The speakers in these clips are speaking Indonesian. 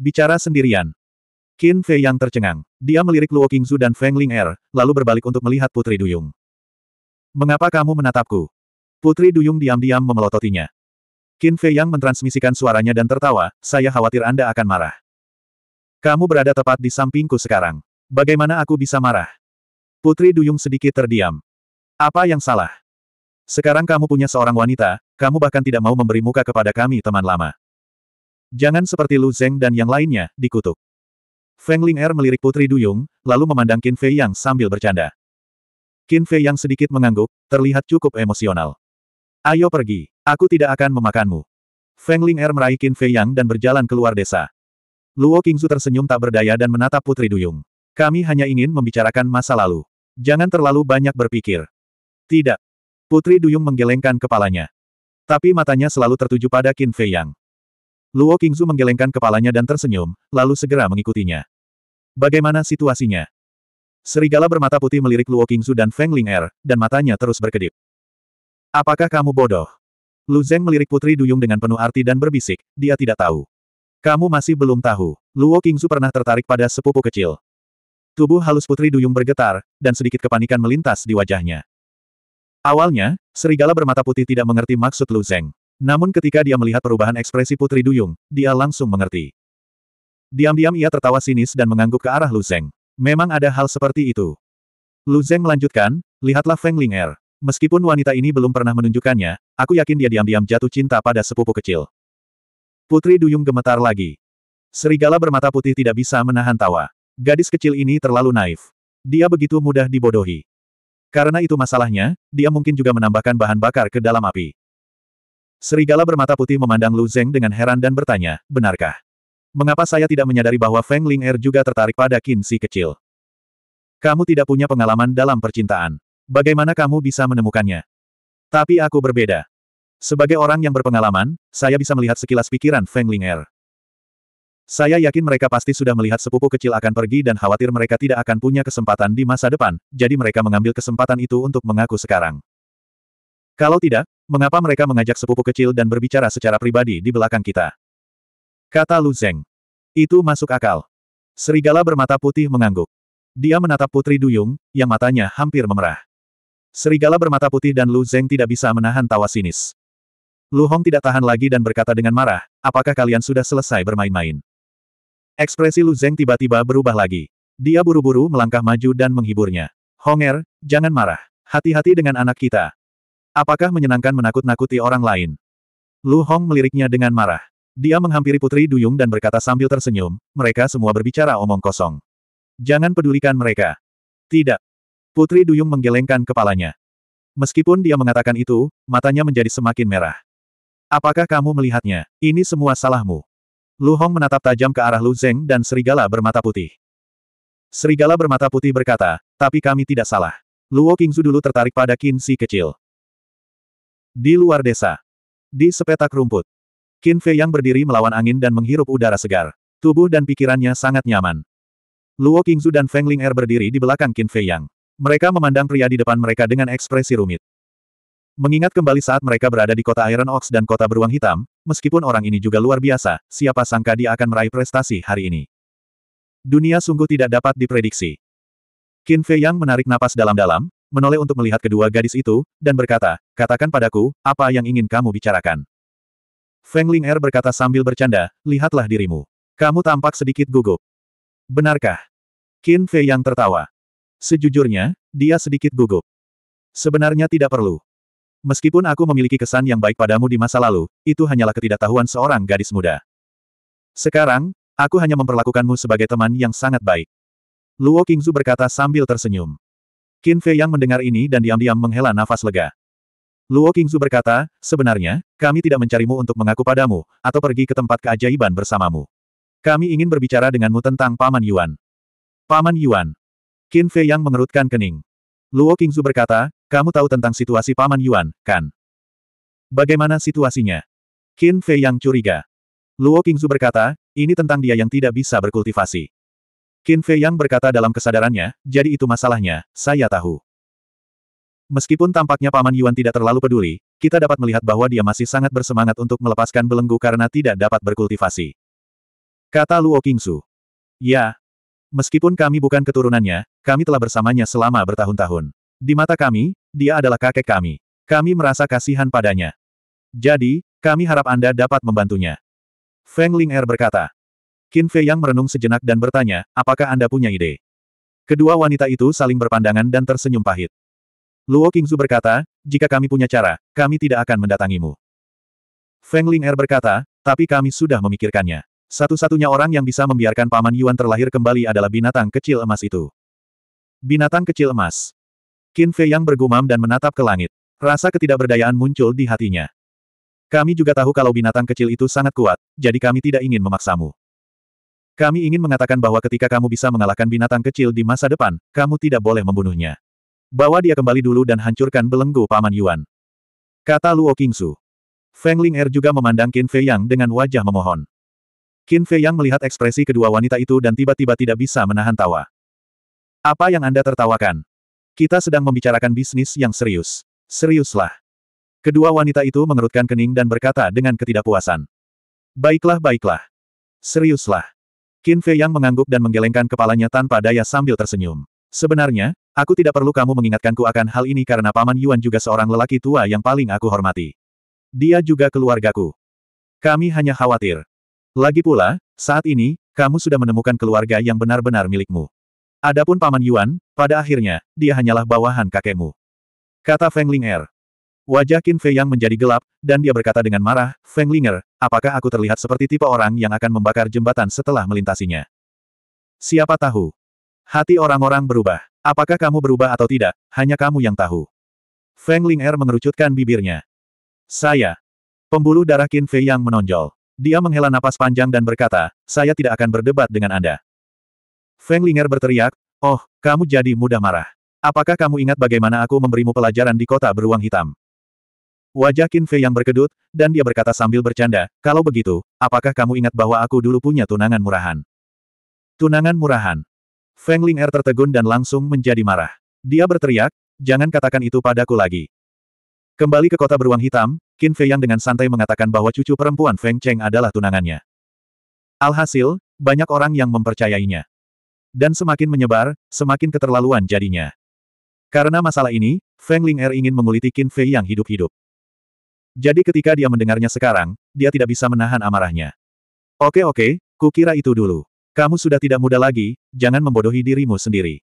Bicara sendirian. Qin Fei yang tercengang. Dia melirik Luo Qingzu dan Feng Ling Er, lalu berbalik untuk melihat Putri Duyung. Mengapa kamu menatapku? Putri Duyung diam-diam memelototinya. Qin Fei yang mentransmisikan suaranya dan tertawa, saya khawatir Anda akan marah. Kamu berada tepat di sampingku sekarang. Bagaimana aku bisa marah? Putri Duyung sedikit terdiam. Apa yang salah? Sekarang kamu punya seorang wanita, kamu bahkan tidak mau memberi muka kepada kami teman lama. Jangan seperti Lu Zeng dan yang lainnya, dikutuk. Feng Ling Er melirik Putri Duyung, lalu memandang Qin Fei Yang sambil bercanda. Qin Fei Yang sedikit mengangguk, terlihat cukup emosional. Ayo pergi, aku tidak akan memakanmu. Feng Ling Er meraih Qin Fei Yang dan berjalan keluar desa. Luo Qingzu tersenyum tak berdaya dan menatap Putri Duyung. Kami hanya ingin membicarakan masa lalu. Jangan terlalu banyak berpikir. Tidak. Putri Duyung menggelengkan kepalanya. Tapi matanya selalu tertuju pada Qin Fei Yang. Luo Kingzu menggelengkan kepalanya dan tersenyum, lalu segera mengikutinya. Bagaimana situasinya? Serigala bermata putih melirik Luo Kingzu dan Feng Ling dan matanya terus berkedip. Apakah kamu bodoh? Lu Zeng melirik Putri Duyung dengan penuh arti dan berbisik, dia tidak tahu. Kamu masih belum tahu, Luo Kingzu pernah tertarik pada sepupu kecil. Tubuh halus Putri Duyung bergetar, dan sedikit kepanikan melintas di wajahnya. Awalnya, serigala bermata putih tidak mengerti maksud Lu Zeng. Namun ketika dia melihat perubahan ekspresi Putri Duyung, dia langsung mengerti. Diam-diam ia tertawa sinis dan mengangguk ke arah Lu Zeng. Memang ada hal seperti itu. Lu Zeng melanjutkan, lihatlah Feng Ling Er. Meskipun wanita ini belum pernah menunjukkannya, aku yakin dia diam-diam jatuh cinta pada sepupu kecil. Putri Duyung gemetar lagi. Serigala bermata putih tidak bisa menahan tawa. Gadis kecil ini terlalu naif. Dia begitu mudah dibodohi. Karena itu masalahnya, dia mungkin juga menambahkan bahan bakar ke dalam api. Serigala bermata putih memandang Lu Zeng dengan heran dan bertanya, benarkah? Mengapa saya tidak menyadari bahwa Feng Ling Er juga tertarik pada Qin Si kecil? Kamu tidak punya pengalaman dalam percintaan. Bagaimana kamu bisa menemukannya? Tapi aku berbeda. Sebagai orang yang berpengalaman, saya bisa melihat sekilas pikiran Feng Ling Er. Saya yakin mereka pasti sudah melihat sepupu kecil akan pergi dan khawatir mereka tidak akan punya kesempatan di masa depan, jadi mereka mengambil kesempatan itu untuk mengaku sekarang. Kalau tidak, Mengapa mereka mengajak sepupu kecil dan berbicara secara pribadi di belakang kita? Kata Lu Zeng. Itu masuk akal. Serigala bermata putih mengangguk. Dia menatap Putri Duyung, yang matanya hampir memerah. Serigala bermata putih dan Lu Zeng tidak bisa menahan tawa sinis. Lu Hong tidak tahan lagi dan berkata dengan marah, apakah kalian sudah selesai bermain-main? Ekspresi Lu Zeng tiba-tiba berubah lagi. Dia buru-buru melangkah maju dan menghiburnya. Honger, jangan marah. Hati-hati dengan anak kita, Apakah menyenangkan menakut-nakuti orang lain? Lu Hong meliriknya dengan marah. Dia menghampiri Putri Duyung dan berkata sambil tersenyum, mereka semua berbicara omong kosong. Jangan pedulikan mereka. Tidak. Putri Duyung menggelengkan kepalanya. Meskipun dia mengatakan itu, matanya menjadi semakin merah. Apakah kamu melihatnya? Ini semua salahmu. Lu Hong menatap tajam ke arah Lu Zeng dan serigala bermata putih. Serigala bermata putih berkata, tapi kami tidak salah. Luo Qingzu dulu tertarik pada Qin Si kecil. Di luar desa. Di sepetak rumput. Qin Fei yang berdiri melawan angin dan menghirup udara segar. Tubuh dan pikirannya sangat nyaman. Luo Qingzu dan Feng Ling Er berdiri di belakang Qin Fei Yang. Mereka memandang pria di depan mereka dengan ekspresi rumit. Mengingat kembali saat mereka berada di kota Iron Ox dan kota beruang hitam, meskipun orang ini juga luar biasa, siapa sangka dia akan meraih prestasi hari ini. Dunia sungguh tidak dapat diprediksi. Qin Fei Yang menarik napas dalam-dalam, menoleh untuk melihat kedua gadis itu, dan berkata, katakan padaku, apa yang ingin kamu bicarakan. Feng Ling Er berkata sambil bercanda, lihatlah dirimu. Kamu tampak sedikit gugup. Benarkah? Qin Fei yang tertawa. Sejujurnya, dia sedikit gugup. Sebenarnya tidak perlu. Meskipun aku memiliki kesan yang baik padamu di masa lalu, itu hanyalah ketidaktahuan seorang gadis muda. Sekarang, aku hanya memperlakukanmu sebagai teman yang sangat baik. Luo Qingzu berkata sambil tersenyum. Qin Fei yang mendengar ini dan diam-diam menghela nafas lega. Luo Qingzu berkata, sebenarnya, kami tidak mencarimu untuk mengaku padamu, atau pergi ke tempat keajaiban bersamamu. Kami ingin berbicara denganmu tentang Paman Yuan. Paman Yuan. Qin Fei yang mengerutkan kening. Luo Qingzu berkata, kamu tahu tentang situasi Paman Yuan, kan? Bagaimana situasinya? Qin Fei yang curiga. Luo Qingzu berkata, ini tentang dia yang tidak bisa berkultivasi. Qin Fei Yang berkata dalam kesadarannya, jadi itu masalahnya, saya tahu. Meskipun tampaknya Paman Yuan tidak terlalu peduli, kita dapat melihat bahwa dia masih sangat bersemangat untuk melepaskan belenggu karena tidak dapat berkultivasi. Kata Luo Qingsu. Ya. Meskipun kami bukan keturunannya, kami telah bersamanya selama bertahun-tahun. Di mata kami, dia adalah kakek kami. Kami merasa kasihan padanya. Jadi, kami harap Anda dapat membantunya. Feng Ling Er berkata. Qin Fei yang merenung sejenak dan bertanya, apakah Anda punya ide? Kedua wanita itu saling berpandangan dan tersenyum pahit. Luo Qingzu berkata, jika kami punya cara, kami tidak akan mendatangimu. Feng Ling Er berkata, tapi kami sudah memikirkannya. Satu-satunya orang yang bisa membiarkan Paman Yuan terlahir kembali adalah binatang kecil emas itu. Binatang kecil emas. Qin Fei yang bergumam dan menatap ke langit. Rasa ketidakberdayaan muncul di hatinya. Kami juga tahu kalau binatang kecil itu sangat kuat, jadi kami tidak ingin memaksamu. Kami ingin mengatakan bahwa ketika kamu bisa mengalahkan binatang kecil di masa depan, kamu tidak boleh membunuhnya. Bawa dia kembali dulu dan hancurkan belenggu Paman Yuan. Kata Luo Qingsu. Feng Ling Er juga memandang Qin Fei Yang dengan wajah memohon. Qin Fei Yang melihat ekspresi kedua wanita itu dan tiba-tiba tidak bisa menahan tawa. Apa yang Anda tertawakan? Kita sedang membicarakan bisnis yang serius. Seriuslah. Kedua wanita itu mengerutkan kening dan berkata dengan ketidakpuasan. Baiklah baiklah. Seriuslah. Qin Fei Yang mengangguk dan menggelengkan kepalanya tanpa daya sambil tersenyum. Sebenarnya, aku tidak perlu kamu mengingatkanku akan hal ini karena Paman Yuan juga seorang lelaki tua yang paling aku hormati. Dia juga keluargaku. Kami hanya khawatir. Lagi pula, saat ini, kamu sudah menemukan keluarga yang benar-benar milikmu. Adapun Paman Yuan, pada akhirnya, dia hanyalah bawahan kakekmu. Kata Feng Ling Er. Wajah Qin Fei yang menjadi gelap, dan dia berkata dengan marah, Feng Linger, apakah aku terlihat seperti tipe orang yang akan membakar jembatan setelah melintasinya? Siapa tahu? Hati orang-orang berubah. Apakah kamu berubah atau tidak, hanya kamu yang tahu. Feng Linger mengerucutkan bibirnya. Saya. Pembuluh darah Qin Fei yang menonjol. Dia menghela napas panjang dan berkata, saya tidak akan berdebat dengan Anda. Feng Linger berteriak, oh, kamu jadi mudah marah. Apakah kamu ingat bagaimana aku memberimu pelajaran di kota beruang hitam? Wajah Qin Fei yang berkedut, dan dia berkata sambil bercanda, kalau begitu, apakah kamu ingat bahwa aku dulu punya tunangan murahan? Tunangan murahan. Feng Ling Er tertegun dan langsung menjadi marah. Dia berteriak, jangan katakan itu padaku lagi. Kembali ke kota beruang hitam, Qin Fei yang dengan santai mengatakan bahwa cucu perempuan Feng Cheng adalah tunangannya. Alhasil, banyak orang yang mempercayainya. Dan semakin menyebar, semakin keterlaluan jadinya. Karena masalah ini, Feng Ling Er ingin menguliti Qin Fei yang hidup-hidup. Jadi ketika dia mendengarnya sekarang, dia tidak bisa menahan amarahnya. Oke oke, kukira itu dulu. Kamu sudah tidak muda lagi, jangan membodohi dirimu sendiri.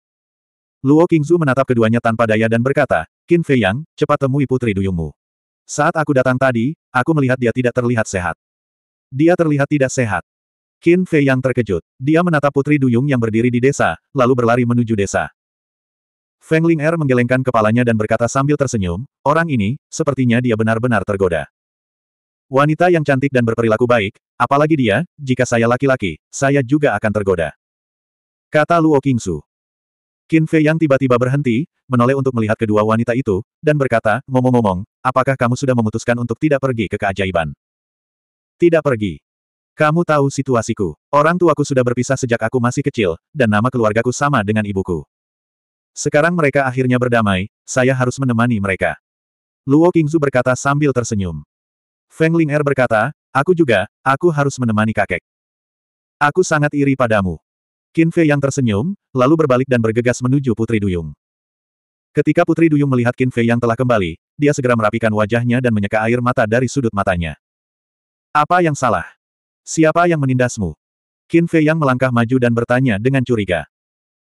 Luo Qingzu menatap keduanya tanpa daya dan berkata, Qin Fei Yang, cepat temui putri duyungmu. Saat aku datang tadi, aku melihat dia tidak terlihat sehat. Dia terlihat tidak sehat. Qin Fei Yang terkejut. Dia menatap putri duyung yang berdiri di desa, lalu berlari menuju desa. Feng Ling Er menggelengkan kepalanya dan berkata sambil tersenyum, orang ini, sepertinya dia benar-benar tergoda. Wanita yang cantik dan berperilaku baik, apalagi dia, jika saya laki-laki, saya juga akan tergoda. Kata Luo Qingsu. Qin Fei yang tiba-tiba berhenti, menoleh untuk melihat kedua wanita itu, dan berkata, ngomong-ngomong, apakah kamu sudah memutuskan untuk tidak pergi ke keajaiban? Tidak pergi. Kamu tahu situasiku. Orang tuaku sudah berpisah sejak aku masih kecil, dan nama keluargaku sama dengan ibuku. Sekarang mereka akhirnya berdamai, saya harus menemani mereka. Luo Qingzu berkata sambil tersenyum. Feng Ling Er berkata, aku juga, aku harus menemani kakek. Aku sangat iri padamu. Qin Fei yang tersenyum, lalu berbalik dan bergegas menuju Putri Duyung. Ketika Putri Duyung melihat Qin Fei yang telah kembali, dia segera merapikan wajahnya dan menyeka air mata dari sudut matanya. Apa yang salah? Siapa yang menindasmu? Qin Fei yang melangkah maju dan bertanya dengan curiga.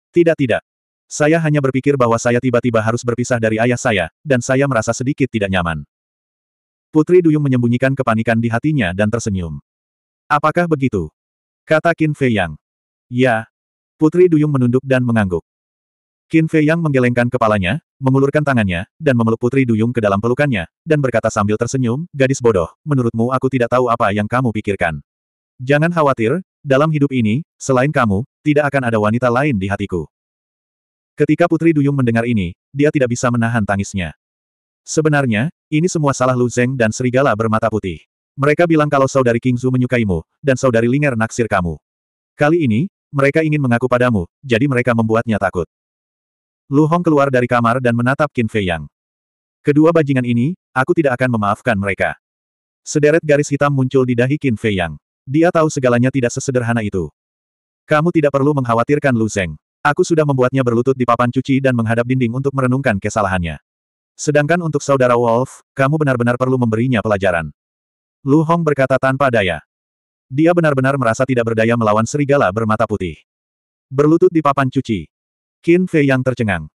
Tidak tidak, saya hanya berpikir bahwa saya tiba-tiba harus berpisah dari ayah saya, dan saya merasa sedikit tidak nyaman. Putri Duyung menyembunyikan kepanikan di hatinya dan tersenyum. Apakah begitu? Kata Qin Fei Yang. Ya. Putri Duyung menunduk dan mengangguk. Qin Fei Yang menggelengkan kepalanya, mengulurkan tangannya, dan memeluk Putri Duyung ke dalam pelukannya, dan berkata sambil tersenyum, Gadis bodoh, menurutmu aku tidak tahu apa yang kamu pikirkan. Jangan khawatir, dalam hidup ini, selain kamu, tidak akan ada wanita lain di hatiku. Ketika Putri Duyung mendengar ini, dia tidak bisa menahan tangisnya. Sebenarnya, ini semua salah Lu Zeng dan serigala bermata putih. Mereka bilang kalau saudari King Kingzu menyukaimu, dan saudari Linger naksir kamu. Kali ini, mereka ingin mengaku padamu, jadi mereka membuatnya takut. Lu Hong keluar dari kamar dan menatap Qin Fei Yang. Kedua bajingan ini, aku tidak akan memaafkan mereka. Sederet garis hitam muncul di dahi Qin Fei Yang. Dia tahu segalanya tidak sesederhana itu. Kamu tidak perlu mengkhawatirkan Lu Zeng. Aku sudah membuatnya berlutut di papan cuci dan menghadap dinding untuk merenungkan kesalahannya. Sedangkan untuk saudara Wolf, kamu benar-benar perlu memberinya pelajaran. Lu Hong berkata tanpa daya. Dia benar-benar merasa tidak berdaya melawan serigala bermata putih. Berlutut di papan cuci. Qin Fei yang tercengang.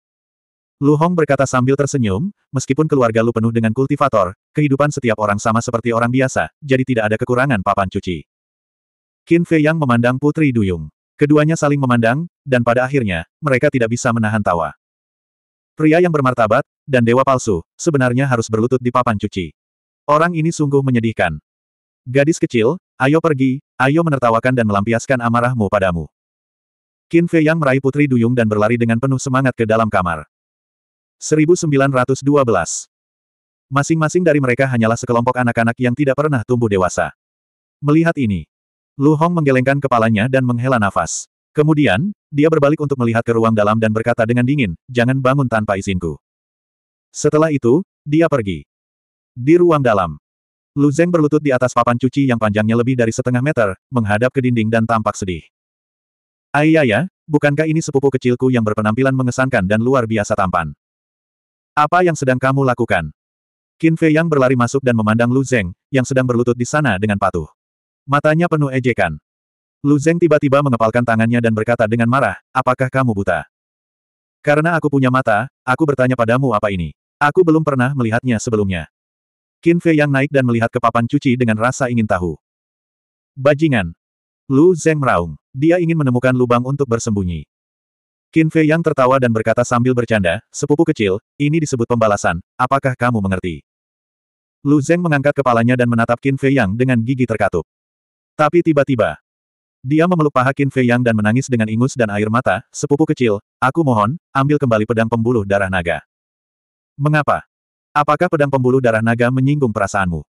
Lu Hong berkata sambil tersenyum, meskipun keluarga Lu penuh dengan kultivator, kehidupan setiap orang sama seperti orang biasa, jadi tidak ada kekurangan papan cuci. Qin Fei yang memandang Putri Duyung. Keduanya saling memandang, dan pada akhirnya, mereka tidak bisa menahan tawa. Pria yang bermartabat, dan dewa palsu, sebenarnya harus berlutut di papan cuci. Orang ini sungguh menyedihkan. Gadis kecil, ayo pergi, ayo menertawakan dan melampiaskan amarahmu padamu. Qin Fei Yang meraih Putri Duyung dan berlari dengan penuh semangat ke dalam kamar. 1912 Masing-masing dari mereka hanyalah sekelompok anak-anak yang tidak pernah tumbuh dewasa. Melihat ini, Lu Hong menggelengkan kepalanya dan menghela nafas. Kemudian, dia berbalik untuk melihat ke ruang dalam dan berkata dengan dingin, jangan bangun tanpa izinku. Setelah itu, dia pergi. Di ruang dalam, Lu Zeng berlutut di atas papan cuci yang panjangnya lebih dari setengah meter, menghadap ke dinding dan tampak sedih. Ayaya, ya, bukankah ini sepupu kecilku yang berpenampilan mengesankan dan luar biasa tampan? Apa yang sedang kamu lakukan? Qin Fei yang berlari masuk dan memandang Lu Zeng, yang sedang berlutut di sana dengan patuh. Matanya penuh ejekan. Lu Zeng tiba-tiba mengepalkan tangannya dan berkata dengan marah, apakah kamu buta? Karena aku punya mata, aku bertanya padamu apa ini. Aku belum pernah melihatnya sebelumnya. Qin Fei yang naik dan melihat ke papan cuci dengan rasa ingin tahu. Bajingan. Lu Zeng meraung. Dia ingin menemukan lubang untuk bersembunyi. Qin Fei yang tertawa dan berkata sambil bercanda, sepupu kecil, ini disebut pembalasan, apakah kamu mengerti? Lu Zeng mengangkat kepalanya dan menatap Qin Fei yang dengan gigi terkatup. Tapi tiba-tiba, dia memeluk paha Qin Fei Yang dan menangis dengan ingus dan air mata, sepupu kecil, aku mohon, ambil kembali pedang pembuluh darah naga. Mengapa? Apakah pedang pembuluh darah naga menyinggung perasaanmu?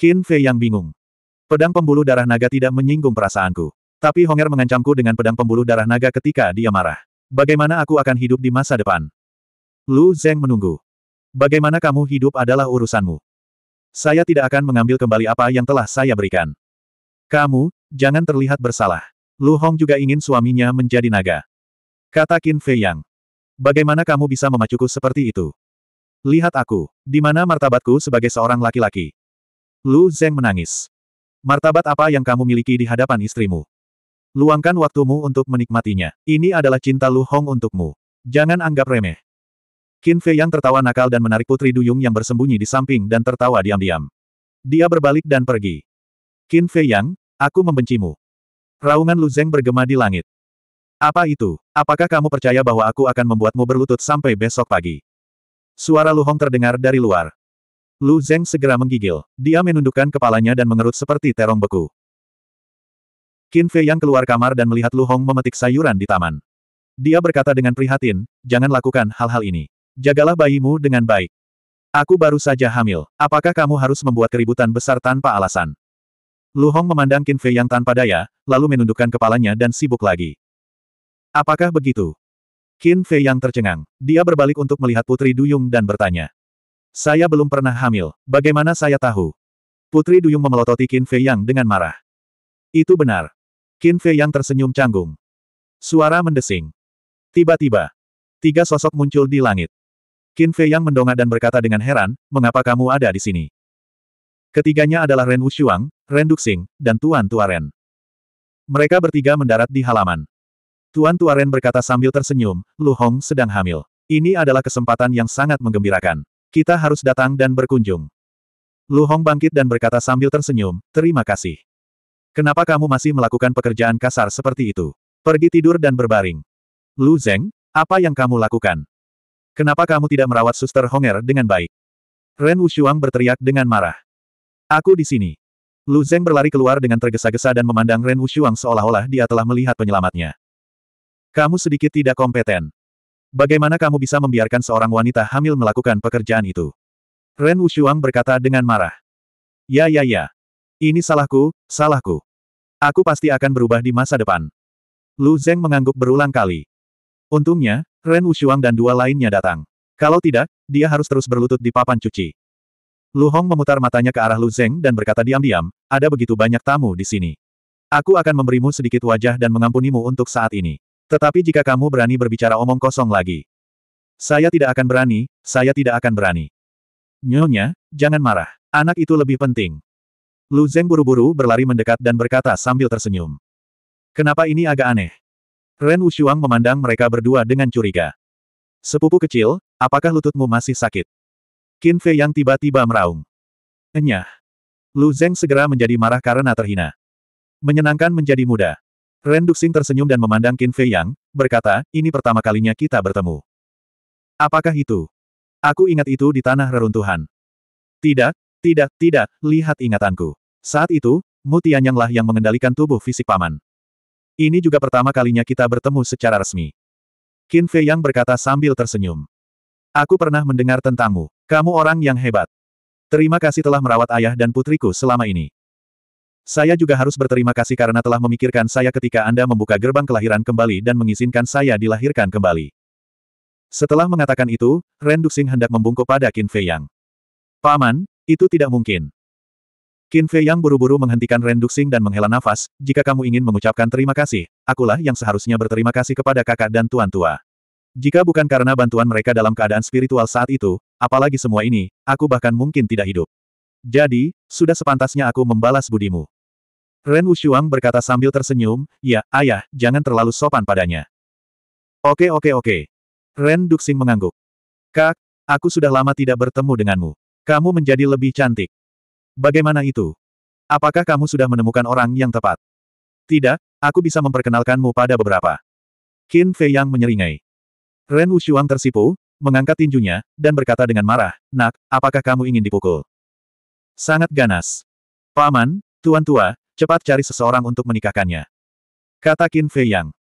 Qin Fei Yang bingung. Pedang pembuluh darah naga tidak menyinggung perasaanku. Tapi Honger mengancamku dengan pedang pembuluh darah naga ketika dia marah. Bagaimana aku akan hidup di masa depan? Lu Zeng menunggu. Bagaimana kamu hidup adalah urusanmu. Saya tidak akan mengambil kembali apa yang telah saya berikan. Kamu, jangan terlihat bersalah. Lu Hong juga ingin suaminya menjadi naga. Kata Qin Fei Yang. Bagaimana kamu bisa memacuku seperti itu? Lihat aku, di mana martabatku sebagai seorang laki-laki? Lu Zeng menangis. Martabat apa yang kamu miliki di hadapan istrimu? Luangkan waktumu untuk menikmatinya. Ini adalah cinta Lu Hong untukmu. Jangan anggap remeh. Qin Fei Yang tertawa nakal dan menarik Putri Duyung yang bersembunyi di samping dan tertawa diam-diam. Dia berbalik dan pergi. Qin Fei Yang, aku membencimu. Raungan Lu Zeng bergema di langit. Apa itu? Apakah kamu percaya bahwa aku akan membuatmu berlutut sampai besok pagi? Suara Lu Hong terdengar dari luar. Lu Zeng segera menggigil. Dia menundukkan kepalanya dan mengerut seperti terong beku. Qin Fei Yang keluar kamar dan melihat Lu Hong memetik sayuran di taman. Dia berkata dengan prihatin, jangan lakukan hal-hal ini. Jagalah bayimu dengan baik. Aku baru saja hamil. Apakah kamu harus membuat keributan besar tanpa alasan? Lu Hong memandang Qin Fei yang tanpa daya, lalu menundukkan kepalanya dan sibuk lagi. Apakah begitu? Qin Fei yang tercengang. Dia berbalik untuk melihat Putri Duyung dan bertanya. Saya belum pernah hamil, bagaimana saya tahu? Putri Duyung memelototi Qin Fei yang dengan marah. Itu benar. Qin Fei yang tersenyum canggung. Suara mendesing. Tiba-tiba, tiga sosok muncul di langit. Qin Fei yang mendongak dan berkata dengan heran, mengapa kamu ada di sini? Ketiganya adalah Ren Wushuang, Ren Duxing, dan Tuan Tua Ren. Mereka bertiga mendarat di halaman. Tuan Tua Ren berkata sambil tersenyum, Lu Hong sedang hamil. Ini adalah kesempatan yang sangat menggembirakan. Kita harus datang dan berkunjung. Lu Hong bangkit dan berkata sambil tersenyum, terima kasih. Kenapa kamu masih melakukan pekerjaan kasar seperti itu? Pergi tidur dan berbaring. Lu Zeng, apa yang kamu lakukan? Kenapa kamu tidak merawat suster Honger dengan baik? Ren Wushuang berteriak dengan marah. Aku di sini. Lu Zeng berlari keluar dengan tergesa-gesa dan memandang Ren Wushuang seolah-olah dia telah melihat penyelamatnya. Kamu sedikit tidak kompeten. Bagaimana kamu bisa membiarkan seorang wanita hamil melakukan pekerjaan itu? Ren Wushuang berkata dengan marah. Ya ya ya. Ini salahku, salahku. Aku pasti akan berubah di masa depan. Lu Zeng mengangguk berulang kali. Untungnya, Ren Wushuang dan dua lainnya datang. Kalau tidak, dia harus terus berlutut di papan cuci. Lu Hong memutar matanya ke arah Lu Zeng dan berkata diam-diam, ada begitu banyak tamu di sini. Aku akan memberimu sedikit wajah dan mengampunimu untuk saat ini. Tetapi jika kamu berani berbicara omong kosong lagi. Saya tidak akan berani, saya tidak akan berani. Nyonya, jangan marah. Anak itu lebih penting. Lu Zeng buru-buru berlari mendekat dan berkata sambil tersenyum. Kenapa ini agak aneh? Ren Wushuang memandang mereka berdua dengan curiga. Sepupu kecil, apakah lututmu masih sakit? Qin Fei yang tiba-tiba meraung. Enyah. Lu Zeng segera menjadi marah karena terhina. Menyenangkan menjadi muda. Ren Duxing tersenyum dan memandang Qin Fei Yang, berkata, ini pertama kalinya kita bertemu. Apakah itu? Aku ingat itu di tanah reruntuhan. Tidak, tidak, tidak, lihat ingatanku. Saat itu, Mu Tianyanglah yang mengendalikan tubuh fisik paman. Ini juga pertama kalinya kita bertemu secara resmi. Qin Fei Yang berkata sambil tersenyum. Aku pernah mendengar tentangmu. Kamu orang yang hebat. Terima kasih telah merawat ayah dan putriku selama ini. Saya juga harus berterima kasih karena telah memikirkan saya ketika Anda membuka gerbang kelahiran kembali dan mengizinkan saya dilahirkan kembali. Setelah mengatakan itu, Ren Duxing hendak membungkuk pada Qin Fei Yang. Paman, itu tidak mungkin. Qin Fei Yang buru-buru menghentikan Ren Duxing dan menghela nafas, jika kamu ingin mengucapkan terima kasih, akulah yang seharusnya berterima kasih kepada kakak dan tuan tua. Jika bukan karena bantuan mereka dalam keadaan spiritual saat itu, apalagi semua ini, aku bahkan mungkin tidak hidup. Jadi, sudah sepantasnya aku membalas budimu. Ren Wushuang berkata sambil tersenyum, ya, ayah, jangan terlalu sopan padanya. Oke oke oke. Ren Duxing mengangguk. Kak, aku sudah lama tidak bertemu denganmu. Kamu menjadi lebih cantik. Bagaimana itu? Apakah kamu sudah menemukan orang yang tepat? Tidak, aku bisa memperkenalkanmu pada beberapa. Qin Fei Yang menyeringai. Ren Wushuang tersipu, mengangkat tinjunya, dan berkata dengan marah, Nak, apakah kamu ingin dipukul? Sangat ganas. Paman, tuan tua, cepat cari seseorang untuk menikahkannya. Kata Qin Fei Yang.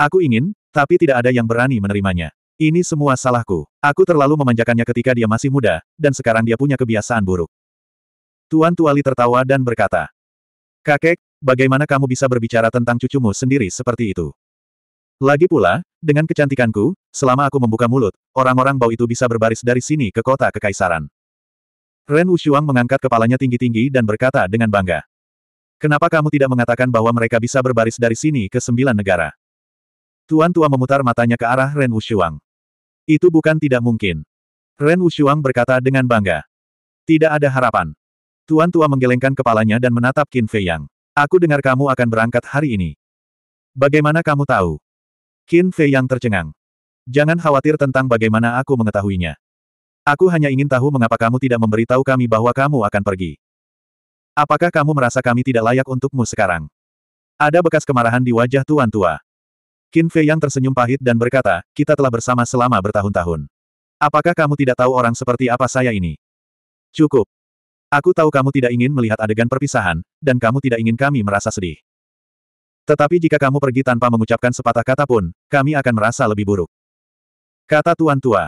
Aku ingin, tapi tidak ada yang berani menerimanya. Ini semua salahku. Aku terlalu memanjakannya ketika dia masih muda, dan sekarang dia punya kebiasaan buruk. Tuan Tuali tertawa dan berkata, Kakek, bagaimana kamu bisa berbicara tentang cucumu sendiri seperti itu? Lagi pula, dengan kecantikanku, selama aku membuka mulut, orang-orang bau itu bisa berbaris dari sini ke kota kekaisaran. Ren Wushuang mengangkat kepalanya tinggi-tinggi dan berkata dengan bangga. Kenapa kamu tidak mengatakan bahwa mereka bisa berbaris dari sini ke sembilan negara? Tuan Tua memutar matanya ke arah Ren Wushuang. Itu bukan tidak mungkin. Ren Wushuang berkata dengan bangga. Tidak ada harapan. Tuan Tua menggelengkan kepalanya dan menatap Qin Fei Yang. Aku dengar kamu akan berangkat hari ini. Bagaimana kamu tahu? Qin Fei yang tercengang. Jangan khawatir tentang bagaimana aku mengetahuinya. Aku hanya ingin tahu mengapa kamu tidak memberitahu kami bahwa kamu akan pergi. Apakah kamu merasa kami tidak layak untukmu sekarang? Ada bekas kemarahan di wajah tuan tua. Qin Fei yang tersenyum pahit dan berkata, kita telah bersama selama bertahun-tahun. Apakah kamu tidak tahu orang seperti apa saya ini? Cukup. Aku tahu kamu tidak ingin melihat adegan perpisahan, dan kamu tidak ingin kami merasa sedih. Tetapi jika kamu pergi tanpa mengucapkan sepatah kata pun, kami akan merasa lebih buruk. Kata Tuan Tua.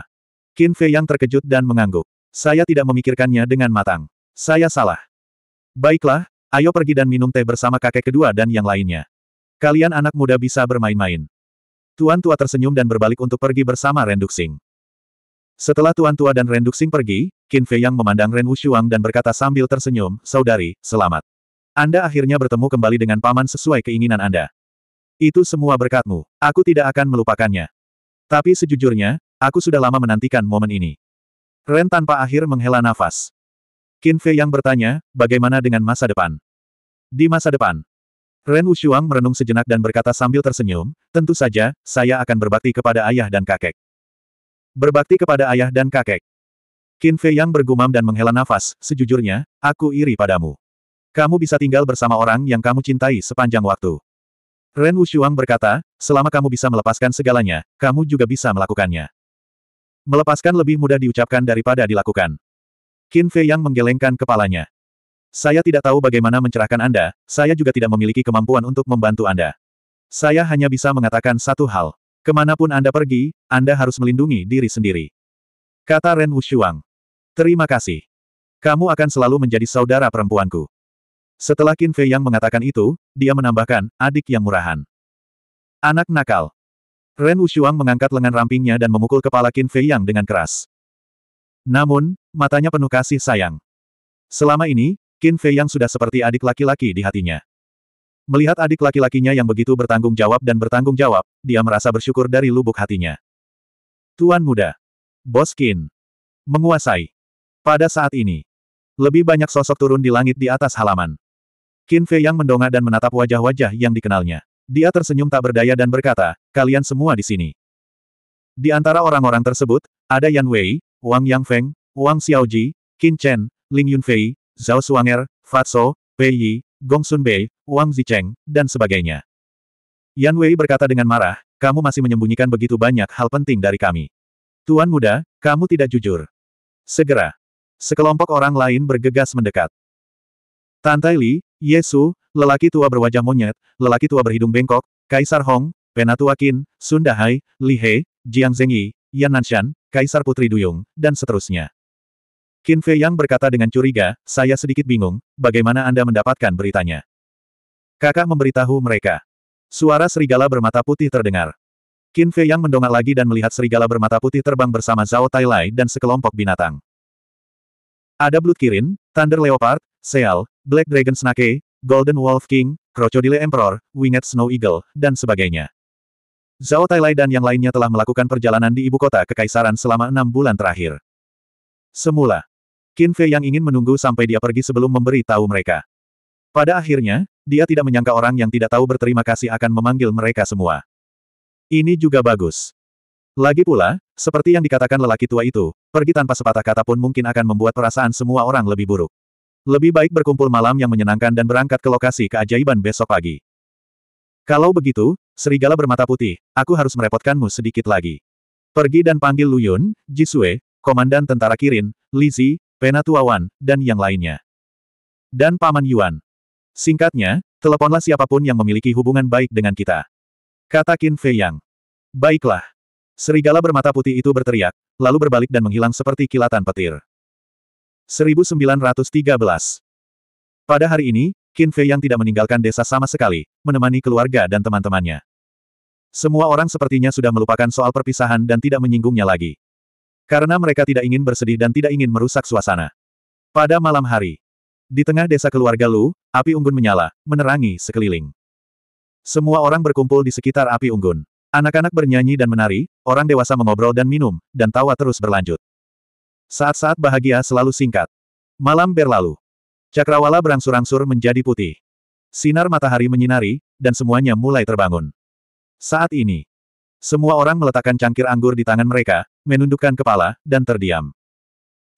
Qin Fei yang terkejut dan mengangguk. Saya tidak memikirkannya dengan matang. Saya salah. Baiklah, ayo pergi dan minum teh bersama kakek kedua dan yang lainnya. Kalian anak muda bisa bermain-main. Tuan Tua tersenyum dan berbalik untuk pergi bersama Renduk Setelah Tuan Tua dan Renduk pergi, Qin Fei yang memandang Ren Wushuang dan berkata sambil tersenyum, Saudari, selamat. Anda akhirnya bertemu kembali dengan paman sesuai keinginan Anda. Itu semua berkatmu. Aku tidak akan melupakannya. Tapi sejujurnya, aku sudah lama menantikan momen ini. Ren tanpa akhir menghela nafas. Qin Fei yang bertanya, bagaimana dengan masa depan? Di masa depan, Ren Wushuang merenung sejenak dan berkata sambil tersenyum, tentu saja, saya akan berbakti kepada ayah dan kakek. Berbakti kepada ayah dan kakek. Qin Fei Yang bergumam dan menghela nafas, sejujurnya, aku iri padamu. Kamu bisa tinggal bersama orang yang kamu cintai sepanjang waktu. Ren Wushuang berkata, selama kamu bisa melepaskan segalanya, kamu juga bisa melakukannya. Melepaskan lebih mudah diucapkan daripada dilakukan. Qin Fei Yang menggelengkan kepalanya. Saya tidak tahu bagaimana mencerahkan Anda, saya juga tidak memiliki kemampuan untuk membantu Anda. Saya hanya bisa mengatakan satu hal. Kemanapun Anda pergi, Anda harus melindungi diri sendiri. Kata Ren Wushuang. Terima kasih. Kamu akan selalu menjadi saudara perempuanku. Setelah Qin Fei yang mengatakan itu, dia menambahkan, adik yang murahan. Anak nakal. Ren Wushuang mengangkat lengan rampingnya dan memukul kepala Qin Fei yang dengan keras. Namun, matanya penuh kasih sayang. Selama ini, Qin Fei yang sudah seperti adik laki-laki di hatinya. Melihat adik laki-lakinya yang begitu bertanggung jawab dan bertanggung jawab, dia merasa bersyukur dari lubuk hatinya. Tuan muda. Bos Qin. Menguasai. Pada saat ini. Lebih banyak sosok turun di langit di atas halaman. Qin Fei yang mendongak dan menatap wajah-wajah yang dikenalnya. Dia tersenyum tak berdaya dan berkata, kalian semua di sini. Di antara orang-orang tersebut, ada Yan Wei, Wang Yang Feng, Wang Xiaoji, Qin Chen, Ling Yunfei, Zhao Suanger, Fatso, Pei Yi, Gong Sunbei, Wang Zicheng, dan sebagainya. Yan Wei berkata dengan marah, kamu masih menyembunyikan begitu banyak hal penting dari kami. Tuan muda, kamu tidak jujur. Segera. Sekelompok orang lain bergegas mendekat. Tantai Li, Yesu, lelaki tua berwajah monyet, lelaki tua berhidung bengkok, Kaisar Hong, Penatua Qin, Sunda Hai, Li He, Jiang Zengyi, Yan Nanshan, Kaisar Putri Duyung, dan seterusnya. Qin Fei Yang berkata dengan curiga, saya sedikit bingung, bagaimana Anda mendapatkan beritanya? Kakak memberitahu mereka. Suara serigala bermata putih terdengar. Qin Fei Yang mendongak lagi dan melihat serigala bermata putih terbang bersama Zhao Tai Lai dan sekelompok binatang. Ada Blood Kirin, Thunder Leopard, Seal, Black Dragon Snake, Golden Wolf King, Crocodile Emperor, Winged Snow Eagle, dan sebagainya. Zhao Tailai dan yang lainnya telah melakukan perjalanan di ibu kota kekaisaran selama enam bulan terakhir. Semula, Qin Fei yang ingin menunggu sampai dia pergi sebelum memberi tahu mereka. Pada akhirnya, dia tidak menyangka orang yang tidak tahu berterima kasih akan memanggil mereka semua. Ini juga bagus. Lagi pula, seperti yang dikatakan lelaki tua itu, pergi tanpa sepatah kata pun mungkin akan membuat perasaan semua orang lebih buruk. Lebih baik berkumpul malam yang menyenangkan dan berangkat ke lokasi keajaiban besok pagi. Kalau begitu, serigala bermata putih, aku harus merepotkanmu sedikit lagi. Pergi dan panggil Luyun, Jisue, Komandan Tentara Kirin, Lizi, Penatuawan, dan yang lainnya. Dan Paman Yuan. Singkatnya, teleponlah siapapun yang memiliki hubungan baik dengan kita. Kata Qin Fei Yang. Baiklah. Serigala bermata putih itu berteriak, lalu berbalik dan menghilang seperti kilatan petir. 1913. Pada hari ini, Qin Fei yang tidak meninggalkan desa sama sekali, menemani keluarga dan teman-temannya. Semua orang sepertinya sudah melupakan soal perpisahan dan tidak menyinggungnya lagi. Karena mereka tidak ingin bersedih dan tidak ingin merusak suasana. Pada malam hari, di tengah desa keluarga Lu, api unggun menyala, menerangi sekeliling. Semua orang berkumpul di sekitar api unggun. Anak-anak bernyanyi dan menari, orang dewasa mengobrol dan minum, dan tawa terus berlanjut. Saat-saat bahagia selalu singkat. Malam berlalu. Cakrawala berangsur-angsur menjadi putih. Sinar matahari menyinari, dan semuanya mulai terbangun. Saat ini, semua orang meletakkan cangkir anggur di tangan mereka, menundukkan kepala, dan terdiam.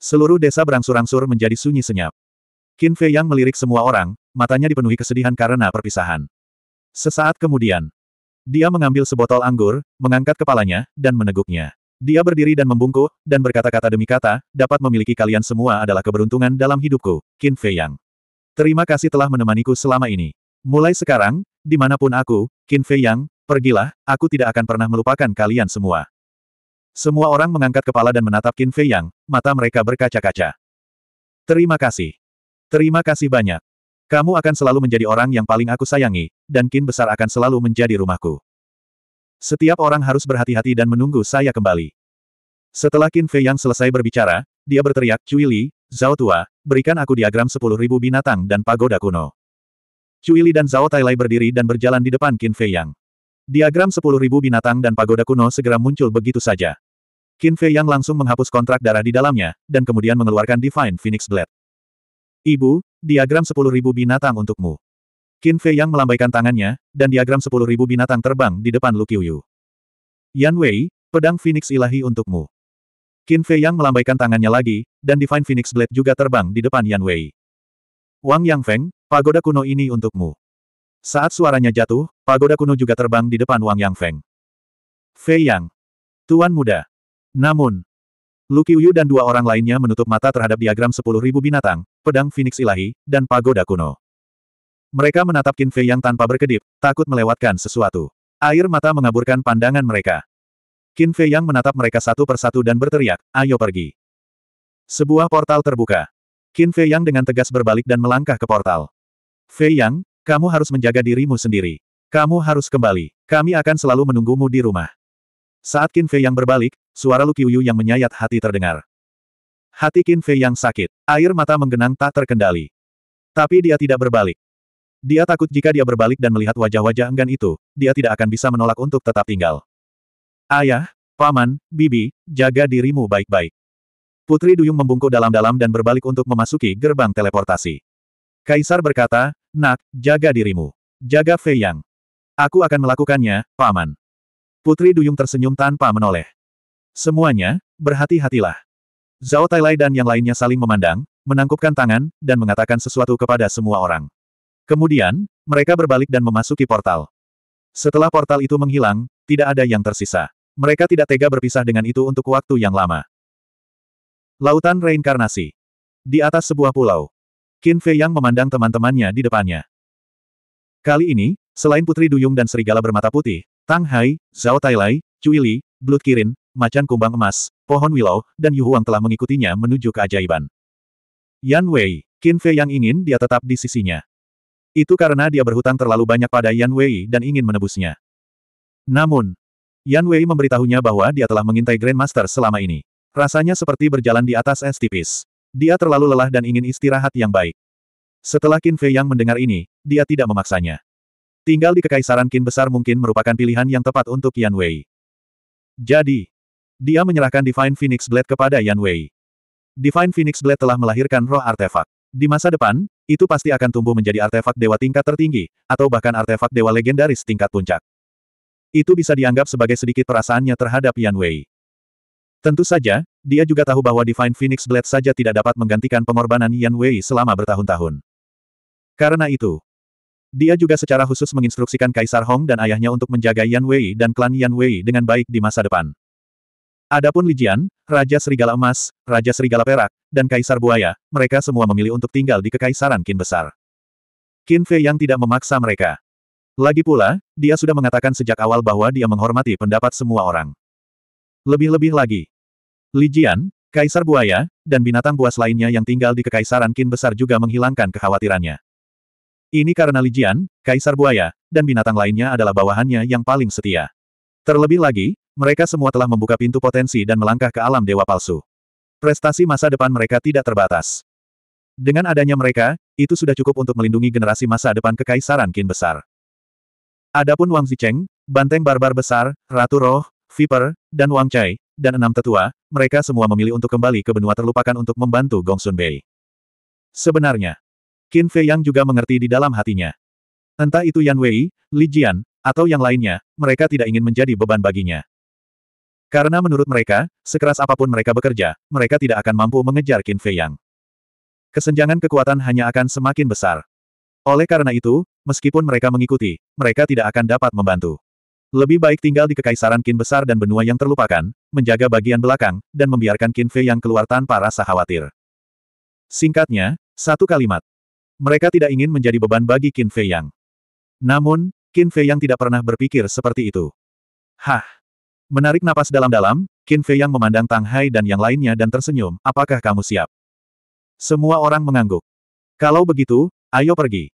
Seluruh desa berangsur-angsur menjadi sunyi senyap. Qin Fei Yang melirik semua orang, matanya dipenuhi kesedihan karena perpisahan. Sesaat kemudian, dia mengambil sebotol anggur, mengangkat kepalanya, dan meneguknya. Dia berdiri dan membungkuk, dan berkata-kata demi kata, dapat memiliki kalian semua adalah keberuntungan dalam hidupku, Qin Fei Yang. Terima kasih telah menemaniku selama ini. Mulai sekarang, dimanapun aku, Qin Fei Yang, pergilah, aku tidak akan pernah melupakan kalian semua. Semua orang mengangkat kepala dan menatap Qin Fei Yang, mata mereka berkaca-kaca. Terima kasih. Terima kasih banyak. Kamu akan selalu menjadi orang yang paling aku sayangi, dan Qin besar akan selalu menjadi rumahku. Setiap orang harus berhati-hati dan menunggu saya kembali. Setelah Qin Fei yang selesai berbicara, dia berteriak, Cui Li, Zhao Tua, berikan aku diagram 10.000 binatang dan pagoda kuno. Cui Li dan Zhao Tailai berdiri dan berjalan di depan Qin Fei Yang. Diagram 10.000 binatang dan pagoda kuno segera muncul begitu saja. Qin Fei Yang langsung menghapus kontrak darah di dalamnya, dan kemudian mengeluarkan Divine Phoenix Blade. Ibu, diagram 10.000 binatang untukmu. Qin Fei Yang melambaikan tangannya, dan diagram sepuluh ribu binatang terbang di depan Lu Qiuyu. Yan Wei, pedang Phoenix ilahi untukmu. Qin Fei Yang melambaikan tangannya lagi, dan Divine Phoenix Blade juga terbang di depan Yan Wei. Wang Yang Feng, pagoda kuno ini untukmu. Saat suaranya jatuh, pagoda kuno juga terbang di depan Wang Yang Feng. Fei Yang. Tuan muda. Namun, Lu Qiuyu dan dua orang lainnya menutup mata terhadap diagram 10.000 binatang, pedang Phoenix ilahi, dan pagoda kuno. Mereka menatap Qin Fei Yang tanpa berkedip, takut melewatkan sesuatu. Air mata mengaburkan pandangan mereka. Qin Fei Yang menatap mereka satu persatu dan berteriak, ayo pergi. Sebuah portal terbuka. Qin Fei Yang dengan tegas berbalik dan melangkah ke portal. Fei Yang, kamu harus menjaga dirimu sendiri. Kamu harus kembali. Kami akan selalu menunggumu di rumah. Saat Qin Fei yang berbalik, suara Lu Qiuyu yang menyayat hati terdengar. Hati Qin Fei yang sakit, air mata menggenang tak terkendali. Tapi dia tidak berbalik. Dia takut jika dia berbalik dan melihat wajah-wajah enggan itu, dia tidak akan bisa menolak untuk tetap tinggal. Ayah, paman, bibi, jaga dirimu baik-baik. Putri Duyung membungkuk dalam-dalam dan berbalik untuk memasuki gerbang teleportasi. Kaisar berkata, Nak, jaga dirimu. Jaga Fei Yang. Aku akan melakukannya, paman. Putri Duyung tersenyum tanpa menoleh. Semuanya, berhati-hatilah. Zhao Tailai dan yang lainnya saling memandang, menangkupkan tangan, dan mengatakan sesuatu kepada semua orang. Kemudian, mereka berbalik dan memasuki portal. Setelah portal itu menghilang, tidak ada yang tersisa. Mereka tidak tega berpisah dengan itu untuk waktu yang lama. Lautan Reinkarnasi Di atas sebuah pulau. Qin Fei Yang memandang teman-temannya di depannya. Kali ini, selain Putri Duyung dan Serigala Bermata Putih, Tang Hai, Zhao Tailai, Cui Li, Blood Kirin, Macan Kumbang Emas, Pohon Willow, dan Yu Huang telah mengikutinya menuju keajaiban. Yan Wei, Qin Fei Yang ingin dia tetap di sisinya. Itu karena dia berhutang terlalu banyak pada Yan Wei dan ingin menebusnya. Namun, Yan Wei memberitahunya bahwa dia telah mengintai Grandmaster selama ini. Rasanya seperti berjalan di atas es tipis. Dia terlalu lelah dan ingin istirahat yang baik. Setelah Qin Fei yang mendengar ini, dia tidak memaksanya. Tinggal di kekaisaran Qin besar mungkin merupakan pilihan yang tepat untuk Yan Wei. Jadi, dia menyerahkan Divine Phoenix Blade kepada Yan Wei. Divine Phoenix Blade telah melahirkan roh artefak. Di masa depan, itu pasti akan tumbuh menjadi artefak dewa tingkat tertinggi, atau bahkan artefak dewa legendaris tingkat puncak. Itu bisa dianggap sebagai sedikit perasaannya terhadap Yan Wei. Tentu saja, dia juga tahu bahwa Divine Phoenix Blade saja tidak dapat menggantikan pengorbanan Yan Wei selama bertahun-tahun. Karena itu, dia juga secara khusus menginstruksikan Kaisar Hong dan ayahnya untuk menjaga Yan Wei dan klan Yan Wei dengan baik di masa depan. Adapun Lijian, Raja Serigala Emas, Raja Serigala Perak, dan Kaisar Buaya, mereka semua memilih untuk tinggal di Kekaisaran Kin Besar. Qin Fei yang tidak memaksa mereka. Lagi pula, dia sudah mengatakan sejak awal bahwa dia menghormati pendapat semua orang. Lebih-lebih lagi. Li Jian, Kaisar Buaya, dan binatang buas lainnya yang tinggal di Kekaisaran Kin Besar juga menghilangkan kekhawatirannya. Ini karena Li Jian, Kaisar Buaya, dan binatang lainnya adalah bawahannya yang paling setia. Terlebih lagi, mereka semua telah membuka pintu potensi dan melangkah ke alam dewa palsu. Prestasi masa depan mereka tidak terbatas. Dengan adanya mereka, itu sudah cukup untuk melindungi generasi masa depan kekaisaran Qin besar. Adapun Wang Zicheng, Banteng Barbar Besar, Ratu Roh, Viper, dan Wang Chai, dan enam tetua, mereka semua memilih untuk kembali ke benua terlupakan untuk membantu Gongsun Bei. Sebenarnya, Qin Fei Yang juga mengerti di dalam hatinya. Entah itu Yan Wei, Li Jian, atau yang lainnya, mereka tidak ingin menjadi beban baginya. Karena menurut mereka, sekeras apapun mereka bekerja, mereka tidak akan mampu mengejar Qin Fei Yang. Kesenjangan kekuatan hanya akan semakin besar. Oleh karena itu, meskipun mereka mengikuti, mereka tidak akan dapat membantu. Lebih baik tinggal di kekaisaran Qin besar dan benua yang terlupakan, menjaga bagian belakang, dan membiarkan Qin Fei yang keluar tanpa rasa khawatir. Singkatnya, satu kalimat. Mereka tidak ingin menjadi beban bagi Qin Fei Yang. Namun, Qin Fei Yang tidak pernah berpikir seperti itu. Hah! Menarik napas dalam-dalam, Qin Fei yang memandang Tang Hai dan yang lainnya dan tersenyum, apakah kamu siap? Semua orang mengangguk. Kalau begitu, ayo pergi.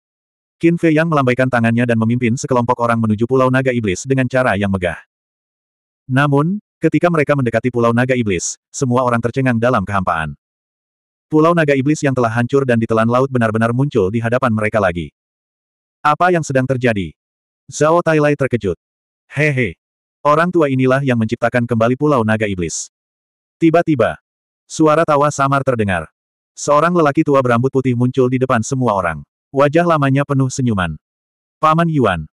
Qin Fei yang melambaikan tangannya dan memimpin sekelompok orang menuju Pulau Naga Iblis dengan cara yang megah. Namun, ketika mereka mendekati Pulau Naga Iblis, semua orang tercengang dalam kehampaan. Pulau Naga Iblis yang telah hancur dan ditelan laut benar-benar muncul di hadapan mereka lagi. Apa yang sedang terjadi? Zhao Tailai terkejut. Hehe. Orang tua inilah yang menciptakan kembali Pulau Naga Iblis. Tiba-tiba, suara tawa samar terdengar. Seorang lelaki tua berambut putih muncul di depan semua orang. Wajah lamanya penuh senyuman. Paman Yuan.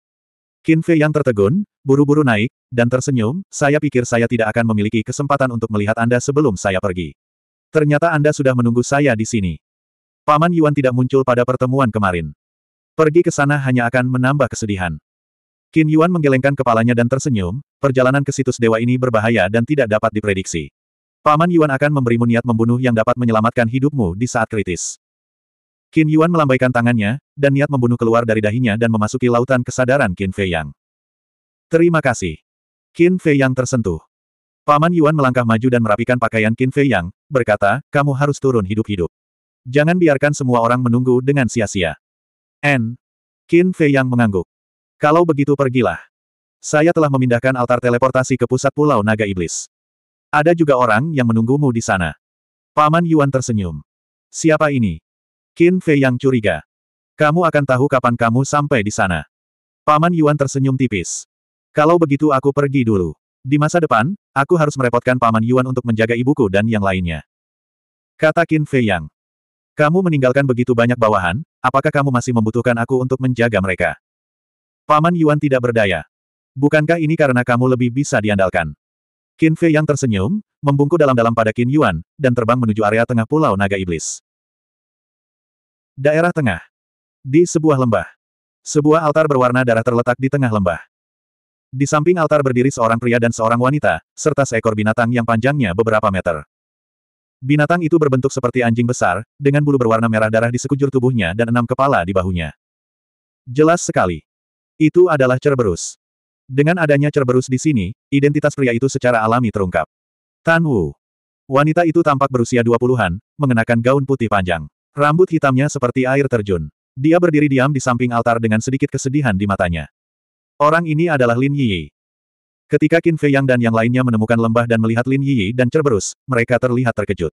Qin Fei yang tertegun, buru-buru naik, dan tersenyum, saya pikir saya tidak akan memiliki kesempatan untuk melihat Anda sebelum saya pergi. Ternyata Anda sudah menunggu saya di sini. Paman Yuan tidak muncul pada pertemuan kemarin. Pergi ke sana hanya akan menambah kesedihan. Qin Yuan menggelengkan kepalanya dan tersenyum, perjalanan ke situs dewa ini berbahaya dan tidak dapat diprediksi. Paman Yuan akan memberimu niat membunuh yang dapat menyelamatkan hidupmu di saat kritis. Qin Yuan melambaikan tangannya, dan niat membunuh keluar dari dahinya dan memasuki lautan kesadaran Qin Fei Yang. Terima kasih. Qin Fei Yang tersentuh. Paman Yuan melangkah maju dan merapikan pakaian Qin Fei Yang, berkata, kamu harus turun hidup-hidup. Jangan biarkan semua orang menunggu dengan sia-sia. N. Qin Fei Yang mengangguk. Kalau begitu pergilah. Saya telah memindahkan altar teleportasi ke pusat pulau naga iblis. Ada juga orang yang menunggumu di sana. Paman Yuan tersenyum. Siapa ini? Qin Fei yang curiga. Kamu akan tahu kapan kamu sampai di sana. Paman Yuan tersenyum tipis. Kalau begitu aku pergi dulu. Di masa depan, aku harus merepotkan Paman Yuan untuk menjaga ibuku dan yang lainnya. Kata Qin Fei Yang. Kamu meninggalkan begitu banyak bawahan, apakah kamu masih membutuhkan aku untuk menjaga mereka? Paman Yuan tidak berdaya. Bukankah ini karena kamu lebih bisa diandalkan? Qin Fei yang tersenyum, membungkuk dalam-dalam pada Qin Yuan, dan terbang menuju area tengah Pulau Naga Iblis. Daerah tengah. Di sebuah lembah. Sebuah altar berwarna darah terletak di tengah lembah. Di samping altar berdiri seorang pria dan seorang wanita, serta seekor binatang yang panjangnya beberapa meter. Binatang itu berbentuk seperti anjing besar, dengan bulu berwarna merah darah di sekujur tubuhnya dan enam kepala di bahunya. Jelas sekali. Itu adalah Cerberus. Dengan adanya Cerberus di sini, identitas pria itu secara alami terungkap. Tan Wu. Wanita itu tampak berusia 20-an, mengenakan gaun putih panjang. Rambut hitamnya seperti air terjun. Dia berdiri diam di samping altar dengan sedikit kesedihan di matanya. Orang ini adalah Lin Yi. Ketika Qin Fei Yang dan yang lainnya menemukan lembah dan melihat Lin Yi dan Cerberus, mereka terlihat terkejut.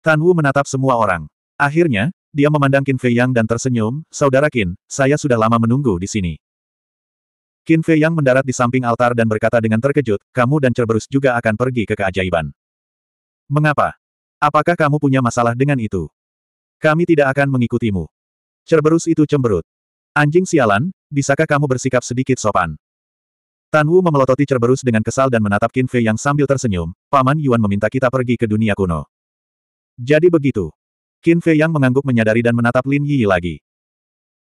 Tan Wu menatap semua orang. Akhirnya, dia memandang Qin Fei Yang dan tersenyum, Saudara Qin, saya sudah lama menunggu di sini. Qin Fei yang mendarat di samping altar dan berkata dengan terkejut, kamu dan Cerberus juga akan pergi ke keajaiban. Mengapa? Apakah kamu punya masalah dengan itu? Kami tidak akan mengikutimu. Cerberus itu cemberut. Anjing sialan, bisakah kamu bersikap sedikit sopan? Tan Wu memelototi Cerberus dengan kesal dan menatap Qin Fei yang sambil tersenyum, Paman Yuan meminta kita pergi ke dunia kuno. Jadi begitu. Qin Fei yang mengangguk menyadari dan menatap Lin Yi lagi.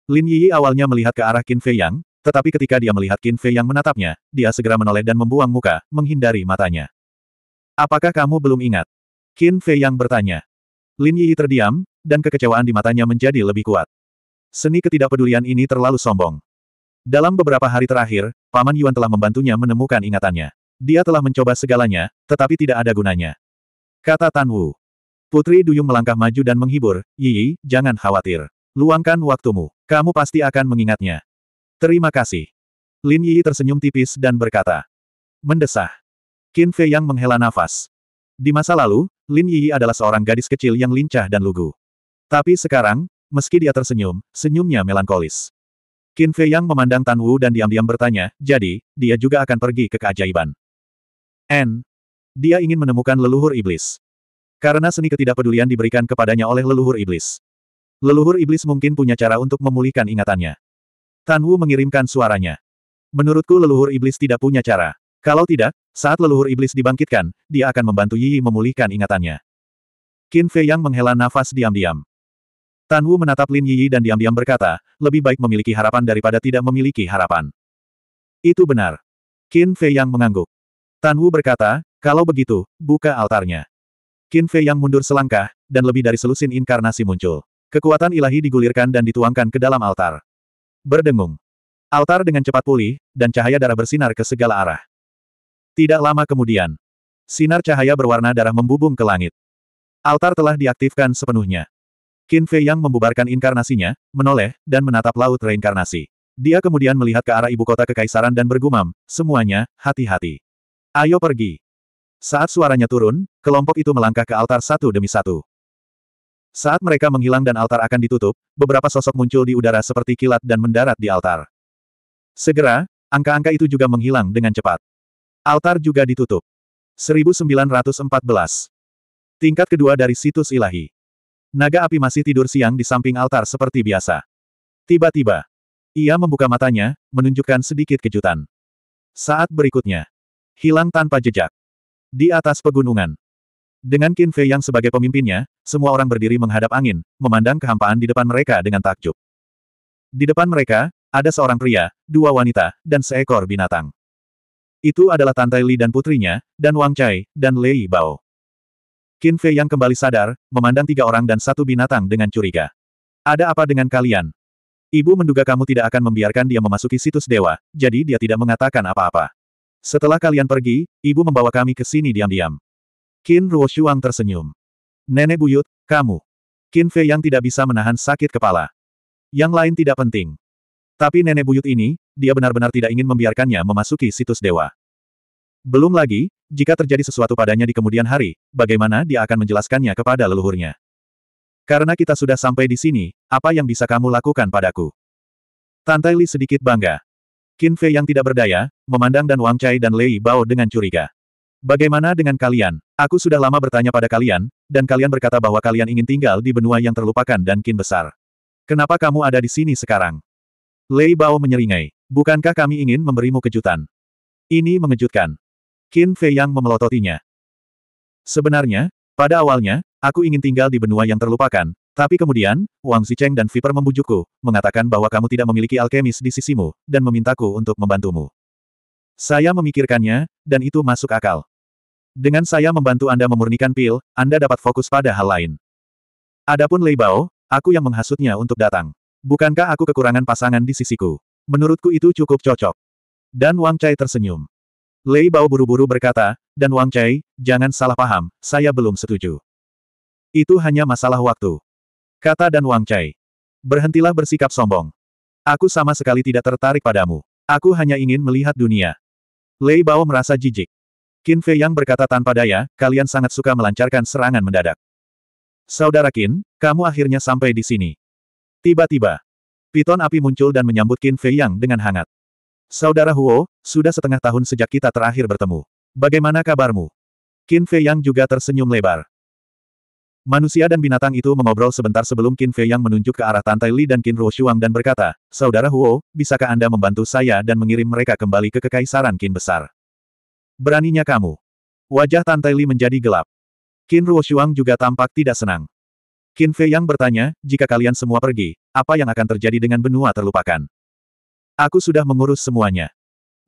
Lin Yi awalnya melihat ke arah Qin Fei Yang, tetapi ketika dia melihat Qin Fei yang menatapnya, dia segera menoleh dan membuang muka, menghindari matanya. Apakah kamu belum ingat? Qin Fei yang bertanya. Lin Yi terdiam, dan kekecewaan di matanya menjadi lebih kuat. Seni ketidakpedulian ini terlalu sombong. Dalam beberapa hari terakhir, Paman Yuan telah membantunya menemukan ingatannya. Dia telah mencoba segalanya, tetapi tidak ada gunanya. Kata Tan Wu. Putri Duyung melangkah maju dan menghibur, Yi, jangan khawatir. Luangkan waktumu. Kamu pasti akan mengingatnya. Terima kasih. Lin Yi tersenyum tipis dan berkata. Mendesah. Qin Fei yang menghela nafas. Di masa lalu, Lin Yi adalah seorang gadis kecil yang lincah dan lugu. Tapi sekarang, meski dia tersenyum, senyumnya melankolis. Qin Fei yang memandang Tan Wu dan diam-diam bertanya, jadi, dia juga akan pergi ke keajaiban. N. Dia ingin menemukan leluhur iblis. Karena seni ketidakpedulian diberikan kepadanya oleh leluhur iblis. Leluhur iblis mungkin punya cara untuk memulihkan ingatannya. Tan Wu mengirimkan suaranya. Menurutku leluhur iblis tidak punya cara. Kalau tidak, saat leluhur iblis dibangkitkan, dia akan membantu Yi memulihkan ingatannya. Qin Fei Yang menghela nafas diam-diam. Tan Wu menatap Lin Yi dan diam-diam berkata, lebih baik memiliki harapan daripada tidak memiliki harapan. Itu benar. Qin Fei Yang mengangguk. Tan Wu berkata, kalau begitu, buka altarnya. Qin Fei Yang mundur selangkah, dan lebih dari selusin inkarnasi muncul. Kekuatan ilahi digulirkan dan dituangkan ke dalam altar. Berdengung. Altar dengan cepat pulih, dan cahaya darah bersinar ke segala arah. Tidak lama kemudian, sinar cahaya berwarna darah membubung ke langit. Altar telah diaktifkan sepenuhnya. Qin Fei yang membubarkan inkarnasinya, menoleh, dan menatap laut reinkarnasi. Dia kemudian melihat ke arah ibu kota kekaisaran dan bergumam, semuanya, hati-hati. Ayo pergi. Saat suaranya turun, kelompok itu melangkah ke altar satu demi satu. Saat mereka menghilang dan altar akan ditutup, beberapa sosok muncul di udara seperti kilat dan mendarat di altar. Segera, angka-angka itu juga menghilang dengan cepat. Altar juga ditutup. 1914. Tingkat kedua dari situs ilahi. Naga api masih tidur siang di samping altar seperti biasa. Tiba-tiba, ia membuka matanya, menunjukkan sedikit kejutan. Saat berikutnya, hilang tanpa jejak. Di atas pegunungan, dengan Qin Fei yang sebagai pemimpinnya, semua orang berdiri menghadap angin, memandang kehampaan di depan mereka dengan takjub. Di depan mereka, ada seorang pria, dua wanita, dan seekor binatang. Itu adalah Tantai Li dan putrinya, dan Wang Chai, dan Lei Bao. Qin Fei yang kembali sadar, memandang tiga orang dan satu binatang dengan curiga. Ada apa dengan kalian? Ibu menduga kamu tidak akan membiarkan dia memasuki situs dewa, jadi dia tidak mengatakan apa-apa. Setelah kalian pergi, ibu membawa kami ke sini diam-diam. Qin Shuang tersenyum. Nenek buyut, kamu. Qin Fei yang tidak bisa menahan sakit kepala. Yang lain tidak penting. Tapi nenek buyut ini, dia benar-benar tidak ingin membiarkannya memasuki situs dewa. Belum lagi, jika terjadi sesuatu padanya di kemudian hari, bagaimana dia akan menjelaskannya kepada leluhurnya. Karena kita sudah sampai di sini, apa yang bisa kamu lakukan padaku? Tante Li sedikit bangga. Qin Fei yang tidak berdaya, memandang dan Wang Chai dan Lei Bao dengan curiga. Bagaimana dengan kalian? Aku sudah lama bertanya pada kalian, dan kalian berkata bahwa kalian ingin tinggal di benua yang terlupakan dan kin besar. Kenapa kamu ada di sini sekarang? Lei Bao menyeringai. Bukankah kami ingin memberimu kejutan? Ini mengejutkan. Qin Fei yang memelototinya. Sebenarnya, pada awalnya, aku ingin tinggal di benua yang terlupakan, tapi kemudian, Wang Zicheng dan Viper membujukku, mengatakan bahwa kamu tidak memiliki alkemis di sisimu, dan memintaku untuk membantumu. Saya memikirkannya, dan itu masuk akal. Dengan saya membantu Anda memurnikan pil, Anda dapat fokus pada hal lain. Adapun Lei Bao, aku yang menghasutnya untuk datang. Bukankah aku kekurangan pasangan di sisiku? Menurutku itu cukup cocok. Dan Wang Chai tersenyum. Lei Bao buru-buru berkata, dan Wang Chai, jangan salah paham, saya belum setuju. Itu hanya masalah waktu. Kata dan Wang Chai. Berhentilah bersikap sombong. Aku sama sekali tidak tertarik padamu. Aku hanya ingin melihat dunia. Lei Bao merasa jijik. Qin Fei Yang berkata tanpa daya, kalian sangat suka melancarkan serangan mendadak. Saudara Qin, kamu akhirnya sampai di sini. Tiba-tiba, piton api muncul dan menyambut Qin Fei Yang dengan hangat. Saudara Huo, sudah setengah tahun sejak kita terakhir bertemu. Bagaimana kabarmu? Qin Fei Yang juga tersenyum lebar. Manusia dan binatang itu mengobrol sebentar sebelum Qin Fei Yang menunjuk ke arah Tantai Li dan Qin Ruoshuang dan berkata, Saudara Huo, bisakah Anda membantu saya dan mengirim mereka kembali ke Kekaisaran Qin Besar? Beraninya kamu. Wajah Tante Li menjadi gelap. Qin Ruoshuang juga tampak tidak senang. Qin Fei yang bertanya, jika kalian semua pergi, apa yang akan terjadi dengan benua terlupakan? Aku sudah mengurus semuanya.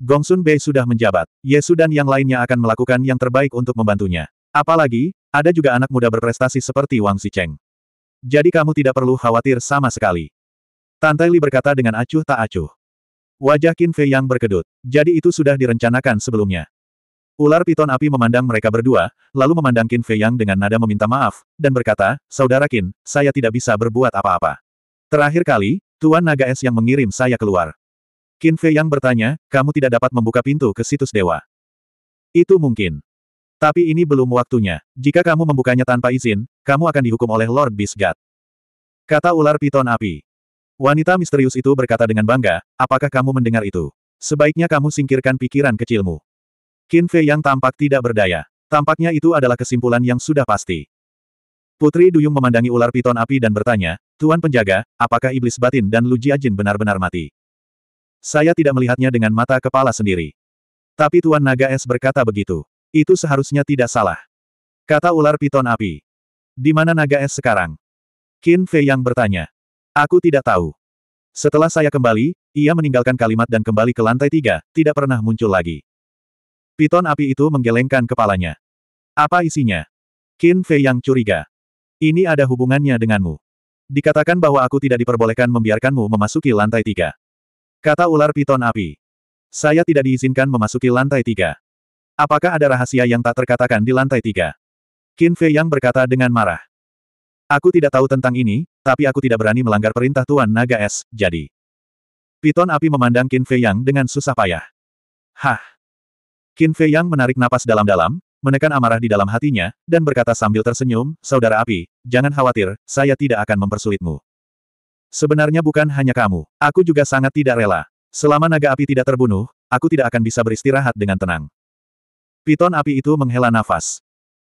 Gongsun Bei sudah menjabat, Yesu dan yang lainnya akan melakukan yang terbaik untuk membantunya. Apalagi, ada juga anak muda berprestasi seperti Wang Xicheng. Jadi kamu tidak perlu khawatir sama sekali. Tante Li berkata dengan acuh tak acuh. Wajah Qin Fei yang berkedut. Jadi itu sudah direncanakan sebelumnya. Ular piton api memandang mereka berdua, lalu memandang Qin Fei Yang dengan nada meminta maaf, dan berkata, Saudara Qin, saya tidak bisa berbuat apa-apa. Terakhir kali, Tuan Naga Es yang mengirim saya keluar. Qin Fei Yang bertanya, kamu tidak dapat membuka pintu ke situs dewa. Itu mungkin. Tapi ini belum waktunya. Jika kamu membukanya tanpa izin, kamu akan dihukum oleh Lord Bisgat. Kata ular piton api. Wanita misterius itu berkata dengan bangga, apakah kamu mendengar itu? Sebaiknya kamu singkirkan pikiran kecilmu. Qin Fei yang tampak tidak berdaya. Tampaknya itu adalah kesimpulan yang sudah pasti. Putri Duyung memandangi ular piton api dan bertanya, Tuan penjaga, apakah iblis batin dan Lu Jiajin benar-benar mati? Saya tidak melihatnya dengan mata kepala sendiri. Tapi Tuan Naga Es berkata begitu. Itu seharusnya tidak salah. Kata ular piton api. Di mana Naga Es sekarang? Qin Fei yang bertanya. Aku tidak tahu. Setelah saya kembali, ia meninggalkan kalimat dan kembali ke lantai tiga, tidak pernah muncul lagi. Piton api itu menggelengkan kepalanya. Apa isinya? Qin Fei yang curiga. Ini ada hubungannya denganmu. Dikatakan bahwa aku tidak diperbolehkan membiarkanmu memasuki lantai tiga. Kata ular piton api. Saya tidak diizinkan memasuki lantai tiga. Apakah ada rahasia yang tak terkatakan di lantai tiga? Qin Fei yang berkata dengan marah. Aku tidak tahu tentang ini, tapi aku tidak berani melanggar perintah Tuan Naga Es, jadi. Piton api memandang Qin Fei yang dengan susah payah. Hah! Qin Fei Yang menarik napas dalam-dalam, menekan amarah di dalam hatinya, dan berkata sambil tersenyum, Saudara Api, jangan khawatir, saya tidak akan mempersulitmu. Sebenarnya bukan hanya kamu, aku juga sangat tidak rela. Selama naga api tidak terbunuh, aku tidak akan bisa beristirahat dengan tenang. Piton api itu menghela nafas.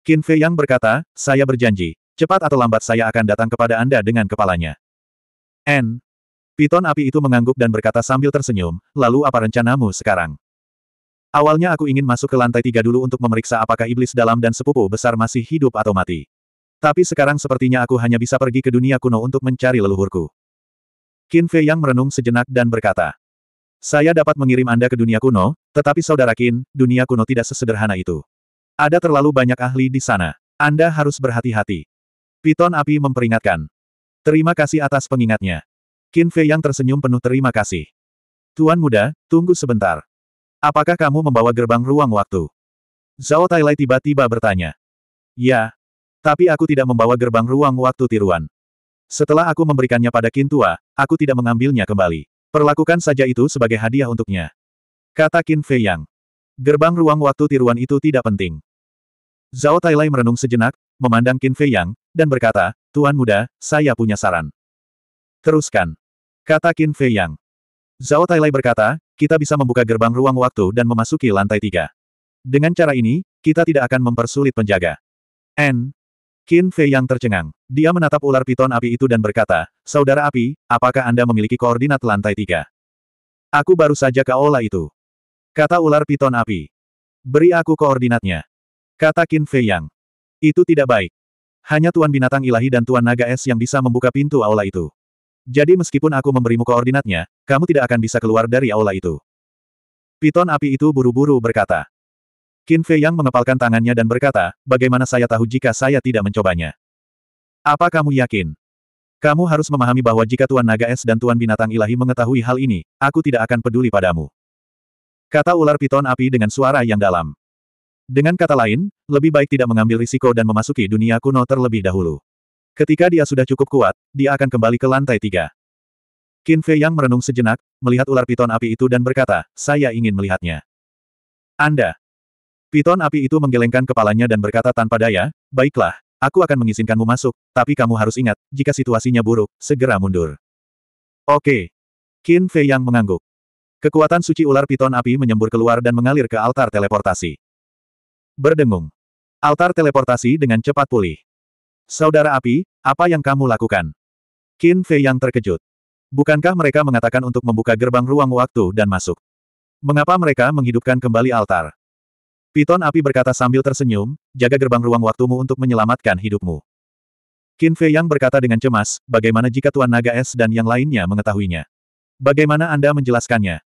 Qin Fei Yang berkata, saya berjanji, cepat atau lambat saya akan datang kepada Anda dengan kepalanya. N. Piton api itu mengangguk dan berkata sambil tersenyum, lalu apa rencanamu sekarang? Awalnya aku ingin masuk ke lantai tiga dulu untuk memeriksa apakah iblis dalam dan sepupu besar masih hidup atau mati. Tapi sekarang sepertinya aku hanya bisa pergi ke dunia kuno untuk mencari leluhurku. Qin Fei yang merenung sejenak dan berkata, Saya dapat mengirim Anda ke dunia kuno, tetapi saudara Qin, dunia kuno tidak sesederhana itu. Ada terlalu banyak ahli di sana. Anda harus berhati-hati. Piton api memperingatkan. Terima kasih atas pengingatnya. Qin Fei yang tersenyum penuh terima kasih. Tuan muda, tunggu sebentar. Apakah kamu membawa gerbang ruang waktu? Zhao Tailai tiba-tiba bertanya. Ya. Tapi aku tidak membawa gerbang ruang waktu tiruan. Setelah aku memberikannya pada Kintua, aku tidak mengambilnya kembali. Perlakukan saja itu sebagai hadiah untuknya. Kata Qin Fei Yang. Gerbang ruang waktu tiruan itu tidak penting. Zhao Tailai merenung sejenak, memandang Qin Fei Yang, dan berkata, Tuan muda, saya punya saran. Teruskan. Kata Qin Fei Yang. Zhao Tailai berkata, kita bisa membuka gerbang ruang waktu dan memasuki lantai tiga. Dengan cara ini, kita tidak akan mempersulit penjaga. N. Qin Fei yang tercengang. Dia menatap ular piton api itu dan berkata, Saudara api, apakah Anda memiliki koordinat lantai tiga? Aku baru saja ke aula itu. Kata ular piton api. Beri aku koordinatnya. Kata Qin Fei yang. Itu tidak baik. Hanya Tuan Binatang Ilahi dan Tuan Naga Es yang bisa membuka pintu aula itu. Jadi meskipun aku memberimu koordinatnya, kamu tidak akan bisa keluar dari aula itu. Piton api itu buru-buru berkata. Qin Fei yang mengepalkan tangannya dan berkata, bagaimana saya tahu jika saya tidak mencobanya? Apa kamu yakin? Kamu harus memahami bahwa jika Tuan Naga Es dan Tuan Binatang Ilahi mengetahui hal ini, aku tidak akan peduli padamu. Kata ular piton api dengan suara yang dalam. Dengan kata lain, lebih baik tidak mengambil risiko dan memasuki dunia kuno terlebih dahulu. Ketika dia sudah cukup kuat, dia akan kembali ke lantai tiga. Qin Fei yang merenung sejenak, melihat ular piton api itu dan berkata, saya ingin melihatnya. Anda. Piton api itu menggelengkan kepalanya dan berkata tanpa daya, baiklah, aku akan mengizinkanmu masuk, tapi kamu harus ingat, jika situasinya buruk, segera mundur. Oke. Qin Fei yang mengangguk. Kekuatan suci ular piton api menyembur keluar dan mengalir ke altar teleportasi. Berdengung. Altar teleportasi dengan cepat pulih. Saudara api, apa yang kamu lakukan? Qin Fei yang terkejut. Bukankah mereka mengatakan untuk membuka gerbang ruang waktu dan masuk? Mengapa mereka menghidupkan kembali altar? Piton api berkata sambil tersenyum, jaga gerbang ruang waktumu untuk menyelamatkan hidupmu. Qin Fei yang berkata dengan cemas, bagaimana jika Tuan Naga Es dan yang lainnya mengetahuinya? Bagaimana Anda menjelaskannya?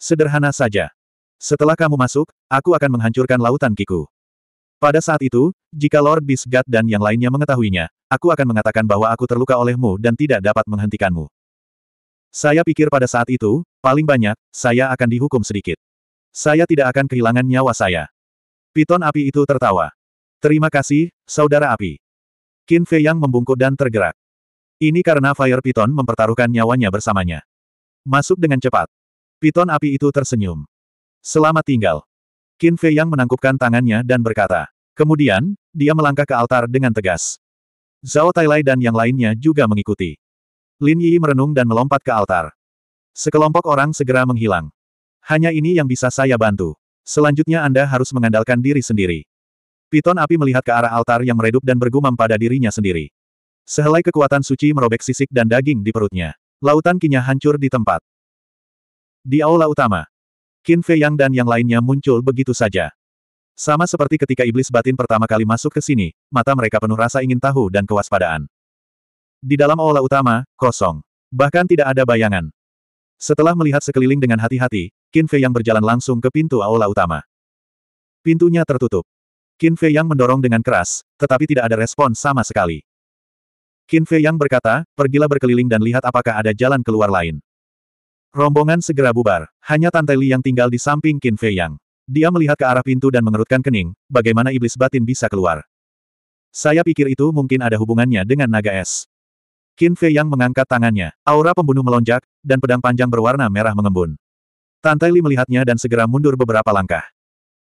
Sederhana saja. Setelah kamu masuk, aku akan menghancurkan lautan kiku. Pada saat itu, jika Lord Bisgat dan yang lainnya mengetahuinya, aku akan mengatakan bahwa aku terluka olehmu dan tidak dapat menghentikanmu. Saya pikir pada saat itu, paling banyak, saya akan dihukum sedikit. Saya tidak akan kehilangan nyawa saya. Piton api itu tertawa. Terima kasih, Saudara Api. Qin Fei yang membungkuk dan tergerak. Ini karena Fire Piton mempertaruhkan nyawanya bersamanya. Masuk dengan cepat. Piton api itu tersenyum. Selamat tinggal. Qin Fei Yang menangkupkan tangannya dan berkata. Kemudian, dia melangkah ke altar dengan tegas. Zhao Tailai dan yang lainnya juga mengikuti. Lin Yi merenung dan melompat ke altar. Sekelompok orang segera menghilang. Hanya ini yang bisa saya bantu. Selanjutnya Anda harus mengandalkan diri sendiri. Piton api melihat ke arah altar yang meredup dan bergumam pada dirinya sendiri. Sehelai kekuatan suci merobek sisik dan daging di perutnya. Lautan kinya hancur di tempat. Di aula utama, Qin Fei Yang dan yang lainnya muncul begitu saja. Sama seperti ketika iblis batin pertama kali masuk ke sini, mata mereka penuh rasa ingin tahu dan kewaspadaan. Di dalam aula utama, kosong. Bahkan tidak ada bayangan. Setelah melihat sekeliling dengan hati-hati, Qin Fei Yang berjalan langsung ke pintu aula utama. Pintunya tertutup. Qin Fei Yang mendorong dengan keras, tetapi tidak ada respon sama sekali. Qin Fei Yang berkata, pergilah berkeliling dan lihat apakah ada jalan keluar lain. Rombongan segera bubar, hanya Tante Li yang tinggal di samping Qin Fei Yang. Dia melihat ke arah pintu dan mengerutkan kening, bagaimana iblis batin bisa keluar. Saya pikir itu mungkin ada hubungannya dengan naga es. Qin Fei Yang mengangkat tangannya, aura pembunuh melonjak, dan pedang panjang berwarna merah mengembun. Tante Li melihatnya dan segera mundur beberapa langkah.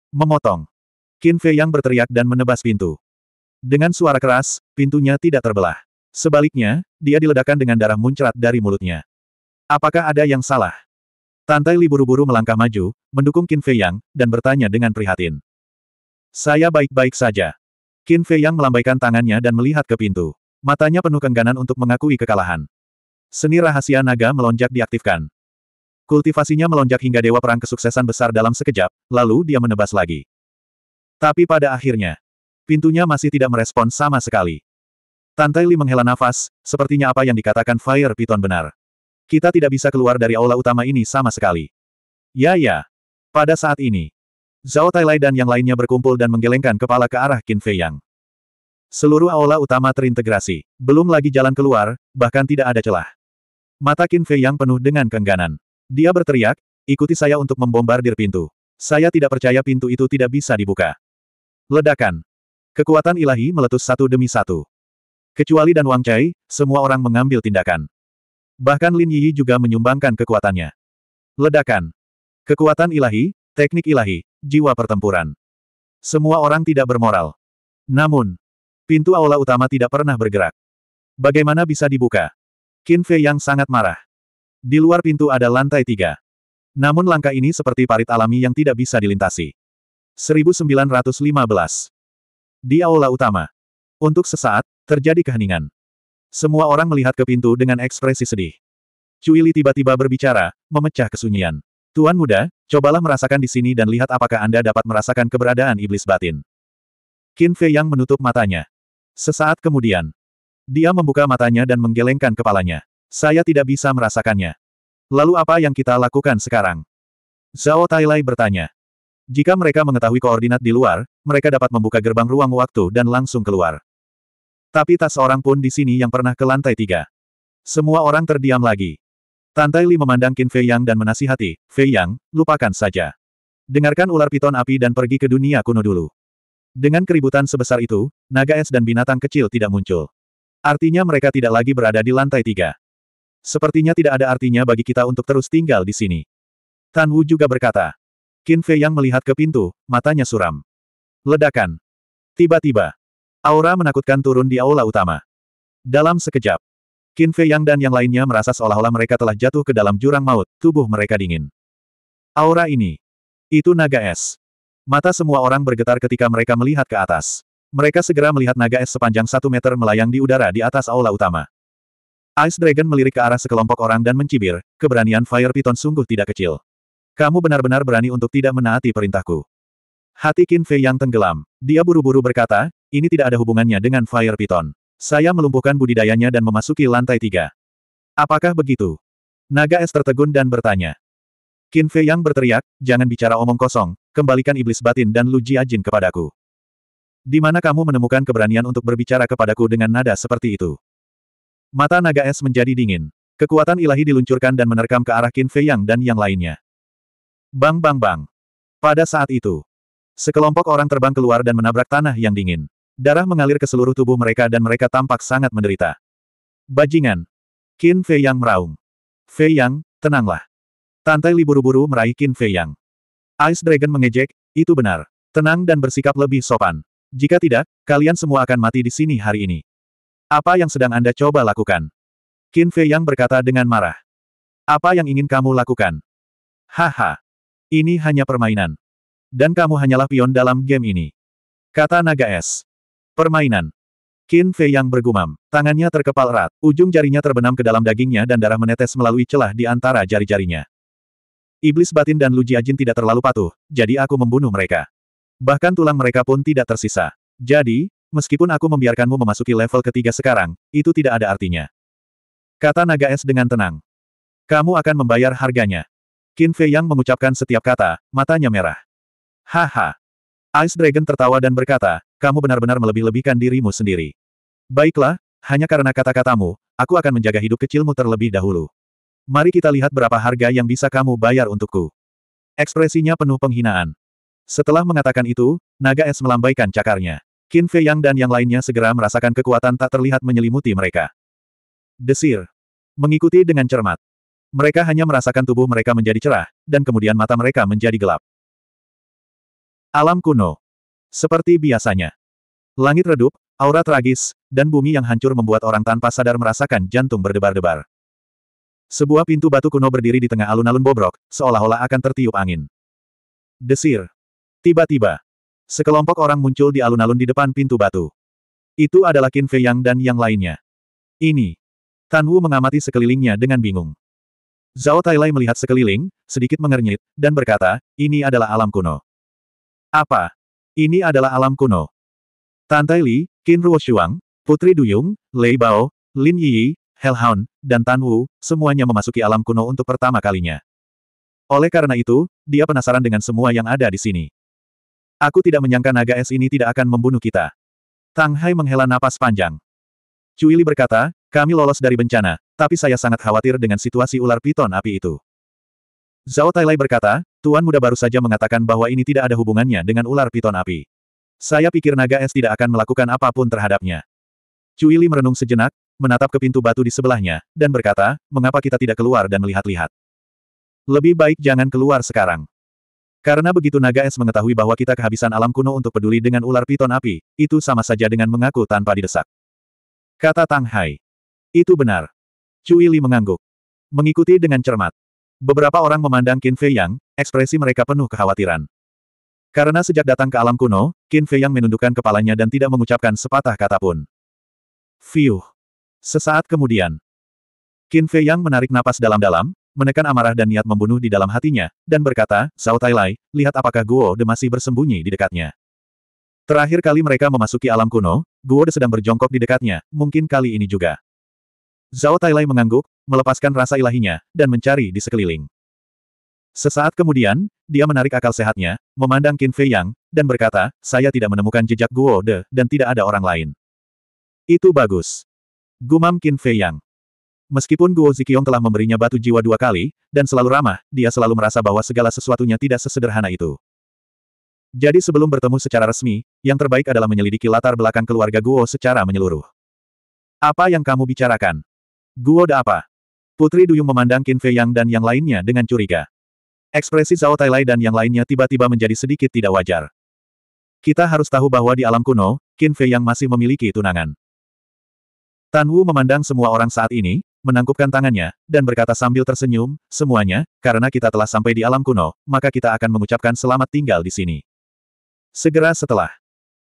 Memotong. Qin Fei Yang berteriak dan menebas pintu. Dengan suara keras, pintunya tidak terbelah. Sebaliknya, dia diledakkan dengan darah muncrat dari mulutnya. Apakah ada yang salah? Tantai Li buru-buru melangkah maju, mendukung Qin Fei Yang, dan bertanya dengan prihatin. Saya baik-baik saja. Qin Fei Yang melambaikan tangannya dan melihat ke pintu. Matanya penuh kengganan untuk mengakui kekalahan. Seni rahasia naga melonjak diaktifkan. Kultivasinya melonjak hingga dewa perang kesuksesan besar dalam sekejap, lalu dia menebas lagi. Tapi pada akhirnya, pintunya masih tidak merespon sama sekali. Tantai Li menghela nafas, sepertinya apa yang dikatakan Fire Piton benar. Kita tidak bisa keluar dari aula utama ini sama sekali. Ya ya. Pada saat ini, Zhao Tailai dan yang lainnya berkumpul dan menggelengkan kepala ke arah Qin Fei Yang. Seluruh aula utama terintegrasi. Belum lagi jalan keluar, bahkan tidak ada celah. Mata Qin Fei Yang penuh dengan kengganan. Dia berteriak, ikuti saya untuk membombardir pintu. Saya tidak percaya pintu itu tidak bisa dibuka. Ledakan. Kekuatan ilahi meletus satu demi satu. Kecuali dan Wang Chai, semua orang mengambil tindakan. Bahkan Lin Yi juga menyumbangkan kekuatannya. Ledakan. Kekuatan ilahi, teknik ilahi, jiwa pertempuran. Semua orang tidak bermoral. Namun, pintu aula utama tidak pernah bergerak. Bagaimana bisa dibuka? Qin Fei yang sangat marah. Di luar pintu ada lantai tiga. Namun langkah ini seperti parit alami yang tidak bisa dilintasi. 1915. Di aula utama. Untuk sesaat, terjadi keheningan. Semua orang melihat ke pintu dengan ekspresi sedih. Cuili tiba-tiba berbicara, memecah kesunyian. Tuan muda, cobalah merasakan di sini dan lihat apakah Anda dapat merasakan keberadaan iblis batin. Qin Fei yang menutup matanya. Sesaat kemudian, dia membuka matanya dan menggelengkan kepalanya. Saya tidak bisa merasakannya. Lalu apa yang kita lakukan sekarang? Zhao Tai Tailai bertanya. Jika mereka mengetahui koordinat di luar, mereka dapat membuka gerbang ruang waktu dan langsung keluar. Tapi tak seorang pun di sini yang pernah ke lantai tiga. Semua orang terdiam lagi. Tantai Li memandang Qin Fei Yang dan menasihati, Fei Yang, lupakan saja. Dengarkan ular piton api dan pergi ke dunia kuno dulu. Dengan keributan sebesar itu, naga es dan binatang kecil tidak muncul. Artinya mereka tidak lagi berada di lantai tiga. Sepertinya tidak ada artinya bagi kita untuk terus tinggal di sini. Tan Wu juga berkata. Qin Fei Yang melihat ke pintu, matanya suram. Ledakan. Tiba-tiba, Aura menakutkan turun di aula utama. Dalam sekejap, Qin Fei Yang dan yang lainnya merasa seolah-olah mereka telah jatuh ke dalam jurang maut, tubuh mereka dingin. Aura ini. Itu naga es. Mata semua orang bergetar ketika mereka melihat ke atas. Mereka segera melihat naga es sepanjang satu meter melayang di udara di atas aula utama. Ice Dragon melirik ke arah sekelompok orang dan mencibir, keberanian Fire Python sungguh tidak kecil. Kamu benar-benar berani untuk tidak menaati perintahku. Hati Qin Fei yang tenggelam. Dia buru-buru berkata, ini tidak ada hubungannya dengan Fire Python. Saya melumpuhkan budidayanya dan memasuki lantai tiga. Apakah begitu? Naga es tertegun dan bertanya. Qin Fei yang berteriak, jangan bicara omong kosong, kembalikan iblis batin dan Lu Jiajin kepadaku. Di mana kamu menemukan keberanian untuk berbicara kepadaku dengan nada seperti itu? Mata naga es menjadi dingin. Kekuatan ilahi diluncurkan dan menerkam ke arah Qin Fei Yang dan yang lainnya. Bang bang bang. Pada saat itu, Sekelompok orang terbang keluar dan menabrak tanah yang dingin. Darah mengalir ke seluruh tubuh mereka dan mereka tampak sangat menderita. Bajingan. Qin Fei Yang meraung. Fei Yang, tenanglah. Tante Li buru-buru meraih Qin Fei Yang. Ice Dragon mengejek, itu benar. Tenang dan bersikap lebih sopan. Jika tidak, kalian semua akan mati di sini hari ini. Apa yang sedang Anda coba lakukan? Qin Fei Yang berkata dengan marah. Apa yang ingin kamu lakukan? Haha. Ini hanya permainan. Dan kamu hanyalah pion dalam game ini. Kata naga es. Permainan. Qin Fei yang bergumam. Tangannya terkepal erat, ujung jarinya terbenam ke dalam dagingnya dan darah menetes melalui celah di antara jari-jarinya. Iblis batin dan Lu Jiajin tidak terlalu patuh, jadi aku membunuh mereka. Bahkan tulang mereka pun tidak tersisa. Jadi, meskipun aku membiarkanmu memasuki level ketiga sekarang, itu tidak ada artinya. Kata naga es dengan tenang. Kamu akan membayar harganya. Qin Fei Yang mengucapkan setiap kata, matanya merah. Haha. Ice Dragon tertawa dan berkata, kamu benar-benar melebih-lebihkan dirimu sendiri. Baiklah, hanya karena kata-katamu, aku akan menjaga hidup kecilmu terlebih dahulu. Mari kita lihat berapa harga yang bisa kamu bayar untukku. Ekspresinya penuh penghinaan. Setelah mengatakan itu, naga es melambaikan cakarnya. Qin Fei Yang dan yang lainnya segera merasakan kekuatan tak terlihat menyelimuti mereka. Desir. Mengikuti dengan cermat. Mereka hanya merasakan tubuh mereka menjadi cerah, dan kemudian mata mereka menjadi gelap. Alam kuno. Seperti biasanya. Langit redup, aura tragis, dan bumi yang hancur membuat orang tanpa sadar merasakan jantung berdebar-debar. Sebuah pintu batu kuno berdiri di tengah alun-alun bobrok, seolah-olah akan tertiup angin. Desir. Tiba-tiba, sekelompok orang muncul di alun-alun di depan pintu batu. Itu adalah Qin Fei Yang dan yang lainnya. Ini. Tan Wu mengamati sekelilingnya dengan bingung. Zhao Tailai melihat sekeliling, sedikit mengernyit, dan berkata, ini adalah alam kuno. Apa? Ini adalah alam kuno. Tantai Li, Qin Shuang, Putri Duyung, Lei Bao, Lin Yi, Hellhound, dan Tan Wu, semuanya memasuki alam kuno untuk pertama kalinya. Oleh karena itu, dia penasaran dengan semua yang ada di sini. Aku tidak menyangka naga es ini tidak akan membunuh kita. Tang Hai menghela napas panjang. Cui Li berkata, kami lolos dari bencana, tapi saya sangat khawatir dengan situasi ular piton api itu. Zhao Tailai berkata, Tuan muda baru saja mengatakan bahwa ini tidak ada hubungannya dengan ular piton api. Saya pikir naga es tidak akan melakukan apapun terhadapnya. Cui Li merenung sejenak, menatap ke pintu batu di sebelahnya, dan berkata, mengapa kita tidak keluar dan melihat-lihat? Lebih baik jangan keluar sekarang. Karena begitu naga es mengetahui bahwa kita kehabisan alam kuno untuk peduli dengan ular piton api, itu sama saja dengan mengaku tanpa didesak. Kata Tang Hai. Itu benar. Cui Li mengangguk. Mengikuti dengan cermat. Beberapa orang memandang Qin Fei Yang, Ekspresi mereka penuh kekhawatiran. Karena sejak datang ke alam kuno, Qin Fei yang menundukkan kepalanya dan tidak mengucapkan sepatah kata pun. Fiuh. Sesaat kemudian. Qin Fei yang menarik napas dalam-dalam, menekan amarah dan niat membunuh di dalam hatinya, dan berkata, Zhao Lai, lihat apakah Guo De masih bersembunyi di dekatnya. Terakhir kali mereka memasuki alam kuno, Guo De sedang berjongkok di dekatnya, mungkin kali ini juga. Zhao Lai mengangguk, melepaskan rasa ilahinya, dan mencari di sekeliling. Sesaat kemudian, dia menarik akal sehatnya, memandang Qin Fei Yang, dan berkata, saya tidak menemukan jejak Guo De, dan tidak ada orang lain. Itu bagus. Gumam Qin Fei Yang. Meskipun Guo Zikiong telah memberinya batu jiwa dua kali, dan selalu ramah, dia selalu merasa bahwa segala sesuatunya tidak sesederhana itu. Jadi sebelum bertemu secara resmi, yang terbaik adalah menyelidiki latar belakang keluarga Guo secara menyeluruh. Apa yang kamu bicarakan? Guo De apa? Putri Duyung memandang Qin Fei Yang dan yang lainnya dengan curiga. Ekspresi Zhao Tailai dan yang lainnya tiba-tiba menjadi sedikit tidak wajar. Kita harus tahu bahwa di alam kuno, Qin Fei yang masih memiliki tunangan. Tan Wu memandang semua orang saat ini, menangkupkan tangannya, dan berkata sambil tersenyum, semuanya, karena kita telah sampai di alam kuno, maka kita akan mengucapkan selamat tinggal di sini. Segera setelah,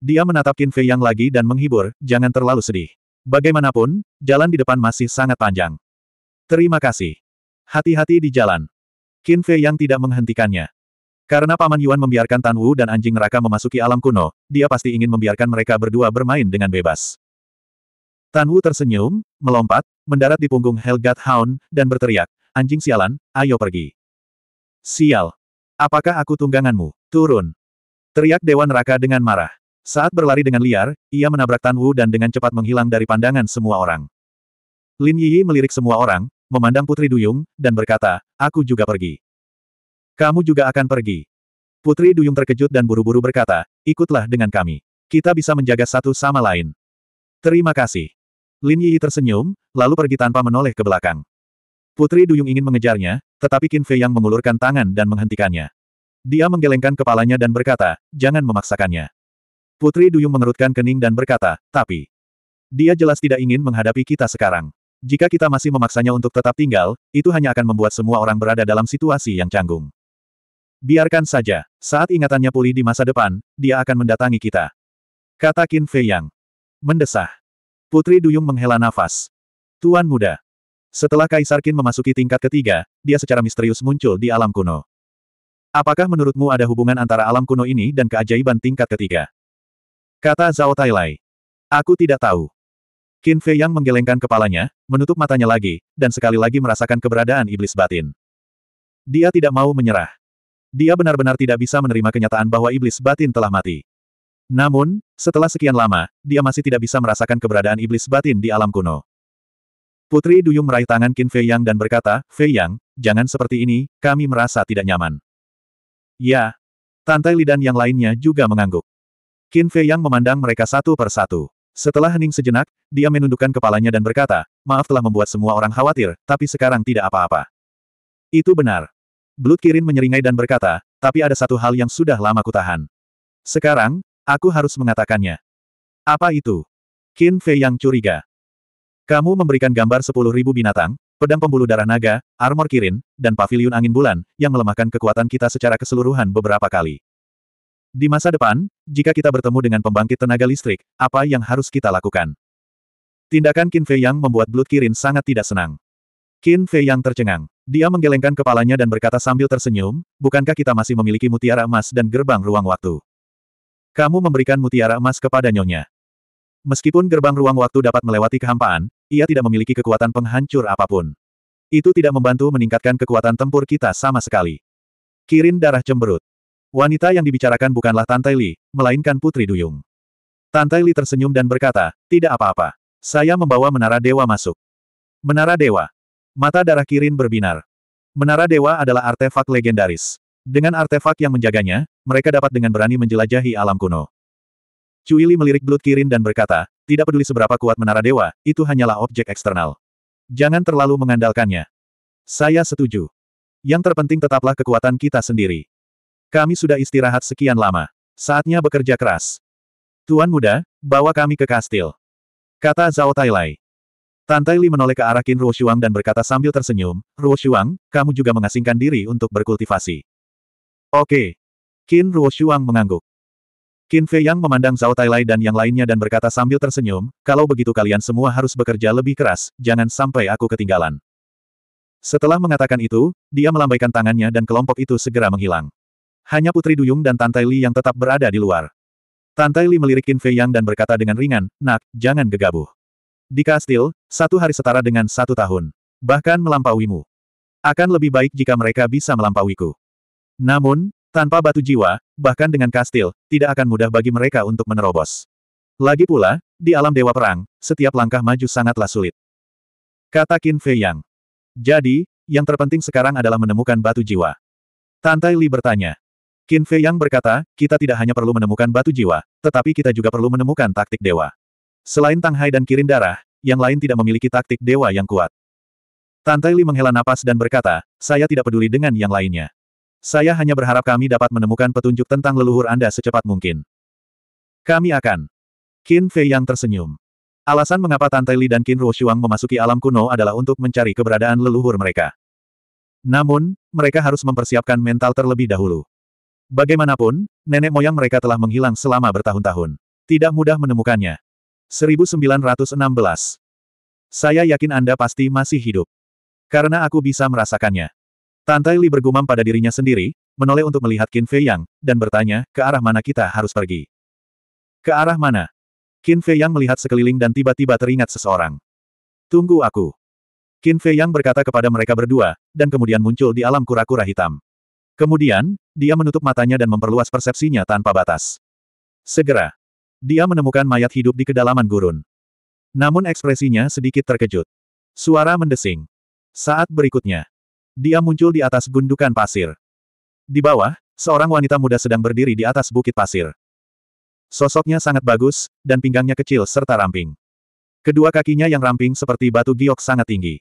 dia menatap Qin Fei yang lagi dan menghibur, jangan terlalu sedih. Bagaimanapun, jalan di depan masih sangat panjang. Terima kasih. Hati-hati di jalan. Qin Fei yang tidak menghentikannya. Karena Paman Yuan membiarkan Tan Wu dan anjing neraka memasuki alam kuno, dia pasti ingin membiarkan mereka berdua bermain dengan bebas. Tan Wu tersenyum, melompat, mendarat di punggung Helgat Hound, dan berteriak, anjing sialan, ayo pergi. Sial! Apakah aku tungganganmu? Turun! Teriak Dewa Neraka dengan marah. Saat berlari dengan liar, ia menabrak Tan Wu dan dengan cepat menghilang dari pandangan semua orang. Lin Yi melirik semua orang, memandang Putri Duyung, dan berkata, aku juga pergi. Kamu juga akan pergi. Putri Duyung terkejut dan buru-buru berkata, ikutlah dengan kami. Kita bisa menjaga satu sama lain. Terima kasih. Lin Yi tersenyum, lalu pergi tanpa menoleh ke belakang. Putri Duyung ingin mengejarnya, tetapi Qin Fei yang mengulurkan tangan dan menghentikannya. Dia menggelengkan kepalanya dan berkata, jangan memaksakannya. Putri Duyung mengerutkan kening dan berkata, tapi... Dia jelas tidak ingin menghadapi kita sekarang. Jika kita masih memaksanya untuk tetap tinggal, itu hanya akan membuat semua orang berada dalam situasi yang canggung. Biarkan saja, saat ingatannya pulih di masa depan, dia akan mendatangi kita. Kata Qin Fei Yang. Mendesah. Putri Duyung menghela nafas. Tuan muda. Setelah Kaisar Qin memasuki tingkat ketiga, dia secara misterius muncul di alam kuno. Apakah menurutmu ada hubungan antara alam kuno ini dan keajaiban tingkat ketiga? Kata Zhao Tailai. Aku tidak tahu. Qin Fei Yang menggelengkan kepalanya, menutup matanya lagi, dan sekali lagi merasakan keberadaan iblis batin. Dia tidak mau menyerah. Dia benar-benar tidak bisa menerima kenyataan bahwa iblis batin telah mati. Namun, setelah sekian lama, dia masih tidak bisa merasakan keberadaan iblis batin di alam kuno. Putri Duyung meraih tangan Qin Fei Yang dan berkata, Fei Yang, jangan seperti ini, kami merasa tidak nyaman. Ya. Tantai Lidan yang lainnya juga mengangguk. Qin Fei Yang memandang mereka satu per satu. Setelah hening sejenak, dia menundukkan kepalanya dan berkata, maaf telah membuat semua orang khawatir, tapi sekarang tidak apa-apa. Itu benar. Blut Kirin menyeringai dan berkata, tapi ada satu hal yang sudah lama kutahan. Sekarang, aku harus mengatakannya. Apa itu? Qin Fei yang curiga. Kamu memberikan gambar sepuluh ribu binatang, pedang pembuluh darah naga, armor kirin, dan pavilion angin bulan, yang melemahkan kekuatan kita secara keseluruhan beberapa kali. Di masa depan, jika kita bertemu dengan pembangkit tenaga listrik, apa yang harus kita lakukan? Tindakan Qin Fei Yang membuat Blood Kirin sangat tidak senang. Qin Fei Yang tercengang. Dia menggelengkan kepalanya dan berkata sambil tersenyum, bukankah kita masih memiliki mutiara emas dan gerbang ruang waktu? Kamu memberikan mutiara emas kepada nyonya. Meskipun gerbang ruang waktu dapat melewati kehampaan, ia tidak memiliki kekuatan penghancur apapun. Itu tidak membantu meningkatkan kekuatan tempur kita sama sekali. Kirin darah cemberut. Wanita yang dibicarakan bukanlah Tante Li, melainkan Putri Duyung. Tante Li tersenyum dan berkata, tidak apa-apa. Saya membawa Menara Dewa masuk. Menara Dewa. Mata darah Kirin berbinar. Menara Dewa adalah artefak legendaris. Dengan artefak yang menjaganya, mereka dapat dengan berani menjelajahi alam kuno. Cui Li melirik belut Kirin dan berkata, tidak peduli seberapa kuat Menara Dewa, itu hanyalah objek eksternal. Jangan terlalu mengandalkannya. Saya setuju. Yang terpenting tetaplah kekuatan kita sendiri. Kami sudah istirahat sekian lama. Saatnya bekerja keras. Tuan muda, bawa kami ke kastil. Kata Zhao Tailai. Tantai Li menoleh ke arah Qin Ruoshuang dan berkata sambil tersenyum, Ruoshuang, kamu juga mengasingkan diri untuk berkultivasi. Oke. Qin Ruoshuang mengangguk. Qin Fei Yang memandang Zhao Tailai dan yang lainnya dan berkata sambil tersenyum, kalau begitu kalian semua harus bekerja lebih keras, jangan sampai aku ketinggalan. Setelah mengatakan itu, dia melambaikan tangannya dan kelompok itu segera menghilang. Hanya Putri Duyung dan Tantai Li yang tetap berada di luar. Tantai Li melirik Qin Fei Yang dan berkata dengan ringan, Nak, jangan gegabuh. Di kastil, satu hari setara dengan satu tahun. Bahkan melampauimu. Akan lebih baik jika mereka bisa melampauiku. Namun, tanpa batu jiwa, bahkan dengan kastil, tidak akan mudah bagi mereka untuk menerobos. Lagi pula, di alam dewa perang, setiap langkah maju sangatlah sulit. Kata Qin Fei Yang. Jadi, yang terpenting sekarang adalah menemukan batu jiwa. Tantai Li bertanya. Qin Fei Yang berkata, kita tidak hanya perlu menemukan batu jiwa, tetapi kita juga perlu menemukan taktik dewa. Selain Tang Hai dan Kirin Darah, yang lain tidak memiliki taktik dewa yang kuat. Tante Li menghela napas dan berkata, saya tidak peduli dengan yang lainnya. Saya hanya berharap kami dapat menemukan petunjuk tentang leluhur Anda secepat mungkin. Kami akan. Qin Fei Yang tersenyum. Alasan mengapa Tante Li dan Qin Ruoshuang memasuki alam kuno adalah untuk mencari keberadaan leluhur mereka. Namun, mereka harus mempersiapkan mental terlebih dahulu. Bagaimanapun, nenek moyang mereka telah menghilang selama bertahun-tahun. Tidak mudah menemukannya. 1916. Saya yakin Anda pasti masih hidup. Karena aku bisa merasakannya. Tante Li bergumam pada dirinya sendiri, menoleh untuk melihat Qin Fei Yang, dan bertanya, ke arah mana kita harus pergi? Ke arah mana? Qin Fei Yang melihat sekeliling dan tiba-tiba teringat seseorang. Tunggu aku. Qin Fei Yang berkata kepada mereka berdua, dan kemudian muncul di alam kura-kura hitam. Kemudian, dia menutup matanya dan memperluas persepsinya tanpa batas. Segera, dia menemukan mayat hidup di kedalaman gurun. Namun ekspresinya sedikit terkejut. Suara mendesing. Saat berikutnya, dia muncul di atas gundukan pasir. Di bawah, seorang wanita muda sedang berdiri di atas bukit pasir. Sosoknya sangat bagus, dan pinggangnya kecil serta ramping. Kedua kakinya yang ramping seperti batu giok sangat tinggi.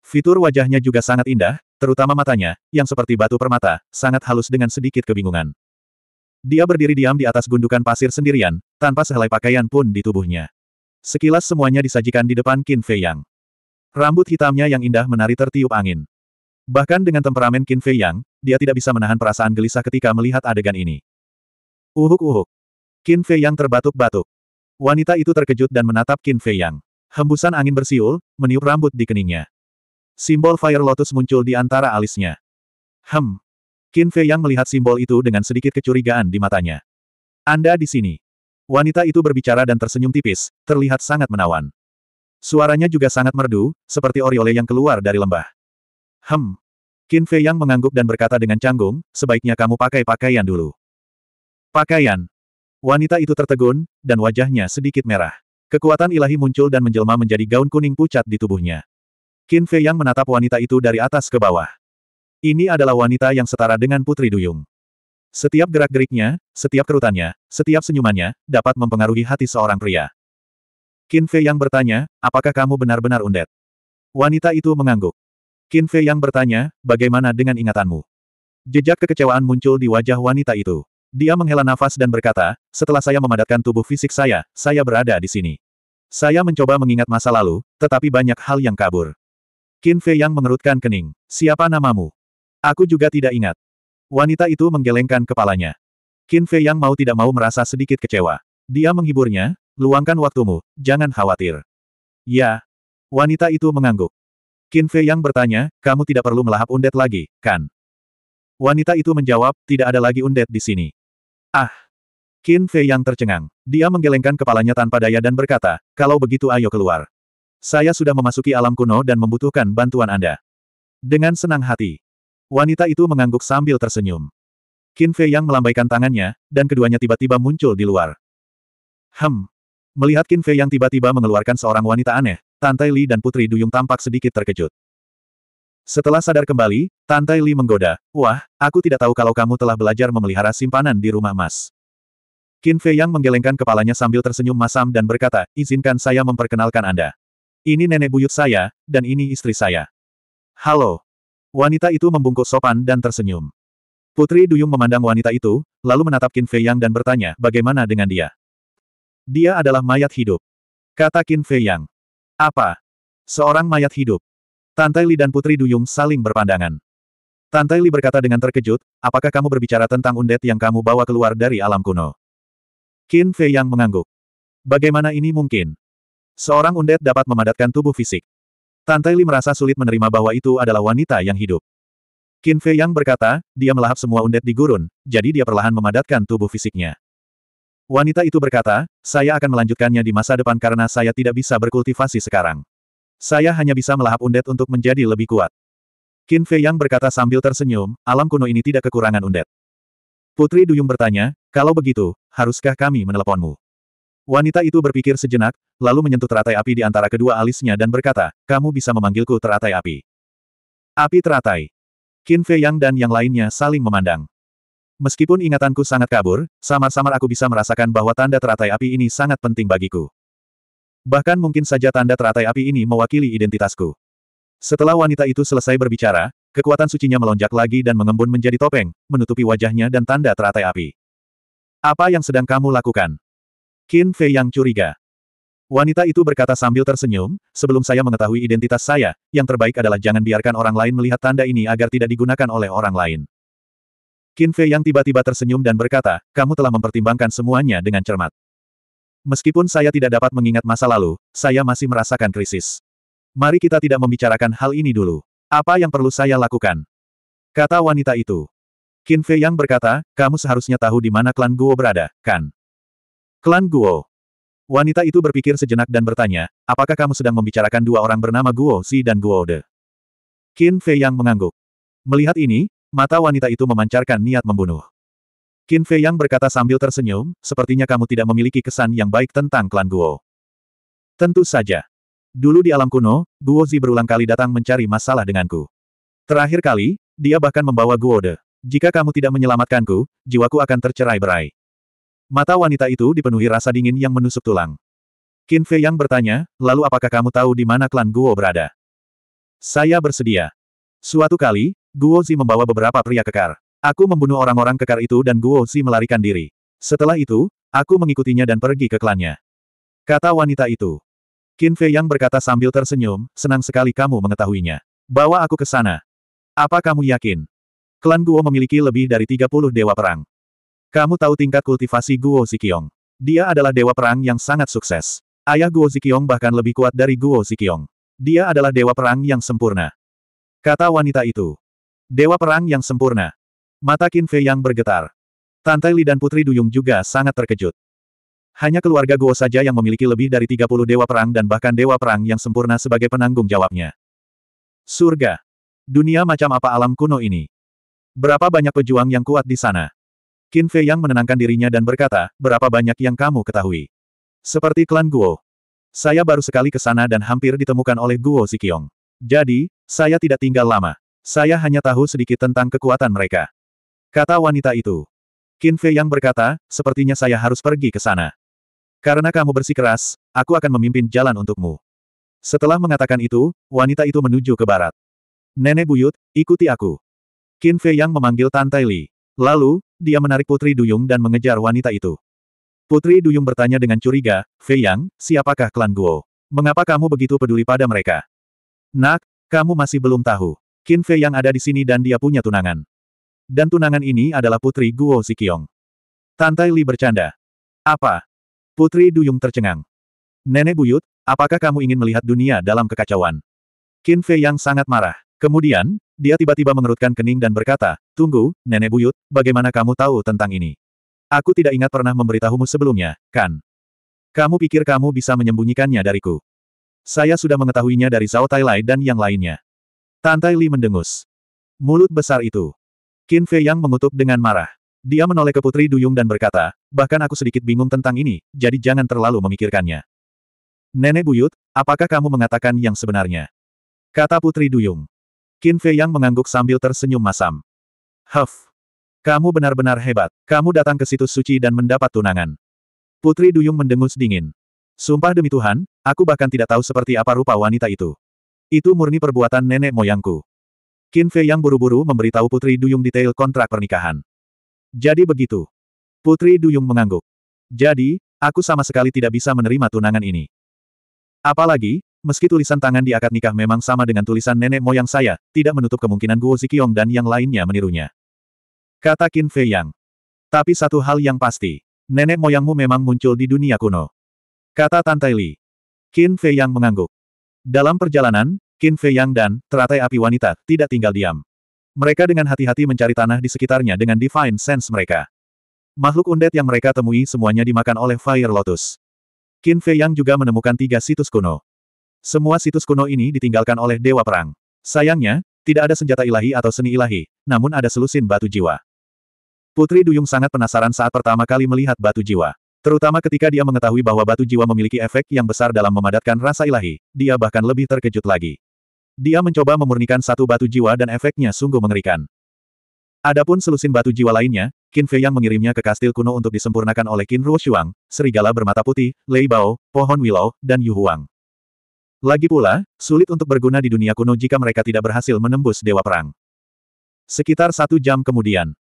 Fitur wajahnya juga sangat indah, terutama matanya, yang seperti batu permata, sangat halus dengan sedikit kebingungan. Dia berdiri diam di atas gundukan pasir sendirian, tanpa sehelai pakaian pun di tubuhnya. Sekilas semuanya disajikan di depan Qin Fei Yang. Rambut hitamnya yang indah menari tertiup angin. Bahkan dengan temperamen Qin Fei Yang, dia tidak bisa menahan perasaan gelisah ketika melihat adegan ini. Uhuk-uhuk. Qin Fei Yang terbatuk-batuk. Wanita itu terkejut dan menatap Qin Fei Yang. Hembusan angin bersiul, meniup rambut di keningnya. Simbol Fire Lotus muncul di antara alisnya. Hem. Qin Fei yang melihat simbol itu dengan sedikit kecurigaan di matanya. Anda di sini. Wanita itu berbicara dan tersenyum tipis, terlihat sangat menawan. Suaranya juga sangat merdu, seperti oriole yang keluar dari lembah. Hem. Qin Fei yang mengangguk dan berkata dengan canggung, sebaiknya kamu pakai pakaian dulu. Pakaian. Wanita itu tertegun, dan wajahnya sedikit merah. Kekuatan ilahi muncul dan menjelma menjadi gaun kuning pucat di tubuhnya. Qin Fei Yang menatap wanita itu dari atas ke bawah. Ini adalah wanita yang setara dengan Putri Duyung. Setiap gerak-geriknya, setiap kerutannya, setiap senyumannya, dapat mempengaruhi hati seorang pria. Qin Fei Yang bertanya, apakah kamu benar-benar undet? Wanita itu mengangguk. Qin Fei Yang bertanya, bagaimana dengan ingatanmu? Jejak kekecewaan muncul di wajah wanita itu. Dia menghela nafas dan berkata, setelah saya memadatkan tubuh fisik saya, saya berada di sini. Saya mencoba mengingat masa lalu, tetapi banyak hal yang kabur. Qin Fei yang mengerutkan kening. Siapa namamu? Aku juga tidak ingat. Wanita itu menggelengkan kepalanya. Qin Fei yang mau tidak mau merasa sedikit kecewa. Dia menghiburnya, luangkan waktumu, jangan khawatir. Ya. Wanita itu mengangguk. Qin Fei yang bertanya, kamu tidak perlu melahap undet lagi, kan? Wanita itu menjawab, tidak ada lagi undet di sini. Ah. Qin Fei yang tercengang. Dia menggelengkan kepalanya tanpa daya dan berkata, kalau begitu ayo keluar. Saya sudah memasuki alam kuno dan membutuhkan bantuan Anda. Dengan senang hati. Wanita itu mengangguk sambil tersenyum. Qin Fei yang melambaikan tangannya, dan keduanya tiba-tiba muncul di luar. Hem. Melihat Qin Fei yang tiba-tiba mengeluarkan seorang wanita aneh, Tantai Li dan Putri Duyung tampak sedikit terkejut. Setelah sadar kembali, Tantai Li menggoda, Wah, aku tidak tahu kalau kamu telah belajar memelihara simpanan di rumah mas. Qin Fei yang menggelengkan kepalanya sambil tersenyum masam dan berkata, izinkan saya memperkenalkan Anda. Ini nenek buyut saya, dan ini istri saya. Halo. Wanita itu membungkuk sopan dan tersenyum. Putri Duyung memandang wanita itu, lalu menatap Qin Fei Yang dan bertanya, bagaimana dengan dia? Dia adalah mayat hidup. Kata Qin Fei Yang. Apa? Seorang mayat hidup. Tantai Li dan Putri Duyung saling berpandangan. Tantai Li berkata dengan terkejut, apakah kamu berbicara tentang undet yang kamu bawa keluar dari alam kuno? Qin Fei Yang mengangguk. Bagaimana ini mungkin? Seorang undet dapat memadatkan tubuh fisik. Tante Li merasa sulit menerima bahwa itu adalah wanita yang hidup. Qin Fei Yang berkata, dia melahap semua undet di gurun, jadi dia perlahan memadatkan tubuh fisiknya. Wanita itu berkata, saya akan melanjutkannya di masa depan karena saya tidak bisa berkultivasi sekarang. Saya hanya bisa melahap undet untuk menjadi lebih kuat. Qin Fei Yang berkata sambil tersenyum, alam kuno ini tidak kekurangan undet. Putri Duyung bertanya, kalau begitu, haruskah kami meneleponmu? Wanita itu berpikir sejenak, lalu menyentuh teratai api di antara kedua alisnya dan berkata, kamu bisa memanggilku teratai api. Api teratai. Qin Fei Yang dan yang lainnya saling memandang. Meskipun ingatanku sangat kabur, samar-samar aku bisa merasakan bahwa tanda teratai api ini sangat penting bagiku. Bahkan mungkin saja tanda teratai api ini mewakili identitasku. Setelah wanita itu selesai berbicara, kekuatan sucinya melonjak lagi dan mengembun menjadi topeng, menutupi wajahnya dan tanda teratai api. Apa yang sedang kamu lakukan? Qin Fei yang curiga. Wanita itu berkata sambil tersenyum, sebelum saya mengetahui identitas saya, yang terbaik adalah jangan biarkan orang lain melihat tanda ini agar tidak digunakan oleh orang lain. Qin Fei yang tiba-tiba tersenyum dan berkata, kamu telah mempertimbangkan semuanya dengan cermat. Meskipun saya tidak dapat mengingat masa lalu, saya masih merasakan krisis. Mari kita tidak membicarakan hal ini dulu. Apa yang perlu saya lakukan? Kata wanita itu. Qin Fei yang berkata, kamu seharusnya tahu di mana klan Guo berada, kan? Klan Guo. Wanita itu berpikir sejenak dan bertanya, apakah kamu sedang membicarakan dua orang bernama Guo Xi dan Guo De? Qin Fei Yang mengangguk. Melihat ini, mata wanita itu memancarkan niat membunuh. Qin Fei Yang berkata sambil tersenyum, sepertinya kamu tidak memiliki kesan yang baik tentang klan Guo. Tentu saja. Dulu di alam kuno, Guo Zi berulang kali datang mencari masalah denganku. Terakhir kali, dia bahkan membawa Guo De. Jika kamu tidak menyelamatkanku, jiwaku akan tercerai berai. Mata wanita itu dipenuhi rasa dingin yang menusuk tulang. Qin Fei yang bertanya, lalu apakah kamu tahu di mana klan Guo berada? Saya bersedia. Suatu kali, Guo Zi membawa beberapa pria kekar. Aku membunuh orang-orang kekar itu dan Guo Zi melarikan diri. Setelah itu, aku mengikutinya dan pergi ke klannya. Kata wanita itu. Qin Fei yang berkata sambil tersenyum, senang sekali kamu mengetahuinya. Bawa aku ke sana. Apa kamu yakin? Klan Guo memiliki lebih dari 30 dewa perang. Kamu tahu tingkat kultivasi Guo Ziqiong. Dia adalah dewa perang yang sangat sukses. Ayah Guo Ziqiong bahkan lebih kuat dari Guo Ziqiong. Dia adalah dewa perang yang sempurna. Kata wanita itu. Dewa perang yang sempurna. Mata Qin Fei yang bergetar. Tante Li dan Putri Duyung juga sangat terkejut. Hanya keluarga Guo saja yang memiliki lebih dari 30 dewa perang dan bahkan dewa perang yang sempurna sebagai penanggung jawabnya. Surga. Dunia macam apa alam kuno ini? Berapa banyak pejuang yang kuat di sana? Qin Fei yang menenangkan dirinya dan berkata, berapa banyak yang kamu ketahui? Seperti klan Guo. Saya baru sekali ke sana dan hampir ditemukan oleh Guo Zikyong. Jadi, saya tidak tinggal lama. Saya hanya tahu sedikit tentang kekuatan mereka. Kata wanita itu. Qin Fei yang berkata, sepertinya saya harus pergi ke sana. Karena kamu bersikeras, aku akan memimpin jalan untukmu. Setelah mengatakan itu, wanita itu menuju ke barat. Nenek buyut, ikuti aku. Qin Fei yang memanggil Tan Tai Li. Lalu, dia menarik Putri Duyung dan mengejar wanita itu. Putri Duyung bertanya dengan curiga, Fei Yang, siapakah klan Guo? Mengapa kamu begitu peduli pada mereka? Nak, kamu masih belum tahu. Qin Fei Yang ada di sini dan dia punya tunangan. Dan tunangan ini adalah Putri Guo Zikyong. Tantai Li bercanda. Apa? Putri Duyung tercengang. Nenek buyut, apakah kamu ingin melihat dunia dalam kekacauan? Qin Fei Yang sangat marah. Kemudian, dia tiba-tiba mengerutkan kening dan berkata, Tunggu, Nenek Buyut, bagaimana kamu tahu tentang ini? Aku tidak ingat pernah memberitahumu sebelumnya, kan? Kamu pikir kamu bisa menyembunyikannya dariku? Saya sudah mengetahuinya dari Zhao Tailai dan yang lainnya. Tantai Li mendengus. Mulut besar itu. Qin Fei Yang mengutuk dengan marah. Dia menoleh ke Putri Duyung dan berkata, bahkan aku sedikit bingung tentang ini, jadi jangan terlalu memikirkannya. Nenek Buyut, apakah kamu mengatakan yang sebenarnya? Kata Putri Duyung. Qin Fei Yang mengangguk sambil tersenyum masam. Huff. Kamu benar-benar hebat. Kamu datang ke situs suci dan mendapat tunangan. Putri Duyung mendengus dingin. Sumpah demi Tuhan, aku bahkan tidak tahu seperti apa rupa wanita itu. Itu murni perbuatan nenek moyangku. Qin Fei Yang buru-buru memberitahu Putri Duyung detail kontrak pernikahan. Jadi begitu. Putri Duyung mengangguk. Jadi, aku sama sekali tidak bisa menerima tunangan ini. Apalagi, Meski tulisan tangan di akad nikah memang sama dengan tulisan nenek moyang saya, tidak menutup kemungkinan Guo Ziqiong dan yang lainnya menirunya. Kata Qin Fei Yang. Tapi satu hal yang pasti, nenek moyangmu memang muncul di dunia kuno. Kata Tantai Li. Qin Fei Yang mengangguk. Dalam perjalanan, Qin Fei Yang dan teratai api wanita tidak tinggal diam. Mereka dengan hati-hati mencari tanah di sekitarnya dengan divine sense mereka. Makhluk undead yang mereka temui semuanya dimakan oleh Fire Lotus. Qin Fei Yang juga menemukan tiga situs kuno. Semua situs kuno ini ditinggalkan oleh Dewa Perang. Sayangnya, tidak ada senjata ilahi atau seni ilahi, namun ada selusin batu jiwa. Putri Duyung sangat penasaran saat pertama kali melihat batu jiwa. Terutama ketika dia mengetahui bahwa batu jiwa memiliki efek yang besar dalam memadatkan rasa ilahi, dia bahkan lebih terkejut lagi. Dia mencoba memurnikan satu batu jiwa dan efeknya sungguh mengerikan. Adapun selusin batu jiwa lainnya, Qin Fei yang mengirimnya ke kastil kuno untuk disempurnakan oleh Qin Ruo Shuang, serigala bermata putih, Lei Bao, pohon willow, dan Yu Huang. Lagi pula, sulit untuk berguna di dunia kuno jika mereka tidak berhasil menembus dewa perang. Sekitar satu jam kemudian.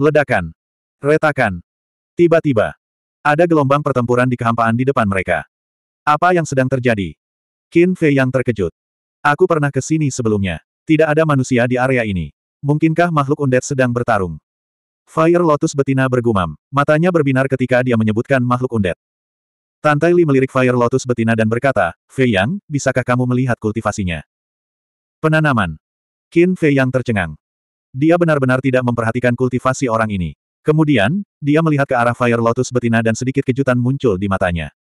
Ledakan. Retakan. Tiba-tiba. Ada gelombang pertempuran di kehampaan di depan mereka. Apa yang sedang terjadi? Qin Fei yang terkejut. Aku pernah ke sini sebelumnya. Tidak ada manusia di area ini. Mungkinkah makhluk undead sedang bertarung? Fire Lotus betina bergumam. Matanya berbinar ketika dia menyebutkan makhluk undead. Tantai Li melirik Fire Lotus betina dan berkata, Fei Yang, bisakah kamu melihat kultivasinya? Penanaman. Qin Fei Yang tercengang. Dia benar-benar tidak memperhatikan kultivasi orang ini. Kemudian, dia melihat ke arah Fire Lotus betina dan sedikit kejutan muncul di matanya.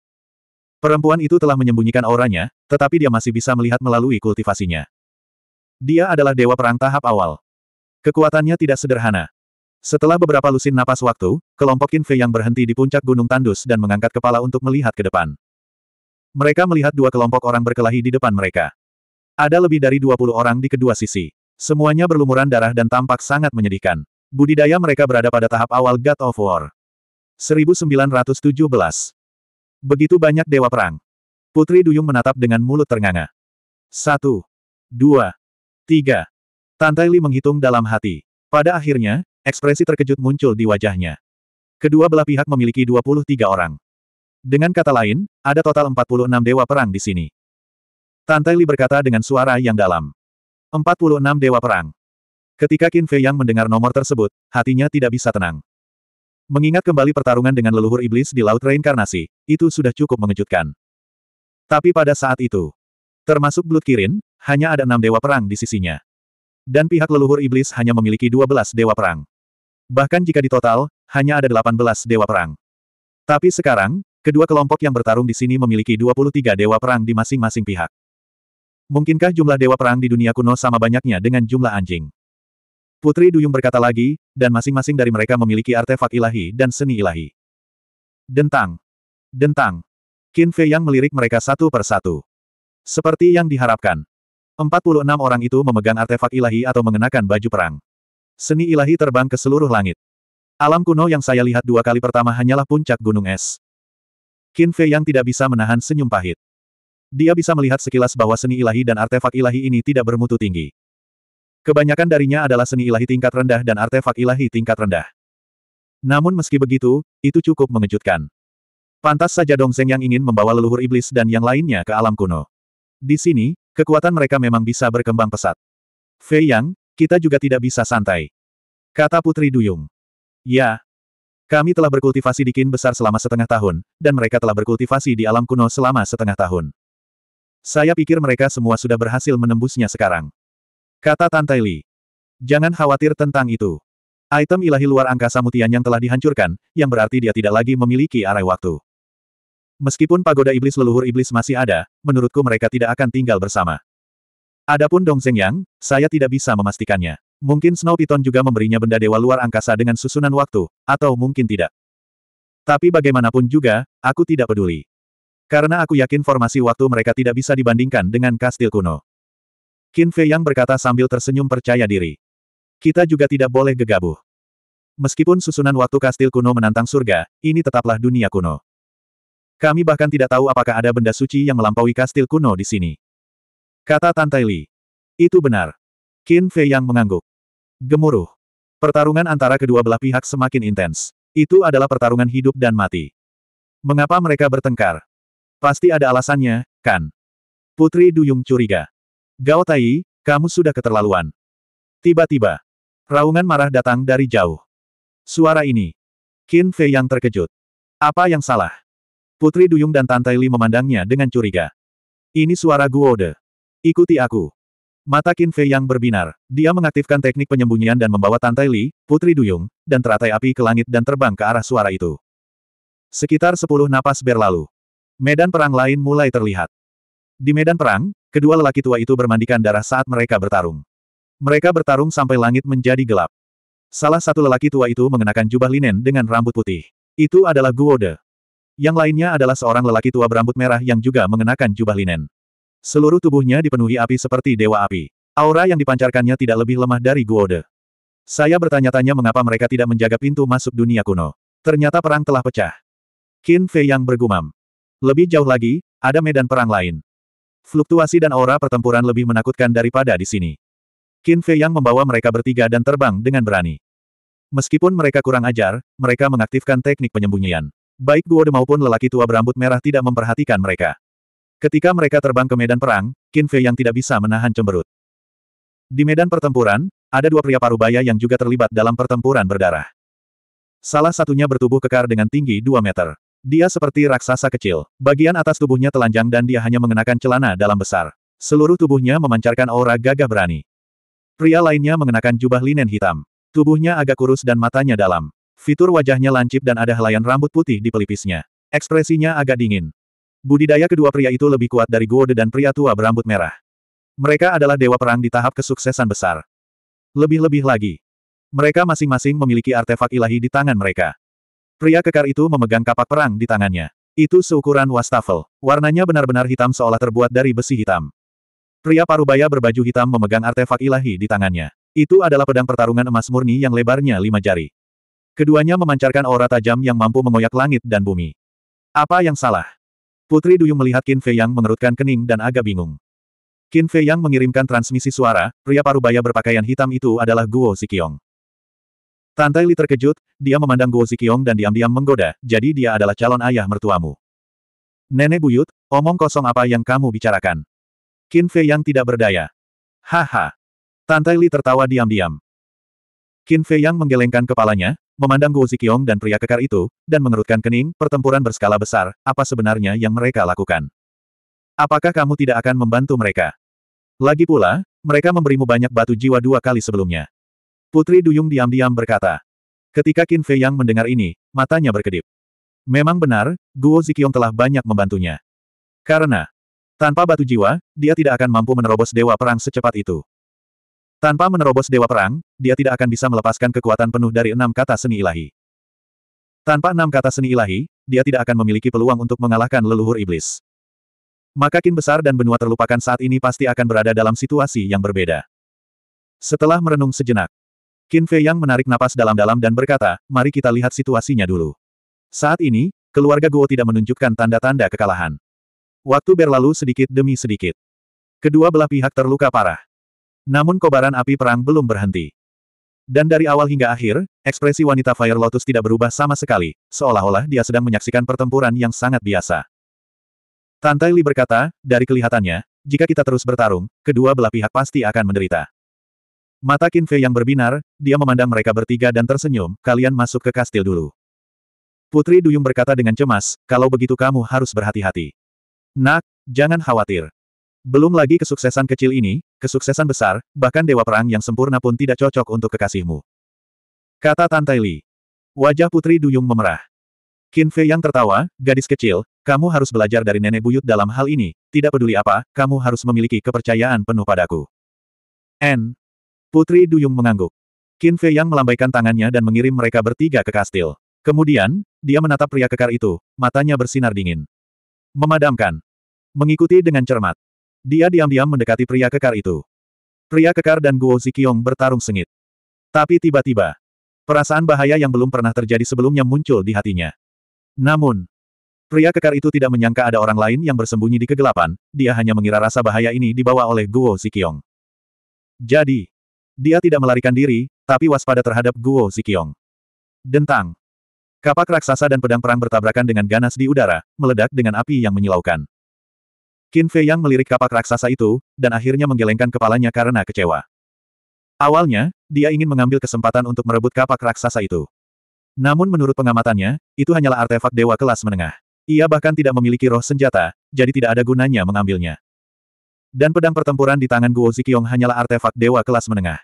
Perempuan itu telah menyembunyikan auranya, tetapi dia masih bisa melihat melalui kultivasinya. Dia adalah dewa perang tahap awal. Kekuatannya tidak sederhana. Setelah beberapa lusin napas waktu, kelompok Qin yang berhenti di puncak Gunung Tandus dan mengangkat kepala untuk melihat ke depan. Mereka melihat dua kelompok orang berkelahi di depan mereka. Ada lebih dari 20 orang di kedua sisi. Semuanya berlumuran darah dan tampak sangat menyedihkan. Budidaya mereka berada pada tahap awal God of War. 1917. Begitu banyak dewa perang. Putri Duyung menatap dengan mulut ternganga. Satu. Dua. Tiga. Tantai Li menghitung dalam hati. Pada akhirnya, Ekspresi terkejut muncul di wajahnya. Kedua belah pihak memiliki 23 orang. Dengan kata lain, ada total 46 dewa perang di sini. Tante Li berkata dengan suara yang dalam. 46 dewa perang. Ketika Qin Fei Yang mendengar nomor tersebut, hatinya tidak bisa tenang. Mengingat kembali pertarungan dengan leluhur iblis di Laut Reinkarnasi, itu sudah cukup mengejutkan. Tapi pada saat itu, termasuk Blood Kirin, hanya ada enam dewa perang di sisinya. Dan pihak leluhur iblis hanya memiliki 12 dewa perang. Bahkan jika di total, hanya ada 18 dewa perang. Tapi sekarang, kedua kelompok yang bertarung di sini memiliki 23 dewa perang di masing-masing pihak. Mungkinkah jumlah dewa perang di dunia kuno sama banyaknya dengan jumlah anjing? Putri Duyung berkata lagi, dan masing-masing dari mereka memiliki artefak ilahi dan seni ilahi. Dentang. Dentang. Qin Fei yang melirik mereka satu per satu. Seperti yang diharapkan, 46 orang itu memegang artefak ilahi atau mengenakan baju perang. Seni ilahi terbang ke seluruh langit. Alam kuno yang saya lihat dua kali pertama hanyalah puncak gunung es. Qin Fei yang tidak bisa menahan senyum pahit. Dia bisa melihat sekilas bahwa seni ilahi dan artefak ilahi ini tidak bermutu tinggi. Kebanyakan darinya adalah seni ilahi tingkat rendah dan artefak ilahi tingkat rendah. Namun meski begitu, itu cukup mengejutkan. Pantas saja Dong Zeng yang ingin membawa leluhur iblis dan yang lainnya ke alam kuno. Di sini, kekuatan mereka memang bisa berkembang pesat. Fei Yang, kita juga tidak bisa santai. Kata Putri Duyung. Ya. Kami telah berkultivasi di kin besar selama setengah tahun, dan mereka telah berkultivasi di alam kuno selama setengah tahun. Saya pikir mereka semua sudah berhasil menembusnya sekarang. Kata Tantai Li. Jangan khawatir tentang itu. Item ilahi luar angkasa mutian yang telah dihancurkan, yang berarti dia tidak lagi memiliki arai waktu. Meskipun pagoda iblis leluhur iblis masih ada, menurutku mereka tidak akan tinggal bersama. Adapun Dong Zhengyang, saya tidak bisa memastikannya. Mungkin Snow Piton juga memberinya benda dewa luar angkasa dengan susunan waktu, atau mungkin tidak. Tapi bagaimanapun juga, aku tidak peduli. Karena aku yakin formasi waktu mereka tidak bisa dibandingkan dengan kastil kuno. Qin Fei Yang berkata sambil tersenyum percaya diri. Kita juga tidak boleh gegabah. Meskipun susunan waktu kastil kuno menantang surga, ini tetaplah dunia kuno. Kami bahkan tidak tahu apakah ada benda suci yang melampaui kastil kuno di sini. Kata Tantai Li. Itu benar. Qin Fei yang mengangguk. Gemuruh. Pertarungan antara kedua belah pihak semakin intens. Itu adalah pertarungan hidup dan mati. Mengapa mereka bertengkar? Pasti ada alasannya, kan? Putri Duyung curiga. Gao Tai, kamu sudah keterlaluan. Tiba-tiba, raungan marah datang dari jauh. Suara ini. Qin Fei yang terkejut. Apa yang salah? Putri Duyung dan Tantai Li memandangnya dengan curiga. Ini suara Guo De. Ikuti aku. Mata Qin Fei yang berbinar. Dia mengaktifkan teknik penyembunyian dan membawa Tantai Li, Putri Duyung, dan teratai api ke langit dan terbang ke arah suara itu. Sekitar sepuluh napas berlalu. Medan perang lain mulai terlihat. Di medan perang, kedua lelaki tua itu bermandikan darah saat mereka bertarung. Mereka bertarung sampai langit menjadi gelap. Salah satu lelaki tua itu mengenakan jubah linen dengan rambut putih. Itu adalah Guode. Yang lainnya adalah seorang lelaki tua berambut merah yang juga mengenakan jubah linen. Seluruh tubuhnya dipenuhi api seperti dewa api. Aura yang dipancarkannya tidak lebih lemah dari Guode. Saya bertanya-tanya mengapa mereka tidak menjaga pintu masuk dunia kuno. Ternyata perang telah pecah. Qin Fei yang bergumam. Lebih jauh lagi, ada medan perang lain. Fluktuasi dan aura pertempuran lebih menakutkan daripada di sini. Qin Fei yang membawa mereka bertiga dan terbang dengan berani. Meskipun mereka kurang ajar, mereka mengaktifkan teknik penyembunyian. Baik Guode maupun lelaki tua berambut merah tidak memperhatikan mereka. Ketika mereka terbang ke medan perang, Qin Fei yang tidak bisa menahan cemberut. Di medan pertempuran, ada dua pria parubaya yang juga terlibat dalam pertempuran berdarah. Salah satunya bertubuh kekar dengan tinggi 2 meter. Dia seperti raksasa kecil. Bagian atas tubuhnya telanjang dan dia hanya mengenakan celana dalam besar. Seluruh tubuhnya memancarkan aura gagah berani. Pria lainnya mengenakan jubah linen hitam. Tubuhnya agak kurus dan matanya dalam. Fitur wajahnya lancip dan ada helaian rambut putih di pelipisnya. Ekspresinya agak dingin. Budidaya kedua pria itu lebih kuat dari Guode dan pria tua berambut merah. Mereka adalah dewa perang di tahap kesuksesan besar. Lebih-lebih lagi. Mereka masing-masing memiliki artefak ilahi di tangan mereka. Pria kekar itu memegang kapak perang di tangannya. Itu seukuran wastafel. Warnanya benar-benar hitam seolah terbuat dari besi hitam. Pria parubaya berbaju hitam memegang artefak ilahi di tangannya. Itu adalah pedang pertarungan emas murni yang lebarnya lima jari. Keduanya memancarkan aura tajam yang mampu mengoyak langit dan bumi. Apa yang salah? Putri Duyung melihat Qin Fei Yang mengerutkan kening dan agak bingung. Qin Fei Yang mengirimkan transmisi suara, pria parubaya berpakaian hitam itu adalah Guo Zikiong. Tante Li terkejut, dia memandang Guo Zikiong dan diam-diam menggoda, jadi dia adalah calon ayah mertuamu. Nenek buyut, omong kosong apa yang kamu bicarakan? Qin Fei Yang tidak berdaya. Haha. Tante Li tertawa diam-diam. Qin Fei Yang menggelengkan kepalanya, memandang Guo Ziqiong dan pria kekar itu, dan mengerutkan kening, pertempuran berskala besar, apa sebenarnya yang mereka lakukan? Apakah kamu tidak akan membantu mereka? Lagi pula, mereka memberimu banyak batu jiwa dua kali sebelumnya. Putri Duyung diam-diam berkata. Ketika Qin Fei Yang mendengar ini, matanya berkedip. Memang benar, Guo Ziqiong telah banyak membantunya. Karena, tanpa batu jiwa, dia tidak akan mampu menerobos Dewa Perang secepat itu. Tanpa menerobos Dewa Perang, dia tidak akan bisa melepaskan kekuatan penuh dari enam kata seni ilahi. Tanpa enam kata seni ilahi, dia tidak akan memiliki peluang untuk mengalahkan leluhur iblis. Maka kin besar dan benua terlupakan saat ini pasti akan berada dalam situasi yang berbeda. Setelah merenung sejenak, Qin Fei Yang menarik napas dalam-dalam dan berkata, mari kita lihat situasinya dulu. Saat ini, keluarga Guo tidak menunjukkan tanda-tanda kekalahan. Waktu berlalu sedikit demi sedikit. Kedua belah pihak terluka parah. Namun kobaran api perang belum berhenti. Dan dari awal hingga akhir, ekspresi wanita Fire Lotus tidak berubah sama sekali, seolah-olah dia sedang menyaksikan pertempuran yang sangat biasa. Tantai Li berkata, dari kelihatannya, jika kita terus bertarung, kedua belah pihak pasti akan menderita. Mata Qin Fei yang berbinar, dia memandang mereka bertiga dan tersenyum, kalian masuk ke kastil dulu. Putri Duyung berkata dengan cemas, kalau begitu kamu harus berhati-hati. Nak, jangan khawatir. Belum lagi kesuksesan kecil ini, kesuksesan besar, bahkan dewa perang yang sempurna pun tidak cocok untuk kekasihmu. Kata Tantai Li. Wajah Putri Duyung memerah. Qin Fei yang tertawa, gadis kecil, kamu harus belajar dari nenek buyut dalam hal ini, tidak peduli apa, kamu harus memiliki kepercayaan penuh padaku. N. Putri Duyung mengangguk. Qin Fei yang melambaikan tangannya dan mengirim mereka bertiga ke kastil. Kemudian, dia menatap pria kekar itu, matanya bersinar dingin. Memadamkan. Mengikuti dengan cermat. Dia diam-diam mendekati pria kekar itu. Pria kekar dan Guo Zikiong bertarung sengit. Tapi tiba-tiba, perasaan bahaya yang belum pernah terjadi sebelumnya muncul di hatinya. Namun, pria kekar itu tidak menyangka ada orang lain yang bersembunyi di kegelapan, dia hanya mengira rasa bahaya ini dibawa oleh Guo Zikiong. Jadi, dia tidak melarikan diri, tapi waspada terhadap Guo Zikiong. Dentang. Kapak raksasa dan pedang perang bertabrakan dengan ganas di udara, meledak dengan api yang menyilaukan. Qin Fei yang melirik kapak raksasa itu, dan akhirnya menggelengkan kepalanya karena kecewa. Awalnya, dia ingin mengambil kesempatan untuk merebut kapak raksasa itu. Namun menurut pengamatannya, itu hanyalah artefak dewa kelas menengah. Ia bahkan tidak memiliki roh senjata, jadi tidak ada gunanya mengambilnya. Dan pedang pertempuran di tangan Guo Ziqiong hanyalah artefak dewa kelas menengah.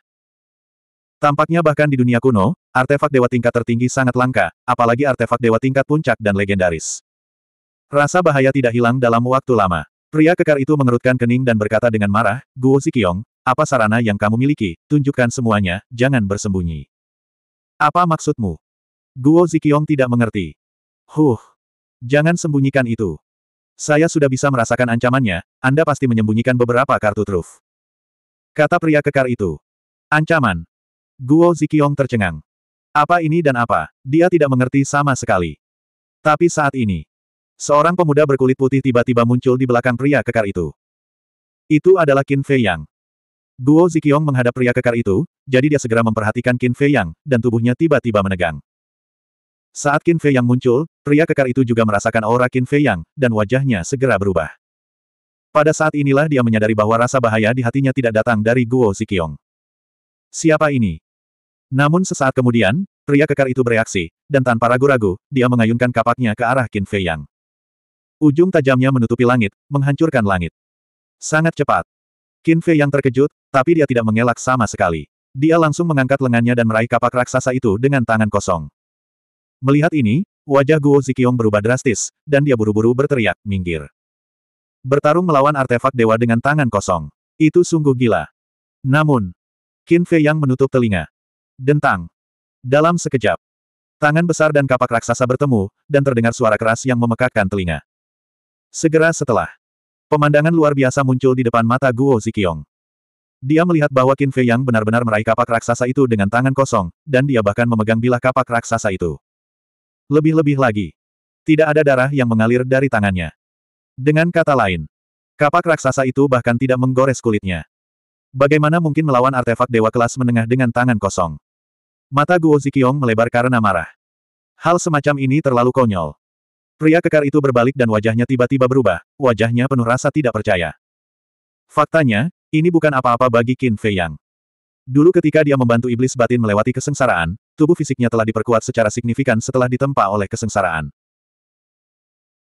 Tampaknya bahkan di dunia kuno, artefak dewa tingkat tertinggi sangat langka, apalagi artefak dewa tingkat puncak dan legendaris. Rasa bahaya tidak hilang dalam waktu lama. Pria kekar itu mengerutkan kening dan berkata dengan marah, Guo Zikiong, apa sarana yang kamu miliki, tunjukkan semuanya, jangan bersembunyi. Apa maksudmu? Guo Zikiong tidak mengerti. Huh, jangan sembunyikan itu. Saya sudah bisa merasakan ancamannya, Anda pasti menyembunyikan beberapa kartu truf. Kata pria kekar itu. Ancaman. Guo Zikiong tercengang. Apa ini dan apa? Dia tidak mengerti sama sekali. Tapi saat ini, Seorang pemuda berkulit putih tiba-tiba muncul di belakang pria kekar itu. Itu adalah Qin Fei Yang. Guo Ziqiong menghadap pria kekar itu, jadi dia segera memperhatikan Qin Fei Yang, dan tubuhnya tiba-tiba menegang. Saat Qin Fei Yang muncul, pria kekar itu juga merasakan aura Qin Fei Yang, dan wajahnya segera berubah. Pada saat inilah dia menyadari bahwa rasa bahaya di hatinya tidak datang dari Guo Ziqiong. Siapa ini? Namun sesaat kemudian, pria kekar itu bereaksi, dan tanpa ragu-ragu, dia mengayunkan kapaknya ke arah Qin Fei Yang. Ujung tajamnya menutupi langit, menghancurkan langit. Sangat cepat. Qin Fei yang terkejut, tapi dia tidak mengelak sama sekali. Dia langsung mengangkat lengannya dan meraih kapak raksasa itu dengan tangan kosong. Melihat ini, wajah Guo Zikiong berubah drastis, dan dia buru-buru berteriak, minggir. Bertarung melawan artefak dewa dengan tangan kosong. Itu sungguh gila. Namun, Qin Fei yang menutup telinga. Dentang. Dalam sekejap, tangan besar dan kapak raksasa bertemu, dan terdengar suara keras yang memekakkan telinga. Segera setelah, pemandangan luar biasa muncul di depan mata Guo Ziqiong. Dia melihat bahwa Qin Fei Yang benar-benar meraih kapak raksasa itu dengan tangan kosong, dan dia bahkan memegang bilah kapak raksasa itu. Lebih-lebih lagi, tidak ada darah yang mengalir dari tangannya. Dengan kata lain, kapak raksasa itu bahkan tidak menggores kulitnya. Bagaimana mungkin melawan artefak dewa kelas menengah dengan tangan kosong? Mata Guo Ziqiong melebar karena marah. Hal semacam ini terlalu konyol. Pria kekar itu berbalik dan wajahnya tiba-tiba berubah, wajahnya penuh rasa tidak percaya. Faktanya, ini bukan apa-apa bagi Qin Fei Yang. Dulu ketika dia membantu iblis batin melewati kesengsaraan, tubuh fisiknya telah diperkuat secara signifikan setelah ditempa oleh kesengsaraan.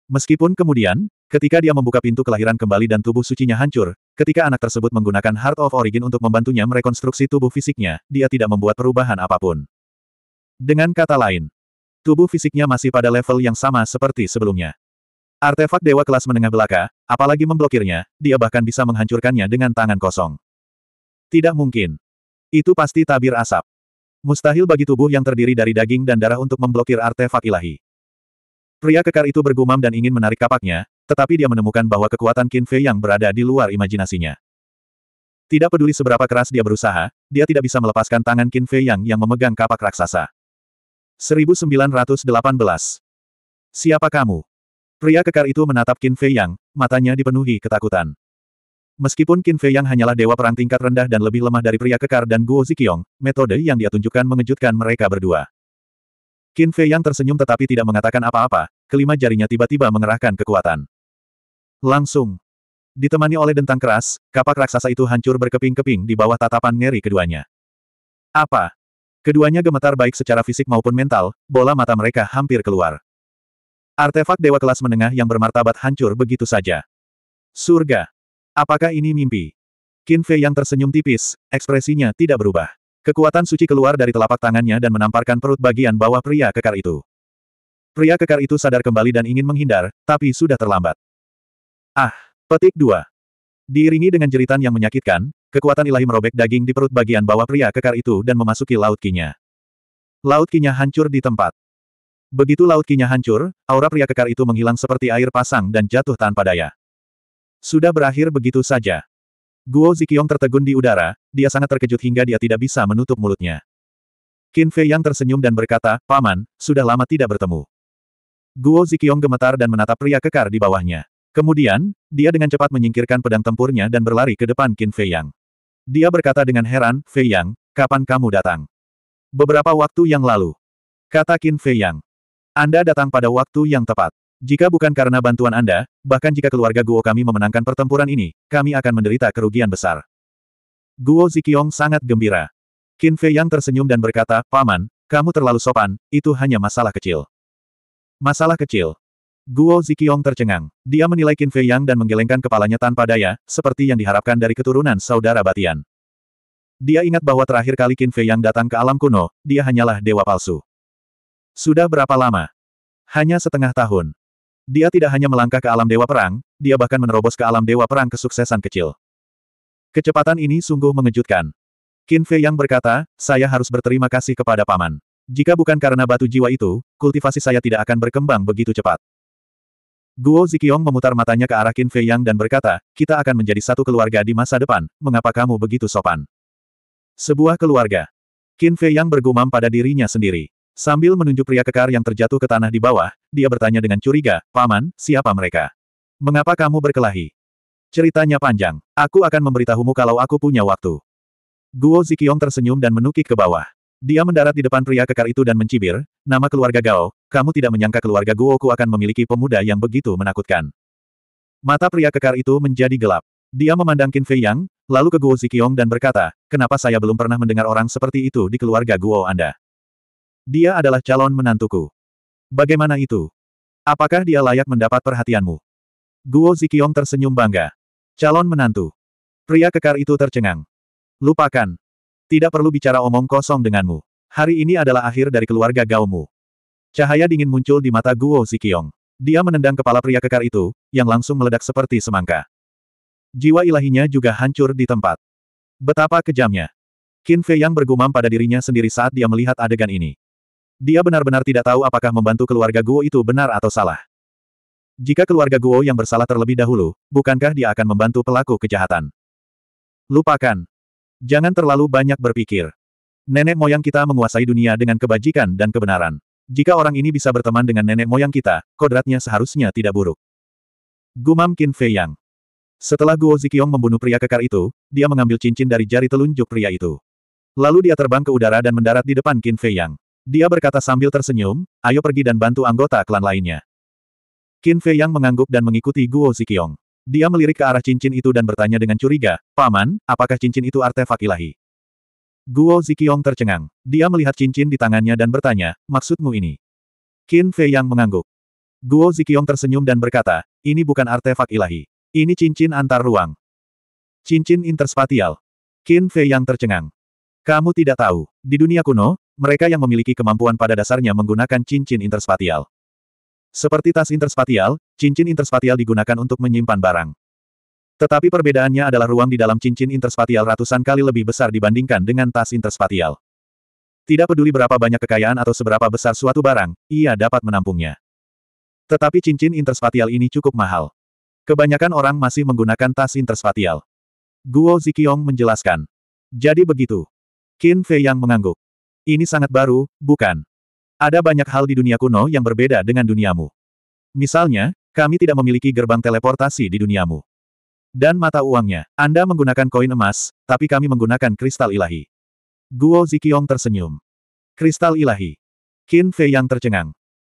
Meskipun kemudian, ketika dia membuka pintu kelahiran kembali dan tubuh sucinya hancur, ketika anak tersebut menggunakan Heart of Origin untuk membantunya merekonstruksi tubuh fisiknya, dia tidak membuat perubahan apapun. Dengan kata lain, Tubuh fisiknya masih pada level yang sama seperti sebelumnya. Artefak dewa kelas menengah belaka, apalagi memblokirnya, dia bahkan bisa menghancurkannya dengan tangan kosong. Tidak mungkin. Itu pasti tabir asap. Mustahil bagi tubuh yang terdiri dari daging dan darah untuk memblokir artefak ilahi. Pria kekar itu bergumam dan ingin menarik kapaknya, tetapi dia menemukan bahwa kekuatan Kinfei yang berada di luar imajinasinya. Tidak peduli seberapa keras dia berusaha, dia tidak bisa melepaskan tangan Qin Fei Yang yang memegang kapak raksasa. 1918. Siapa kamu? Pria kekar itu menatap Qin Fei Yang, matanya dipenuhi ketakutan. Meskipun Qin Fei Yang hanyalah dewa perang tingkat rendah dan lebih lemah dari pria kekar dan Guo Ziqiong, metode yang dia tunjukkan mengejutkan mereka berdua. Qin Fei Yang tersenyum tetapi tidak mengatakan apa-apa, kelima jarinya tiba-tiba mengerahkan kekuatan. Langsung. Ditemani oleh dentang keras, kapak raksasa itu hancur berkeping-keping di bawah tatapan ngeri keduanya. Apa? Keduanya gemetar baik secara fisik maupun mental, bola mata mereka hampir keluar. Artefak dewa kelas menengah yang bermartabat hancur begitu saja. Surga. Apakah ini mimpi? Qin Fei yang tersenyum tipis, ekspresinya tidak berubah. Kekuatan suci keluar dari telapak tangannya dan menamparkan perut bagian bawah pria kekar itu. Pria kekar itu sadar kembali dan ingin menghindar, tapi sudah terlambat. Ah, petik dua. Diiringi dengan jeritan yang menyakitkan, Kekuatan ilahi merobek daging di perut bagian bawah pria kekar itu dan memasuki laut kinya. Laut kinya hancur di tempat. Begitu laut kinya hancur, aura pria kekar itu menghilang seperti air pasang dan jatuh tanpa daya. Sudah berakhir begitu saja. Guo Zikiong tertegun di udara, dia sangat terkejut hingga dia tidak bisa menutup mulutnya. Qin Fei yang tersenyum dan berkata, Paman, sudah lama tidak bertemu. Guo Zikiong gemetar dan menatap pria kekar di bawahnya. Kemudian, dia dengan cepat menyingkirkan pedang tempurnya dan berlari ke depan Qin Fei Yang. Dia berkata dengan heran, Fei Yang, kapan kamu datang? Beberapa waktu yang lalu. Kata Qin Fei Yang. Anda datang pada waktu yang tepat. Jika bukan karena bantuan Anda, bahkan jika keluarga Guo kami memenangkan pertempuran ini, kami akan menderita kerugian besar. Guo Zikiong sangat gembira. Qin Fei Yang tersenyum dan berkata, Paman, kamu terlalu sopan, itu hanya masalah kecil. Masalah kecil. Guo Ziqiong tercengang. Dia menilai Qin Fei Yang dan menggelengkan kepalanya tanpa daya, seperti yang diharapkan dari keturunan saudara Batian. Dia ingat bahwa terakhir kali Qin Fei Yang datang ke alam kuno, dia hanyalah dewa palsu. Sudah berapa lama? Hanya setengah tahun. Dia tidak hanya melangkah ke alam dewa perang, dia bahkan menerobos ke alam dewa perang kesuksesan kecil. Kecepatan ini sungguh mengejutkan. Qin Fei Yang berkata, saya harus berterima kasih kepada paman. Jika bukan karena batu jiwa itu, kultivasi saya tidak akan berkembang begitu cepat. Guo Ziqiong memutar matanya ke arah Qin Fei Yang dan berkata, kita akan menjadi satu keluarga di masa depan, mengapa kamu begitu sopan? Sebuah keluarga. Qin Fei Yang bergumam pada dirinya sendiri. Sambil menunjuk pria kekar yang terjatuh ke tanah di bawah, dia bertanya dengan curiga, Paman, siapa mereka? Mengapa kamu berkelahi? Ceritanya panjang. Aku akan memberitahumu kalau aku punya waktu. Guo Ziqiong tersenyum dan menukik ke bawah. Dia mendarat di depan pria kekar itu dan mencibir, nama keluarga Gao, kamu tidak menyangka keluarga Guoku akan memiliki pemuda yang begitu menakutkan. Mata pria kekar itu menjadi gelap. Dia memandang Qin Fei Yang, lalu ke Guo Zikiong dan berkata, kenapa saya belum pernah mendengar orang seperti itu di keluarga Guo Anda? Dia adalah calon menantuku. Bagaimana itu? Apakah dia layak mendapat perhatianmu? Guo Zikiong tersenyum bangga. Calon menantu. Pria kekar itu tercengang. Lupakan. Tidak perlu bicara omong kosong denganmu. Hari ini adalah akhir dari keluarga Gaumu. Cahaya dingin muncul di mata Guo Zikiong. Dia menendang kepala pria kekar itu, yang langsung meledak seperti semangka. Jiwa ilahinya juga hancur di tempat. Betapa kejamnya. Qin Fei yang bergumam pada dirinya sendiri saat dia melihat adegan ini. Dia benar-benar tidak tahu apakah membantu keluarga Guo itu benar atau salah. Jika keluarga Guo yang bersalah terlebih dahulu, bukankah dia akan membantu pelaku kejahatan? Lupakan. Jangan terlalu banyak berpikir. Nenek moyang kita menguasai dunia dengan kebajikan dan kebenaran. Jika orang ini bisa berteman dengan nenek moyang kita, kodratnya seharusnya tidak buruk. Gumam Qin Fei Yang. Setelah Guo Ziqiong membunuh pria kekar itu, dia mengambil cincin dari jari telunjuk pria itu. Lalu dia terbang ke udara dan mendarat di depan Qin Fei Yang. Dia berkata sambil tersenyum, ayo pergi dan bantu anggota klan lainnya. Qin Fei Yang mengangguk dan mengikuti Guo Ziqiong. Dia melirik ke arah cincin itu dan bertanya dengan curiga, Paman, apakah cincin itu artefak ilahi? Guo Zikiong tercengang. Dia melihat cincin di tangannya dan bertanya, maksudmu ini? Qin Fei yang mengangguk. Guo Zikiong tersenyum dan berkata, ini bukan artefak ilahi. Ini cincin antar ruang. Cincin interspatial. Qin Fei yang tercengang. Kamu tidak tahu, di dunia kuno, mereka yang memiliki kemampuan pada dasarnya menggunakan cincin interspatial. Seperti tas interspatial, cincin interspatial digunakan untuk menyimpan barang. Tetapi perbedaannya adalah ruang di dalam cincin interspatial ratusan kali lebih besar dibandingkan dengan tas interspatial. Tidak peduli berapa banyak kekayaan atau seberapa besar suatu barang, ia dapat menampungnya. Tetapi cincin interspatial ini cukup mahal. Kebanyakan orang masih menggunakan tas interspatial. Guo Ziqiong menjelaskan. Jadi begitu. Qin Fei yang mengangguk. Ini sangat baru, bukan? Ada banyak hal di dunia kuno yang berbeda dengan duniamu. Misalnya, kami tidak memiliki gerbang teleportasi di duniamu. Dan mata uangnya, Anda menggunakan koin emas, tapi kami menggunakan kristal ilahi. Guo Zikiong tersenyum. Kristal ilahi. Qin Fei yang tercengang.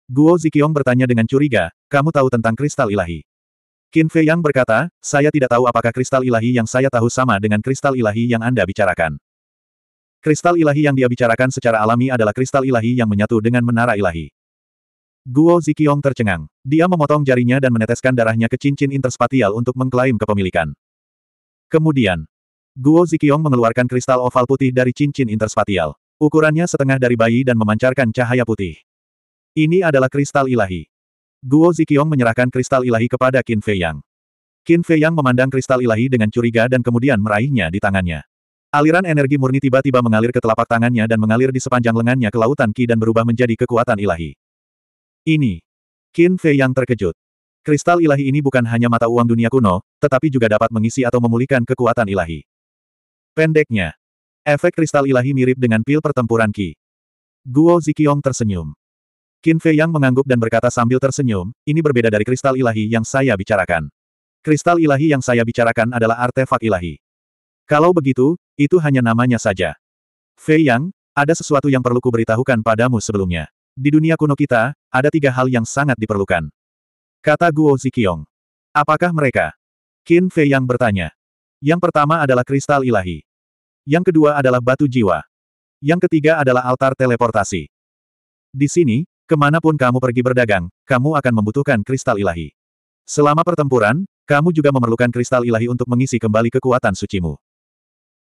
Guo Zikiong bertanya dengan curiga, kamu tahu tentang kristal ilahi? Qin Fei yang berkata, saya tidak tahu apakah kristal ilahi yang saya tahu sama dengan kristal ilahi yang Anda bicarakan. Kristal ilahi yang dia bicarakan secara alami adalah kristal ilahi yang menyatu dengan menara ilahi. Guo Zikiong tercengang. Dia memotong jarinya dan meneteskan darahnya ke cincin interspatial untuk mengklaim kepemilikan. Kemudian, Guo Zikiong mengeluarkan kristal oval putih dari cincin interspatial. Ukurannya setengah dari bayi dan memancarkan cahaya putih. Ini adalah kristal ilahi. Guo Zikiong menyerahkan kristal ilahi kepada Qin Fei Yang. Qin Fei Yang memandang kristal ilahi dengan curiga dan kemudian meraihnya di tangannya. Aliran energi murni tiba-tiba mengalir ke telapak tangannya dan mengalir di sepanjang lengannya ke lautan Qi dan berubah menjadi kekuatan ilahi. Ini. Qin Fei yang terkejut. Kristal ilahi ini bukan hanya mata uang dunia kuno, tetapi juga dapat mengisi atau memulihkan kekuatan ilahi. Pendeknya, efek kristal ilahi mirip dengan pil pertempuran Qi. Guo Zikiong tersenyum. Qin Fei Yang mengangguk dan berkata sambil tersenyum, ini berbeda dari kristal ilahi yang saya bicarakan. Kristal ilahi yang saya bicarakan adalah artefak ilahi. Kalau begitu, itu hanya namanya saja. Fei Yang, ada sesuatu yang perlu kuberitahukan padamu sebelumnya. Di dunia kuno kita, ada tiga hal yang sangat diperlukan. Kata Guo Zikiong. Apakah mereka? Qin Fei yang bertanya. Yang pertama adalah kristal ilahi. Yang kedua adalah batu jiwa. Yang ketiga adalah altar teleportasi. Di sini, kemanapun kamu pergi berdagang, kamu akan membutuhkan kristal ilahi. Selama pertempuran, kamu juga memerlukan kristal ilahi untuk mengisi kembali kekuatan sucimu.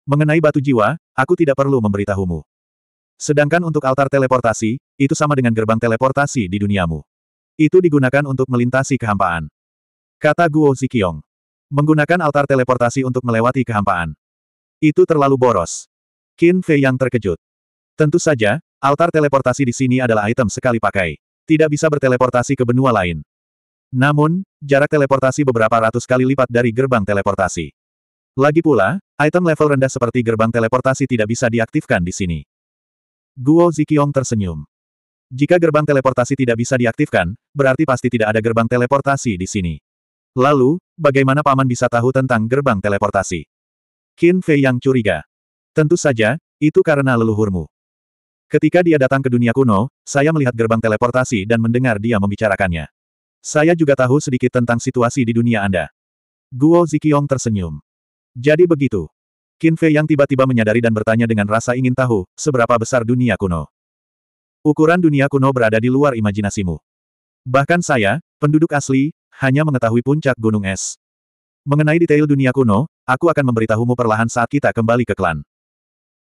Mengenai batu jiwa, aku tidak perlu memberitahumu. Sedangkan untuk altar teleportasi, itu sama dengan gerbang teleportasi di duniamu. Itu digunakan untuk melintasi kehampaan. Kata Guo Ziqiong. Menggunakan altar teleportasi untuk melewati kehampaan. Itu terlalu boros. Qin Fei yang terkejut. Tentu saja, altar teleportasi di sini adalah item sekali pakai. Tidak bisa berteleportasi ke benua lain. Namun, jarak teleportasi beberapa ratus kali lipat dari gerbang teleportasi. Lagi pula, item level rendah seperti gerbang teleportasi tidak bisa diaktifkan di sini. Guo Zikiong tersenyum. Jika gerbang teleportasi tidak bisa diaktifkan, berarti pasti tidak ada gerbang teleportasi di sini. Lalu, bagaimana paman bisa tahu tentang gerbang teleportasi? Qin Fei yang curiga. Tentu saja, itu karena leluhurmu. Ketika dia datang ke dunia kuno, saya melihat gerbang teleportasi dan mendengar dia membicarakannya. Saya juga tahu sedikit tentang situasi di dunia Anda. Guo Zikiong tersenyum. Jadi begitu. Qin Fei yang tiba-tiba menyadari dan bertanya dengan rasa ingin tahu, seberapa besar dunia kuno. Ukuran dunia kuno berada di luar imajinasimu. Bahkan saya, penduduk asli, hanya mengetahui puncak gunung es. Mengenai detail dunia kuno, aku akan memberitahumu perlahan saat kita kembali ke klan.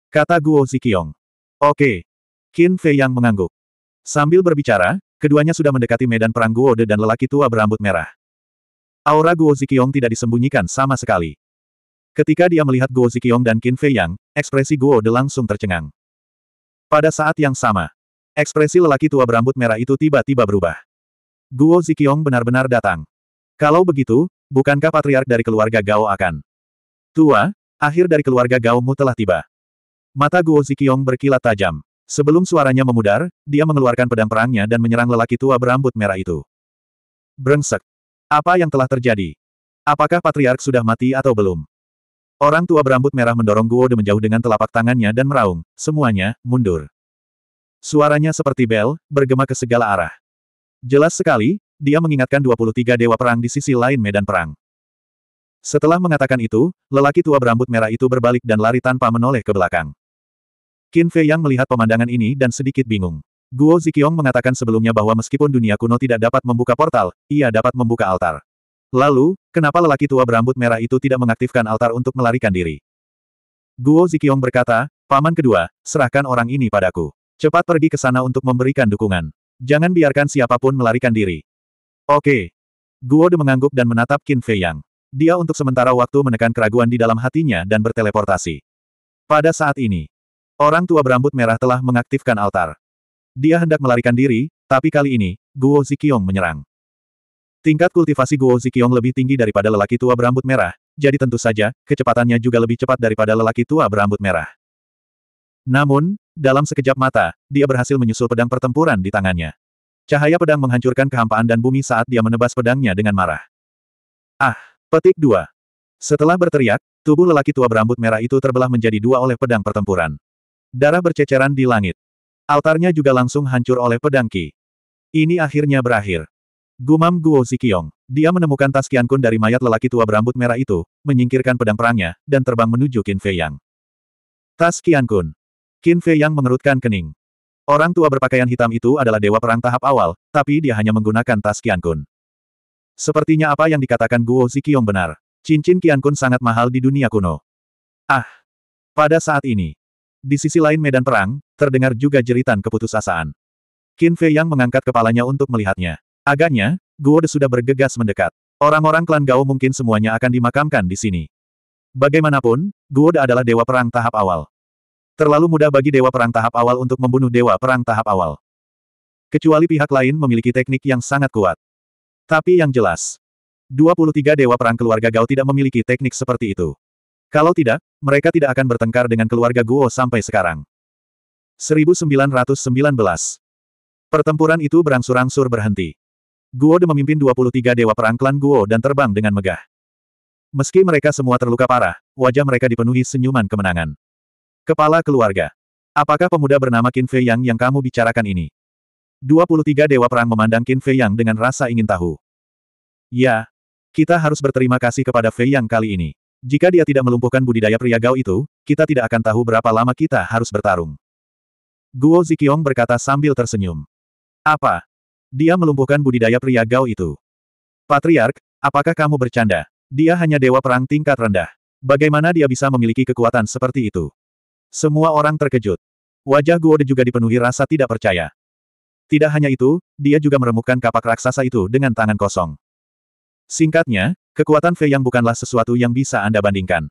Kata Guo Zikiong. Oke. Qin Fei yang mengangguk. Sambil berbicara, keduanya sudah mendekati medan perang Guo De dan lelaki tua berambut merah. Aura Guo Zikiong tidak disembunyikan sama sekali. Ketika dia melihat Guo Zikiong dan Qin Fei Yang, ekspresi Guo De langsung tercengang. Pada saat yang sama, ekspresi lelaki tua berambut merah itu tiba-tiba berubah. Guo Zikiong benar-benar datang. Kalau begitu, bukankah patriark dari keluarga Gao akan? Tua, akhir dari keluarga Gao Mu telah tiba. Mata Guo Zikiong berkilat tajam. Sebelum suaranya memudar, dia mengeluarkan pedang perangnya dan menyerang lelaki tua berambut merah itu. Brengsek. Apa yang telah terjadi? Apakah patriark sudah mati atau belum? Orang tua berambut merah mendorong Guo De menjauh dengan telapak tangannya dan meraung, semuanya, mundur. Suaranya seperti bel, bergema ke segala arah. Jelas sekali, dia mengingatkan 23 dewa perang di sisi lain medan perang. Setelah mengatakan itu, lelaki tua berambut merah itu berbalik dan lari tanpa menoleh ke belakang. Qin Fei Yang melihat pemandangan ini dan sedikit bingung. Guo Ziqiong mengatakan sebelumnya bahwa meskipun dunia kuno tidak dapat membuka portal, ia dapat membuka altar. Lalu, kenapa lelaki tua berambut merah itu tidak mengaktifkan altar untuk melarikan diri? Guo Zikiong berkata, Paman kedua, serahkan orang ini padaku. Cepat pergi ke sana untuk memberikan dukungan. Jangan biarkan siapapun melarikan diri. Oke. Guo De mengangguk dan menatap Qin Fei Yang. Dia untuk sementara waktu menekan keraguan di dalam hatinya dan berteleportasi. Pada saat ini, orang tua berambut merah telah mengaktifkan altar. Dia hendak melarikan diri, tapi kali ini, Guo Zikiong menyerang. Tingkat kultivasi Guo Ziqiong lebih tinggi daripada lelaki tua berambut merah, jadi tentu saja, kecepatannya juga lebih cepat daripada lelaki tua berambut merah. Namun, dalam sekejap mata, dia berhasil menyusul pedang pertempuran di tangannya. Cahaya pedang menghancurkan kehampaan dan bumi saat dia menebas pedangnya dengan marah. Ah, petik dua. Setelah berteriak, tubuh lelaki tua berambut merah itu terbelah menjadi dua oleh pedang pertempuran. Darah berceceran di langit. Altarnya juga langsung hancur oleh pedang Ki. Ini akhirnya berakhir. Gumam Guo Zikiong. Dia menemukan tas Kun dari mayat lelaki tua berambut merah itu, menyingkirkan pedang perangnya, dan terbang menuju Qin Fei Yang. Tas Kun. Qin Fei Yang mengerutkan kening. Orang tua berpakaian hitam itu adalah dewa perang tahap awal, tapi dia hanya menggunakan tas Kun. Sepertinya apa yang dikatakan Guo Zikiong benar. Cincin Kun sangat mahal di dunia kuno. Ah! Pada saat ini. Di sisi lain medan perang, terdengar juga jeritan keputusasaan. Qin Fei Yang mengangkat kepalanya untuk melihatnya. Agaknya, Guo De sudah bergegas mendekat. Orang-orang klan Gao mungkin semuanya akan dimakamkan di sini. Bagaimanapun, Guo De adalah dewa perang tahap awal. Terlalu mudah bagi dewa perang tahap awal untuk membunuh dewa perang tahap awal. Kecuali pihak lain memiliki teknik yang sangat kuat. Tapi yang jelas, 23 dewa perang keluarga Gao tidak memiliki teknik seperti itu. Kalau tidak, mereka tidak akan bertengkar dengan keluarga Guo sampai sekarang. 1919 Pertempuran itu berangsur-angsur berhenti. Guo De memimpin 23 dewa perang klan Guo dan terbang dengan megah. Meski mereka semua terluka parah, wajah mereka dipenuhi senyuman kemenangan. Kepala keluarga. Apakah pemuda bernama Qin Fei Yang yang kamu bicarakan ini? 23 dewa perang memandang Qin Fei Yang dengan rasa ingin tahu. Ya, kita harus berterima kasih kepada Fei Yang kali ini. Jika dia tidak melumpuhkan budidaya pria Gao itu, kita tidak akan tahu berapa lama kita harus bertarung. Guo Ziqiong berkata sambil tersenyum. Apa, dia melumpuhkan budidaya pria Gao itu. Patriark, apakah kamu bercanda? Dia hanya dewa perang tingkat rendah. Bagaimana dia bisa memiliki kekuatan seperti itu? Semua orang terkejut. Wajah Guode juga dipenuhi rasa tidak percaya. Tidak hanya itu, dia juga meremukkan kapak raksasa itu dengan tangan kosong. Singkatnya, kekuatan Fei yang bukanlah sesuatu yang bisa Anda bandingkan.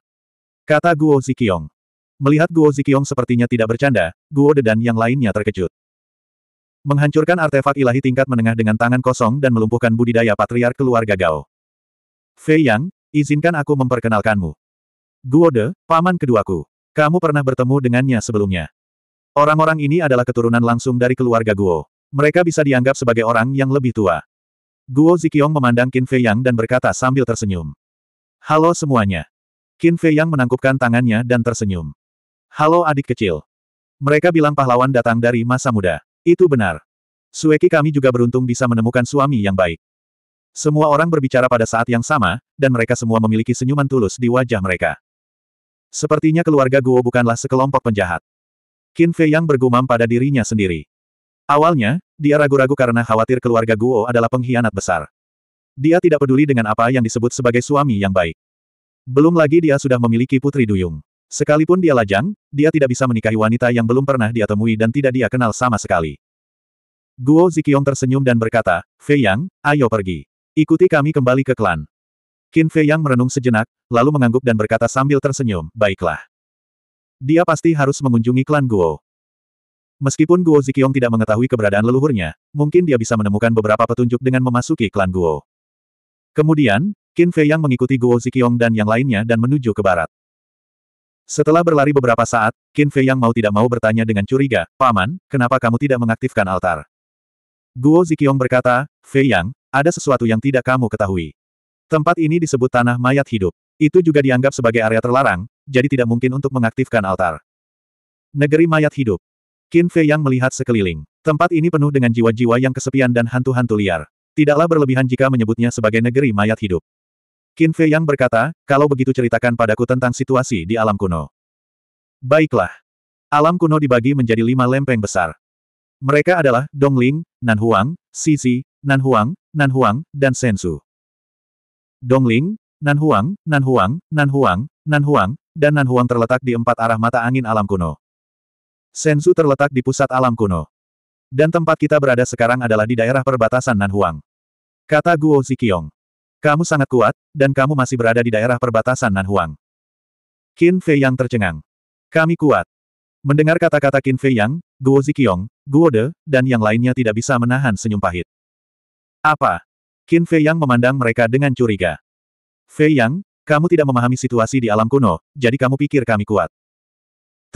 Kata Guo Zikiong. Melihat Guo Zikiong sepertinya tidak bercanda, Guo De dan yang lainnya terkejut. Menghancurkan artefak ilahi tingkat menengah dengan tangan kosong dan melumpuhkan budidaya patriark keluarga Gao. Fei Yang, izinkan aku memperkenalkanmu. Guo De, paman keduaku. Kamu pernah bertemu dengannya sebelumnya. Orang-orang ini adalah keturunan langsung dari keluarga Guo. Mereka bisa dianggap sebagai orang yang lebih tua. Guo Zikiong memandang Qin Fei Yang dan berkata sambil tersenyum. Halo semuanya. Qin Fei Yang menangkupkan tangannya dan tersenyum. Halo adik kecil. Mereka bilang pahlawan datang dari masa muda. Itu benar. Sueki kami juga beruntung bisa menemukan suami yang baik. Semua orang berbicara pada saat yang sama, dan mereka semua memiliki senyuman tulus di wajah mereka. Sepertinya keluarga Guo bukanlah sekelompok penjahat. Qin Fei yang bergumam pada dirinya sendiri. Awalnya, dia ragu-ragu karena khawatir keluarga Guo adalah pengkhianat besar. Dia tidak peduli dengan apa yang disebut sebagai suami yang baik. Belum lagi dia sudah memiliki putri duyung. Sekalipun dia lajang, dia tidak bisa menikahi wanita yang belum pernah dia temui dan tidak dia kenal sama sekali. Guo Zikiong tersenyum dan berkata, Fei Yang, ayo pergi. Ikuti kami kembali ke klan. Qin Fei Yang merenung sejenak, lalu mengangguk dan berkata sambil tersenyum, baiklah. Dia pasti harus mengunjungi klan Guo. Meskipun Guo Zikiong tidak mengetahui keberadaan leluhurnya, mungkin dia bisa menemukan beberapa petunjuk dengan memasuki klan Guo. Kemudian, Qin Fei Yang mengikuti Guo Zikiong dan yang lainnya dan menuju ke barat. Setelah berlari beberapa saat, Qin Fei yang mau tidak mau bertanya dengan curiga, Paman, kenapa kamu tidak mengaktifkan altar? Guo Zikiong berkata, Fei Yang, ada sesuatu yang tidak kamu ketahui. Tempat ini disebut tanah mayat hidup. Itu juga dianggap sebagai area terlarang, jadi tidak mungkin untuk mengaktifkan altar. Negeri mayat hidup. Qin Fei Yang melihat sekeliling. Tempat ini penuh dengan jiwa-jiwa yang kesepian dan hantu-hantu liar. Tidaklah berlebihan jika menyebutnya sebagai negeri mayat hidup. Qin Fei Yang berkata, kalau begitu ceritakan padaku tentang situasi di alam kuno. Baiklah. Alam kuno dibagi menjadi lima lempeng besar. Mereka adalah Dongling, Nanhuang, Sisi, Nanhuang, Nanhuang, dan Sensu. Dongling, Nanhuang, Nanhuang, Nanhuang, Nanhuang, dan Nanhuang terletak di empat arah mata angin alam kuno. Sensu terletak di pusat alam kuno. Dan tempat kita berada sekarang adalah di daerah perbatasan Nanhuang. Kata Guo Zikiong. Kamu sangat kuat, dan kamu masih berada di daerah perbatasan Nanhuang. Qin Fei Yang tercengang. Kami kuat. Mendengar kata-kata Qin Fei Yang, Guo Ziqiong, Guo De, dan yang lainnya tidak bisa menahan senyum pahit. Apa? Qin Fei Yang memandang mereka dengan curiga. Fei Yang, kamu tidak memahami situasi di alam kuno, jadi kamu pikir kami kuat.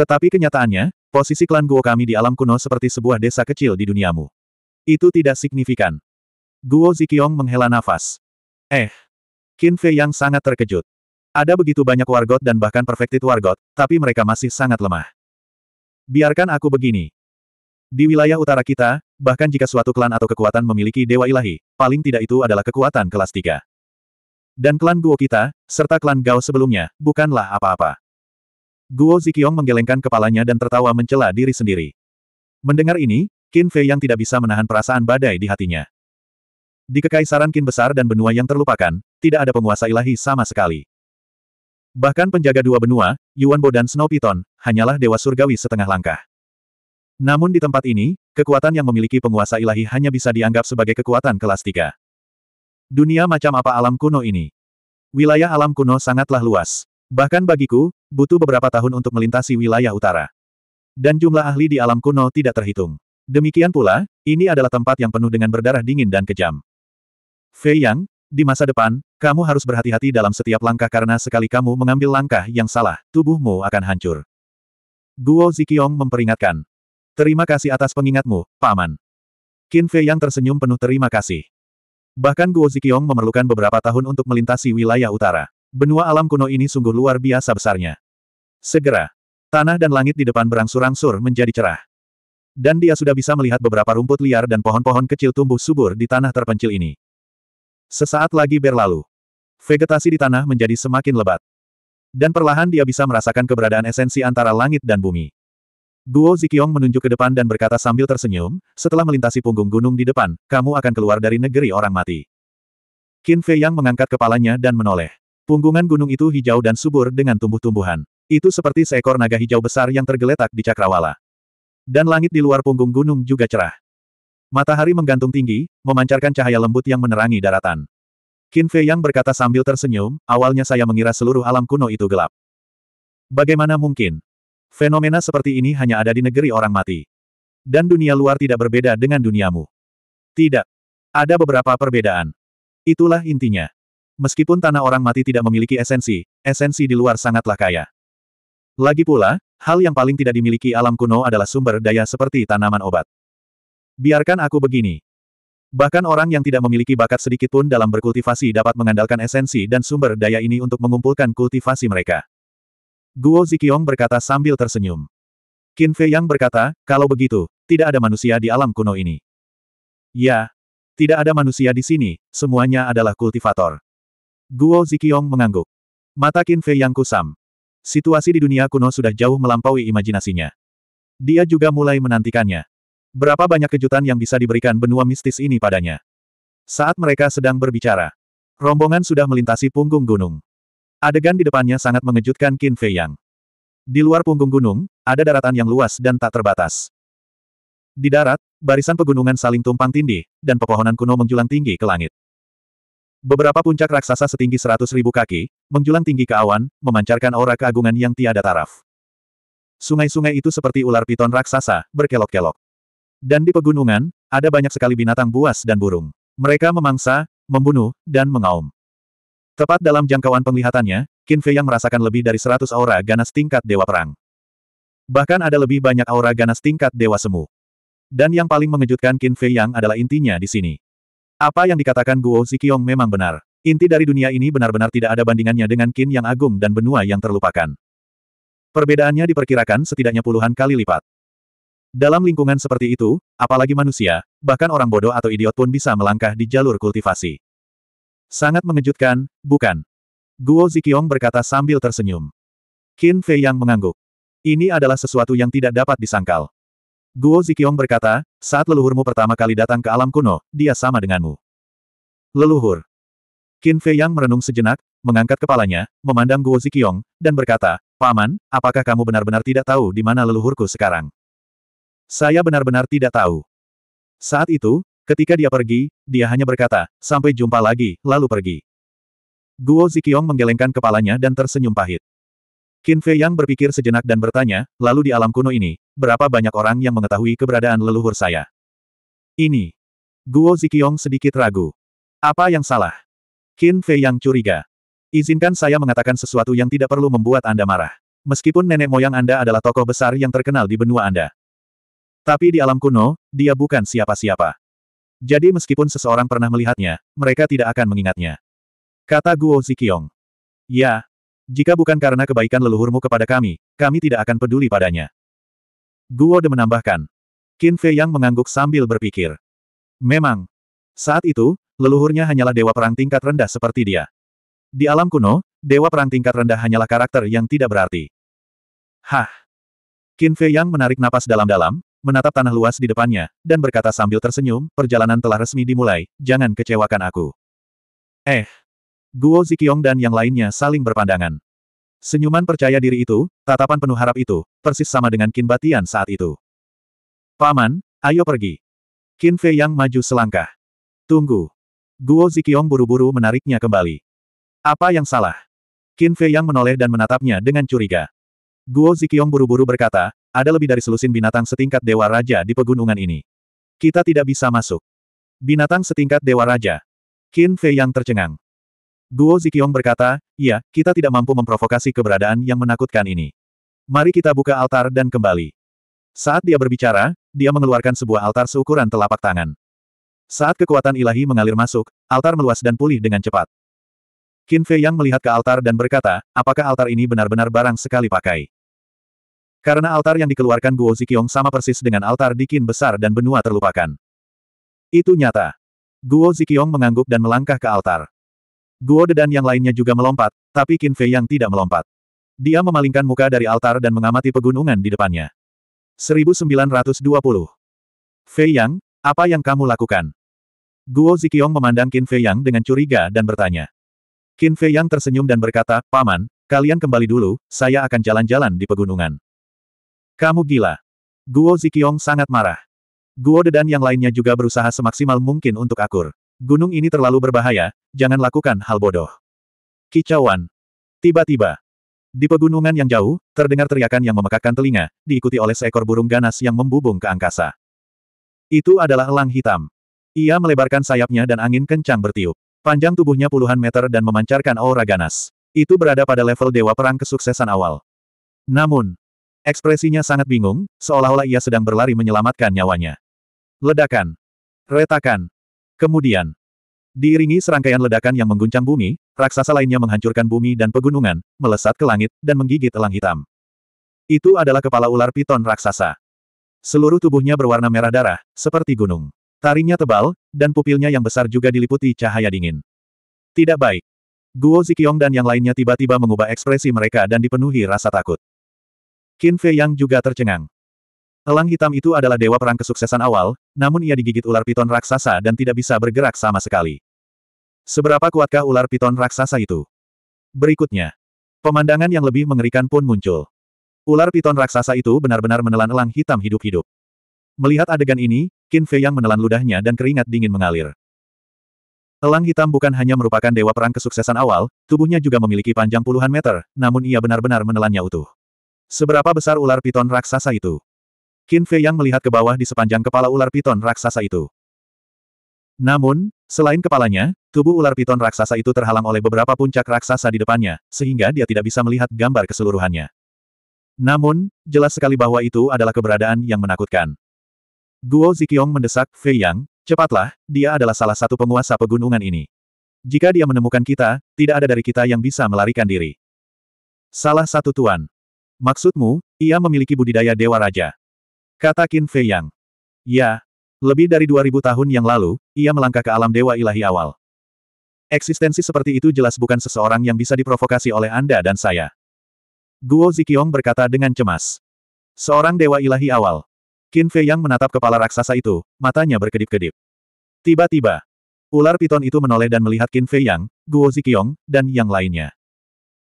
Tetapi kenyataannya, posisi klan Guo kami di alam kuno seperti sebuah desa kecil di duniamu. Itu tidak signifikan. Guo Ziqiong menghela nafas. Eh. Qin Fei yang sangat terkejut. Ada begitu banyak wargot dan bahkan perfected wargot, tapi mereka masih sangat lemah. Biarkan aku begini. Di wilayah utara kita, bahkan jika suatu klan atau kekuatan memiliki dewa ilahi, paling tidak itu adalah kekuatan kelas 3. Dan klan Guo kita, serta klan Gao sebelumnya, bukanlah apa-apa. Guo Zikiong menggelengkan kepalanya dan tertawa mencela diri sendiri. Mendengar ini, Qin Fei yang tidak bisa menahan perasaan badai di hatinya. Di Kekaisaran Kin Besar dan benua yang terlupakan, tidak ada penguasa ilahi sama sekali. Bahkan penjaga dua benua, Yuanbo dan Snow Python, hanyalah dewa surgawi setengah langkah. Namun di tempat ini, kekuatan yang memiliki penguasa ilahi hanya bisa dianggap sebagai kekuatan kelas tiga. Dunia macam apa alam kuno ini? Wilayah alam kuno sangatlah luas. Bahkan bagiku, butuh beberapa tahun untuk melintasi wilayah utara. Dan jumlah ahli di alam kuno tidak terhitung. Demikian pula, ini adalah tempat yang penuh dengan berdarah dingin dan kejam. Fei Yang, di masa depan, kamu harus berhati-hati dalam setiap langkah karena sekali kamu mengambil langkah yang salah, tubuhmu akan hancur. Guo Zikiong memperingatkan. Terima kasih atas pengingatmu, Paman. Qin Fei Yang tersenyum penuh terima kasih. Bahkan Guo Zikiong memerlukan beberapa tahun untuk melintasi wilayah utara. Benua alam kuno ini sungguh luar biasa besarnya. Segera, tanah dan langit di depan berangsur-angsur menjadi cerah. Dan dia sudah bisa melihat beberapa rumput liar dan pohon-pohon kecil tumbuh subur di tanah terpencil ini. Sesaat lagi berlalu. Vegetasi di tanah menjadi semakin lebat. Dan perlahan dia bisa merasakan keberadaan esensi antara langit dan bumi. Guo Zikiong menunjuk ke depan dan berkata sambil tersenyum, setelah melintasi punggung gunung di depan, kamu akan keluar dari negeri orang mati. Qin Fei Yang mengangkat kepalanya dan menoleh. Punggungan gunung itu hijau dan subur dengan tumbuh-tumbuhan. Itu seperti seekor naga hijau besar yang tergeletak di cakrawala. Dan langit di luar punggung gunung juga cerah. Matahari menggantung tinggi, memancarkan cahaya lembut yang menerangi daratan. Qin Fei Yang berkata sambil tersenyum, awalnya saya mengira seluruh alam kuno itu gelap. Bagaimana mungkin? Fenomena seperti ini hanya ada di negeri orang mati. Dan dunia luar tidak berbeda dengan duniamu. Tidak. Ada beberapa perbedaan. Itulah intinya. Meskipun tanah orang mati tidak memiliki esensi, esensi di luar sangatlah kaya. Lagi pula, hal yang paling tidak dimiliki alam kuno adalah sumber daya seperti tanaman obat. Biarkan aku begini. Bahkan orang yang tidak memiliki bakat sedikit pun dalam berkultivasi dapat mengandalkan esensi dan sumber daya ini untuk mengumpulkan kultivasi mereka. Guo Zikiong berkata sambil tersenyum. Qin Fei Yang berkata, kalau begitu, tidak ada manusia di alam kuno ini. Ya, tidak ada manusia di sini, semuanya adalah kultivator. Guo Zikiong mengangguk. Mata Qin Fei Yang kusam. Situasi di dunia kuno sudah jauh melampaui imajinasinya. Dia juga mulai menantikannya. Berapa banyak kejutan yang bisa diberikan benua mistis ini padanya. Saat mereka sedang berbicara, rombongan sudah melintasi punggung gunung. Adegan di depannya sangat mengejutkan Qin Fei Yang. Di luar punggung gunung, ada daratan yang luas dan tak terbatas. Di darat, barisan pegunungan saling tumpang tindih, dan pepohonan kuno menjulang tinggi ke langit. Beberapa puncak raksasa setinggi seratus ribu kaki, menjulang tinggi ke awan, memancarkan aura keagungan yang tiada taraf. Sungai-sungai itu seperti ular piton raksasa, berkelok-kelok. Dan di pegunungan, ada banyak sekali binatang buas dan burung. Mereka memangsa, membunuh, dan mengaum. Tepat dalam jangkauan penglihatannya, Qin Fei yang merasakan lebih dari 100 aura ganas tingkat dewa perang. Bahkan ada lebih banyak aura ganas tingkat dewa semu. Dan yang paling mengejutkan Qin Fei yang adalah intinya di sini. Apa yang dikatakan Guo Ziqiong memang benar. Inti dari dunia ini benar-benar tidak ada bandingannya dengan Qin yang agung dan benua yang terlupakan. Perbedaannya diperkirakan setidaknya puluhan kali lipat. Dalam lingkungan seperti itu, apalagi manusia, bahkan orang bodoh atau idiot pun bisa melangkah di jalur kultivasi. Sangat mengejutkan, bukan? Guo Zikiong berkata sambil tersenyum. Qin Fei yang mengangguk. Ini adalah sesuatu yang tidak dapat disangkal. Guo Zikiong berkata, saat leluhurmu pertama kali datang ke alam kuno, dia sama denganmu. Leluhur. Qin Fei yang merenung sejenak, mengangkat kepalanya, memandang Guo Zikiong, dan berkata, Paman, apakah kamu benar-benar tidak tahu di mana leluhurku sekarang? Saya benar-benar tidak tahu. Saat itu, ketika dia pergi, dia hanya berkata, sampai jumpa lagi, lalu pergi. Guo Zikiong menggelengkan kepalanya dan tersenyum pahit. Qin Fei Yang berpikir sejenak dan bertanya, lalu di alam kuno ini, berapa banyak orang yang mengetahui keberadaan leluhur saya? Ini. Guo Zikiong sedikit ragu. Apa yang salah? Qin Fei Yang curiga. Izinkan saya mengatakan sesuatu yang tidak perlu membuat Anda marah. Meskipun nenek moyang Anda adalah tokoh besar yang terkenal di benua Anda. Tapi di alam kuno, dia bukan siapa-siapa. Jadi meskipun seseorang pernah melihatnya, mereka tidak akan mengingatnya. Kata Guo Zikiong. Ya. Jika bukan karena kebaikan leluhurmu kepada kami, kami tidak akan peduli padanya. Guo De menambahkan. Qin Fei Yang mengangguk sambil berpikir. Memang. Saat itu, leluhurnya hanyalah dewa perang tingkat rendah seperti dia. Di alam kuno, dewa perang tingkat rendah hanyalah karakter yang tidak berarti. Hah. Qin Fei Yang menarik napas dalam-dalam, menatap tanah luas di depannya, dan berkata sambil tersenyum, perjalanan telah resmi dimulai, jangan kecewakan aku. Eh! Guo Zikiong dan yang lainnya saling berpandangan. Senyuman percaya diri itu, tatapan penuh harap itu, persis sama dengan Qin Batian saat itu. Paman, ayo pergi. Qin Fei Yang maju selangkah. Tunggu. Guo Zikiong buru-buru menariknya kembali. Apa yang salah? Qin Fei Yang menoleh dan menatapnya dengan curiga. Guo Zikiong buru-buru berkata, ada lebih dari selusin binatang setingkat Dewa Raja di pegunungan ini. Kita tidak bisa masuk. Binatang setingkat Dewa Raja. Qin Fei yang tercengang. Guo Zikiong berkata, "Ya, kita tidak mampu memprovokasi keberadaan yang menakutkan ini. Mari kita buka altar dan kembali. Saat dia berbicara, dia mengeluarkan sebuah altar seukuran telapak tangan. Saat kekuatan ilahi mengalir masuk, altar meluas dan pulih dengan cepat. Qin Fei Yang melihat ke altar dan berkata, apakah altar ini benar-benar barang sekali pakai? Karena altar yang dikeluarkan Guo Ziqiong sama persis dengan altar di Qin besar dan benua terlupakan. Itu nyata. Guo Ziqiong mengangguk dan melangkah ke altar. Guo Dedan yang lainnya juga melompat, tapi Qin Fei yang tidak melompat. Dia memalingkan muka dari altar dan mengamati pegunungan di depannya. 1920. Fei Yang, apa yang kamu lakukan? Guo Ziqiong memandang Qin Fei Yang dengan curiga dan bertanya. Qin Fei Yang tersenyum dan berkata, Paman, kalian kembali dulu, saya akan jalan-jalan di pegunungan. Kamu gila. Guo Zikiong sangat marah. Guo Dedan yang lainnya juga berusaha semaksimal mungkin untuk akur. Gunung ini terlalu berbahaya, jangan lakukan hal bodoh. Kicauan. Tiba-tiba. Di pegunungan yang jauh, terdengar teriakan yang memekakkan telinga, diikuti oleh seekor burung ganas yang membubung ke angkasa. Itu adalah elang hitam. Ia melebarkan sayapnya dan angin kencang bertiup. Panjang tubuhnya puluhan meter dan memancarkan aura ganas. Itu berada pada level dewa perang kesuksesan awal. Namun, Ekspresinya sangat bingung, seolah-olah ia sedang berlari menyelamatkan nyawanya. Ledakan. Retakan. Kemudian. Diiringi serangkaian ledakan yang mengguncang bumi, raksasa lainnya menghancurkan bumi dan pegunungan, melesat ke langit, dan menggigit elang hitam. Itu adalah kepala ular piton raksasa. Seluruh tubuhnya berwarna merah darah, seperti gunung. Taringnya tebal, dan pupilnya yang besar juga diliputi cahaya dingin. Tidak baik. Guo Zikiong dan yang lainnya tiba-tiba mengubah ekspresi mereka dan dipenuhi rasa takut. Qin Fei Yang juga tercengang. Elang hitam itu adalah dewa perang kesuksesan awal, namun ia digigit ular piton raksasa dan tidak bisa bergerak sama sekali. Seberapa kuatkah ular piton raksasa itu? Berikutnya. Pemandangan yang lebih mengerikan pun muncul. Ular piton raksasa itu benar-benar menelan elang hitam hidup-hidup. Melihat adegan ini, Qin Fei Yang menelan ludahnya dan keringat dingin mengalir. Elang hitam bukan hanya merupakan dewa perang kesuksesan awal, tubuhnya juga memiliki panjang puluhan meter, namun ia benar-benar menelannya utuh. Seberapa besar ular piton raksasa itu? Qin Fei yang melihat ke bawah di sepanjang kepala ular piton raksasa itu. Namun, selain kepalanya, tubuh ular piton raksasa itu terhalang oleh beberapa puncak raksasa di depannya, sehingga dia tidak bisa melihat gambar keseluruhannya. Namun, jelas sekali bahwa itu adalah keberadaan yang menakutkan. Guo Ziqiong mendesak Fei Yang, cepatlah, dia adalah salah satu penguasa pegunungan ini. Jika dia menemukan kita, tidak ada dari kita yang bisa melarikan diri. Salah satu tuan. Maksudmu, ia memiliki budidaya Dewa Raja? Kata Qin Fei Yang. Ya. Lebih dari 2000 tahun yang lalu, ia melangkah ke alam Dewa Ilahi awal. Eksistensi seperti itu jelas bukan seseorang yang bisa diprovokasi oleh Anda dan saya. Guo Ziqiong berkata dengan cemas. Seorang Dewa Ilahi awal. Qin Fei Yang menatap kepala raksasa itu, matanya berkedip-kedip. Tiba-tiba, ular piton itu menoleh dan melihat Qin Fei Yang, Guo Ziqiong, dan yang lainnya.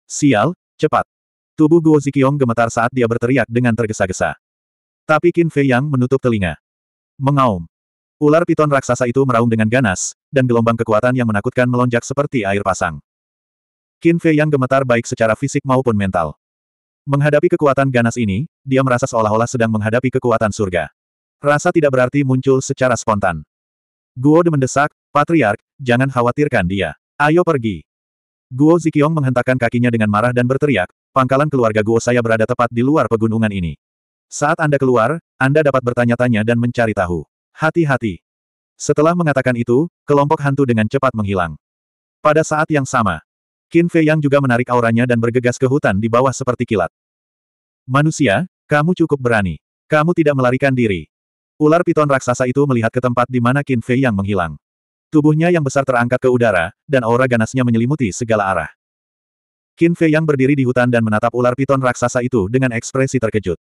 Sial, cepat. Tubuh Guo Ziqiong gemetar saat dia berteriak dengan tergesa-gesa. Tapi Qin Fei Yang menutup telinga. Mengaum. Ular piton raksasa itu meraung dengan ganas, dan gelombang kekuatan yang menakutkan melonjak seperti air pasang. Qin Fei Yang gemetar baik secara fisik maupun mental. Menghadapi kekuatan ganas ini, dia merasa seolah-olah sedang menghadapi kekuatan surga. Rasa tidak berarti muncul secara spontan. Guo de mendesak, Patriark, jangan khawatirkan dia. Ayo pergi. Guo Ziqiong menghentakkan kakinya dengan marah dan berteriak, pangkalan keluarga Guo saya berada tepat di luar pegunungan ini. Saat Anda keluar, Anda dapat bertanya-tanya dan mencari tahu. Hati-hati. Setelah mengatakan itu, kelompok hantu dengan cepat menghilang. Pada saat yang sama, Qin Fei Yang juga menarik auranya dan bergegas ke hutan di bawah seperti kilat. Manusia, kamu cukup berani. Kamu tidak melarikan diri. Ular piton raksasa itu melihat ke tempat di mana Qin Fei Yang menghilang. Tubuhnya yang besar terangkat ke udara, dan aura ganasnya menyelimuti segala arah. Qin Fei yang berdiri di hutan dan menatap ular piton raksasa itu dengan ekspresi terkejut.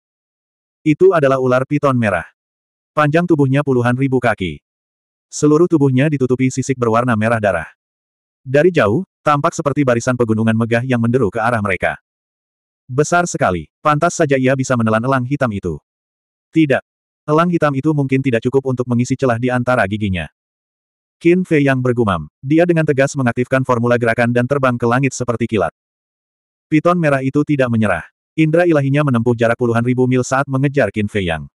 Itu adalah ular piton merah. Panjang tubuhnya puluhan ribu kaki. Seluruh tubuhnya ditutupi sisik berwarna merah darah. Dari jauh, tampak seperti barisan pegunungan megah yang menderu ke arah mereka. Besar sekali, pantas saja ia bisa menelan elang hitam itu. Tidak. Elang hitam itu mungkin tidak cukup untuk mengisi celah di antara giginya. Qin Fei yang bergumam. Dia dengan tegas mengaktifkan formula gerakan dan terbang ke langit seperti kilat. Piton merah itu tidak menyerah. Indra ilahinya menempuh jarak puluhan ribu mil saat mengejar Qin Fei Yang.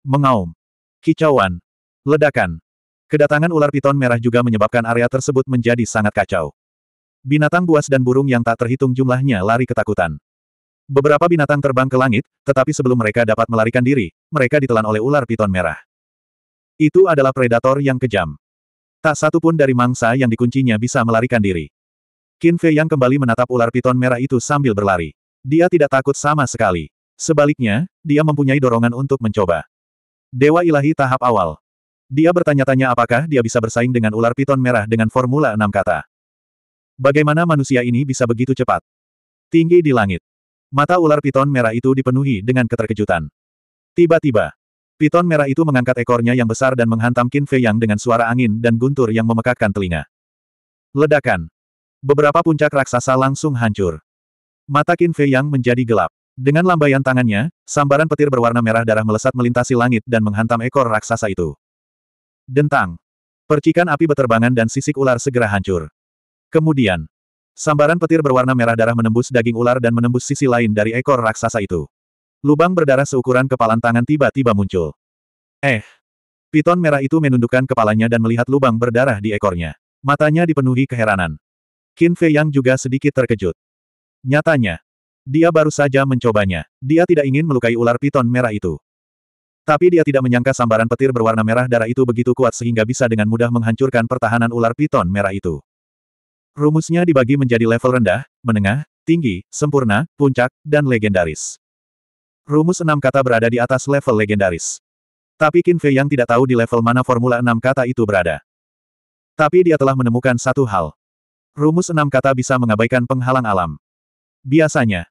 Mengaum. Kicauan. Ledakan. Kedatangan ular piton merah juga menyebabkan area tersebut menjadi sangat kacau. Binatang buas dan burung yang tak terhitung jumlahnya lari ketakutan. Beberapa binatang terbang ke langit, tetapi sebelum mereka dapat melarikan diri, mereka ditelan oleh ular piton merah. Itu adalah predator yang kejam. Tak satu pun dari mangsa yang dikuncinya bisa melarikan diri. Qin Fei yang kembali menatap ular piton merah itu sambil berlari. Dia tidak takut sama sekali. Sebaliknya, dia mempunyai dorongan untuk mencoba. Dewa ilahi tahap awal. Dia bertanya-tanya apakah dia bisa bersaing dengan ular piton merah dengan formula enam kata. Bagaimana manusia ini bisa begitu cepat? Tinggi di langit. Mata ular piton merah itu dipenuhi dengan keterkejutan. Tiba-tiba, piton merah itu mengangkat ekornya yang besar dan menghantam Qin Fei Yang dengan suara angin dan guntur yang memekakkan telinga. Ledakan. Beberapa puncak raksasa langsung hancur. Mata Qin Fei Yang menjadi gelap. Dengan lambaian tangannya, sambaran petir berwarna merah darah melesat melintasi langit dan menghantam ekor raksasa itu. Dentang. Percikan api beterbangan dan sisik ular segera hancur. Kemudian, sambaran petir berwarna merah darah menembus daging ular dan menembus sisi lain dari ekor raksasa itu. Lubang berdarah seukuran kepalan tangan tiba-tiba muncul. Eh, Piton merah itu menundukkan kepalanya dan melihat lubang berdarah di ekornya. Matanya dipenuhi keheranan. Qin Fei Yang juga sedikit terkejut. Nyatanya, dia baru saja mencobanya. Dia tidak ingin melukai ular piton merah itu. Tapi dia tidak menyangka sambaran petir berwarna merah darah itu begitu kuat sehingga bisa dengan mudah menghancurkan pertahanan ular piton merah itu. Rumusnya dibagi menjadi level rendah, menengah, tinggi, sempurna, puncak, dan legendaris. Rumus enam kata berada di atas level legendaris. Tapi Qin Fei yang tidak tahu di level mana formula enam kata itu berada. Tapi dia telah menemukan satu hal. Rumus enam kata bisa mengabaikan penghalang alam. Biasanya.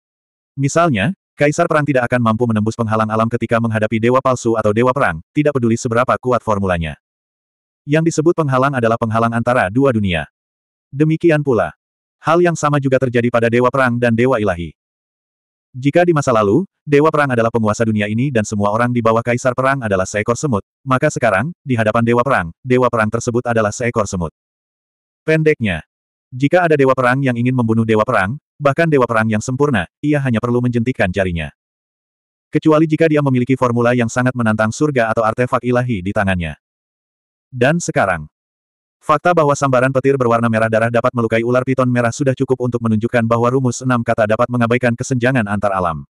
Misalnya, Kaisar Perang tidak akan mampu menembus penghalang alam ketika menghadapi dewa palsu atau dewa perang, tidak peduli seberapa kuat formulanya. Yang disebut penghalang adalah penghalang antara dua dunia. Demikian pula. Hal yang sama juga terjadi pada dewa perang dan dewa ilahi. Jika di masa lalu, Dewa Perang adalah penguasa dunia ini dan semua orang di bawah Kaisar Perang adalah seekor semut, maka sekarang, di hadapan Dewa Perang, Dewa Perang tersebut adalah seekor semut. Pendeknya, jika ada dewa perang yang ingin membunuh dewa perang, bahkan dewa perang yang sempurna, ia hanya perlu menjentikkan jarinya. Kecuali jika dia memiliki formula yang sangat menantang surga atau artefak ilahi di tangannya. Dan sekarang, fakta bahwa sambaran petir berwarna merah darah dapat melukai ular piton merah sudah cukup untuk menunjukkan bahwa rumus enam kata dapat mengabaikan kesenjangan antar alam.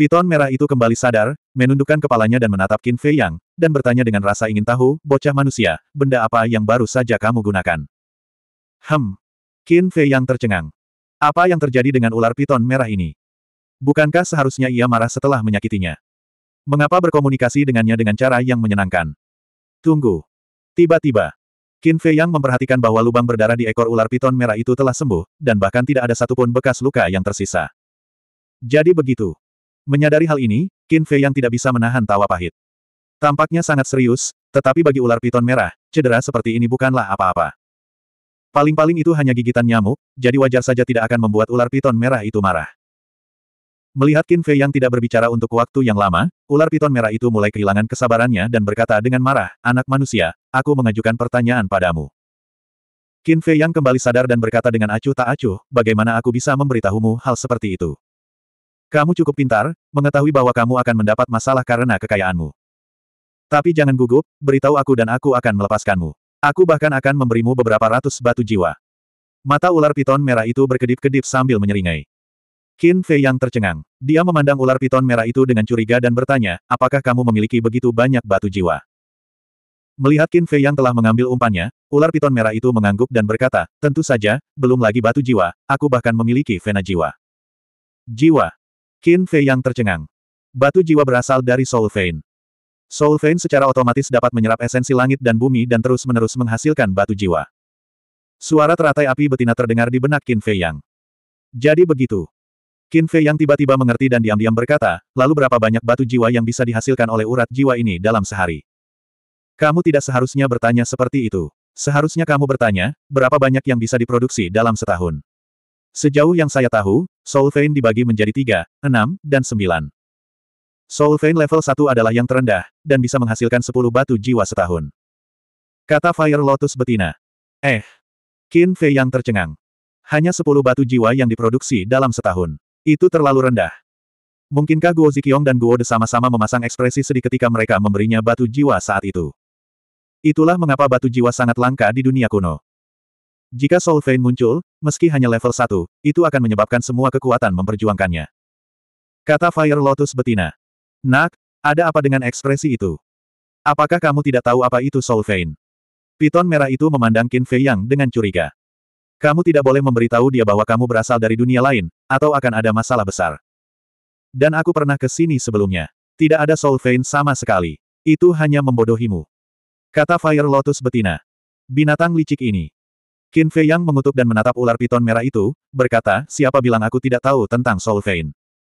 Piton merah itu kembali sadar, menundukkan kepalanya dan menatap Qin Fei Yang, dan bertanya dengan rasa ingin tahu, bocah manusia, benda apa yang baru saja kamu gunakan. Hem. Qin Fei yang tercengang. Apa yang terjadi dengan ular piton merah ini? Bukankah seharusnya ia marah setelah menyakitinya? Mengapa berkomunikasi dengannya dengan cara yang menyenangkan? Tunggu. Tiba-tiba, Qin Fei yang memperhatikan bahwa lubang berdarah di ekor ular piton merah itu telah sembuh, dan bahkan tidak ada satupun bekas luka yang tersisa. Jadi begitu. Menyadari hal ini, Qin Fei yang tidak bisa menahan tawa pahit. Tampaknya sangat serius, tetapi bagi ular piton merah, cedera seperti ini bukanlah apa-apa. Paling-paling itu hanya gigitan nyamuk, jadi wajar saja tidak akan membuat ular piton merah itu marah. Melihat Qin Fei yang tidak berbicara untuk waktu yang lama, ular piton merah itu mulai kehilangan kesabarannya dan berkata dengan marah, Anak manusia, aku mengajukan pertanyaan padamu. Qin Fei yang kembali sadar dan berkata dengan acuh tak acuh, bagaimana aku bisa memberitahumu hal seperti itu? Kamu cukup pintar, mengetahui bahwa kamu akan mendapat masalah karena kekayaanmu. Tapi jangan gugup, beritahu aku dan aku akan melepaskanmu. Aku bahkan akan memberimu beberapa ratus batu jiwa. Mata ular piton merah itu berkedip-kedip sambil menyeringai. Qin Fei yang tercengang. Dia memandang ular piton merah itu dengan curiga dan bertanya, apakah kamu memiliki begitu banyak batu jiwa? Melihat Qin Fei yang telah mengambil umpannya, ular piton merah itu mengangguk dan berkata, tentu saja, belum lagi batu jiwa, aku bahkan memiliki vena jiwa. Jiwa. Qin Fei yang tercengang. Batu jiwa berasal dari Soul Vein. Soul Vein secara otomatis dapat menyerap esensi langit dan bumi dan terus-menerus menghasilkan batu jiwa. Suara teratai api betina terdengar di benak Qin Fei Yang. Jadi begitu. Qin Fei Yang tiba-tiba mengerti dan diam-diam berkata, lalu berapa banyak batu jiwa yang bisa dihasilkan oleh urat jiwa ini dalam sehari? Kamu tidak seharusnya bertanya seperti itu. Seharusnya kamu bertanya, berapa banyak yang bisa diproduksi dalam setahun? Sejauh yang saya tahu, Soul Vein dibagi menjadi tiga, enam, dan sembilan. Soul Vein level 1 adalah yang terendah, dan bisa menghasilkan 10 batu jiwa setahun. Kata Fire Lotus betina. Eh. Qin Fei yang tercengang. Hanya 10 batu jiwa yang diproduksi dalam setahun. Itu terlalu rendah. Mungkinkah Guo Zikiong dan Guo De sama-sama memasang ekspresi sedih ketika mereka memberinya batu jiwa saat itu? Itulah mengapa batu jiwa sangat langka di dunia kuno. Jika Soul Vein muncul, meski hanya level 1, itu akan menyebabkan semua kekuatan memperjuangkannya. Kata Fire Lotus betina. Nak, ada apa dengan ekspresi itu? Apakah kamu tidak tahu apa itu Solvein? Piton merah itu memandang Qin Fei Yang dengan curiga. Kamu tidak boleh memberitahu dia bahwa kamu berasal dari dunia lain, atau akan ada masalah besar. Dan aku pernah ke sini sebelumnya. Tidak ada Solvein sama sekali. Itu hanya membodohimu. Kata Fire Lotus betina. Binatang licik ini. Qin Fei Yang mengutuk dan menatap ular piton merah itu, berkata, siapa bilang aku tidak tahu tentang Solvein.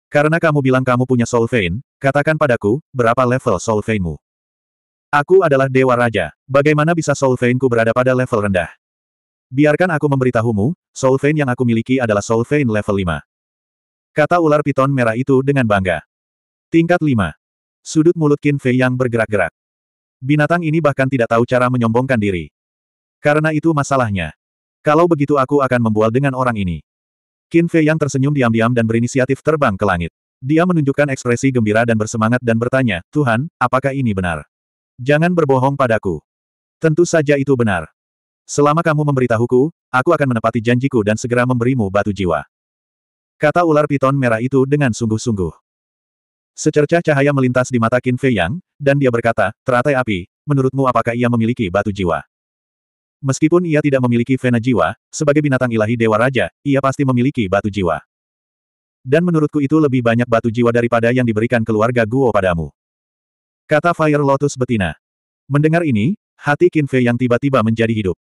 Karena kamu bilang kamu punya soul vein, katakan padaku, berapa level soul veinmu? Aku adalah Dewa Raja, bagaimana bisa soul veinku berada pada level rendah? Biarkan aku memberitahumu, soul vein yang aku miliki adalah soul vein level 5. Kata ular piton merah itu dengan bangga. Tingkat 5. Sudut mulut Qin Fei yang bergerak-gerak. Binatang ini bahkan tidak tahu cara menyombongkan diri. Karena itu masalahnya. Kalau begitu aku akan membual dengan orang ini. Qin Fei yang tersenyum diam-diam dan berinisiatif terbang ke langit. Dia menunjukkan ekspresi gembira dan bersemangat dan bertanya, Tuhan, apakah ini benar? Jangan berbohong padaku. Tentu saja itu benar. Selama kamu memberitahuku, aku akan menepati janjiku dan segera memberimu batu jiwa. Kata ular piton merah itu dengan sungguh-sungguh. Secercah cahaya melintas di mata Qin Fei Yang, dan dia berkata, teratai api, menurutmu apakah ia memiliki batu jiwa? Meskipun ia tidak memiliki vena jiwa, sebagai binatang ilahi Dewa Raja, ia pasti memiliki batu jiwa. Dan menurutku itu lebih banyak batu jiwa daripada yang diberikan keluarga Guo padamu. Kata Fire Lotus Betina. Mendengar ini, hati Qin Fei yang tiba-tiba menjadi hidup.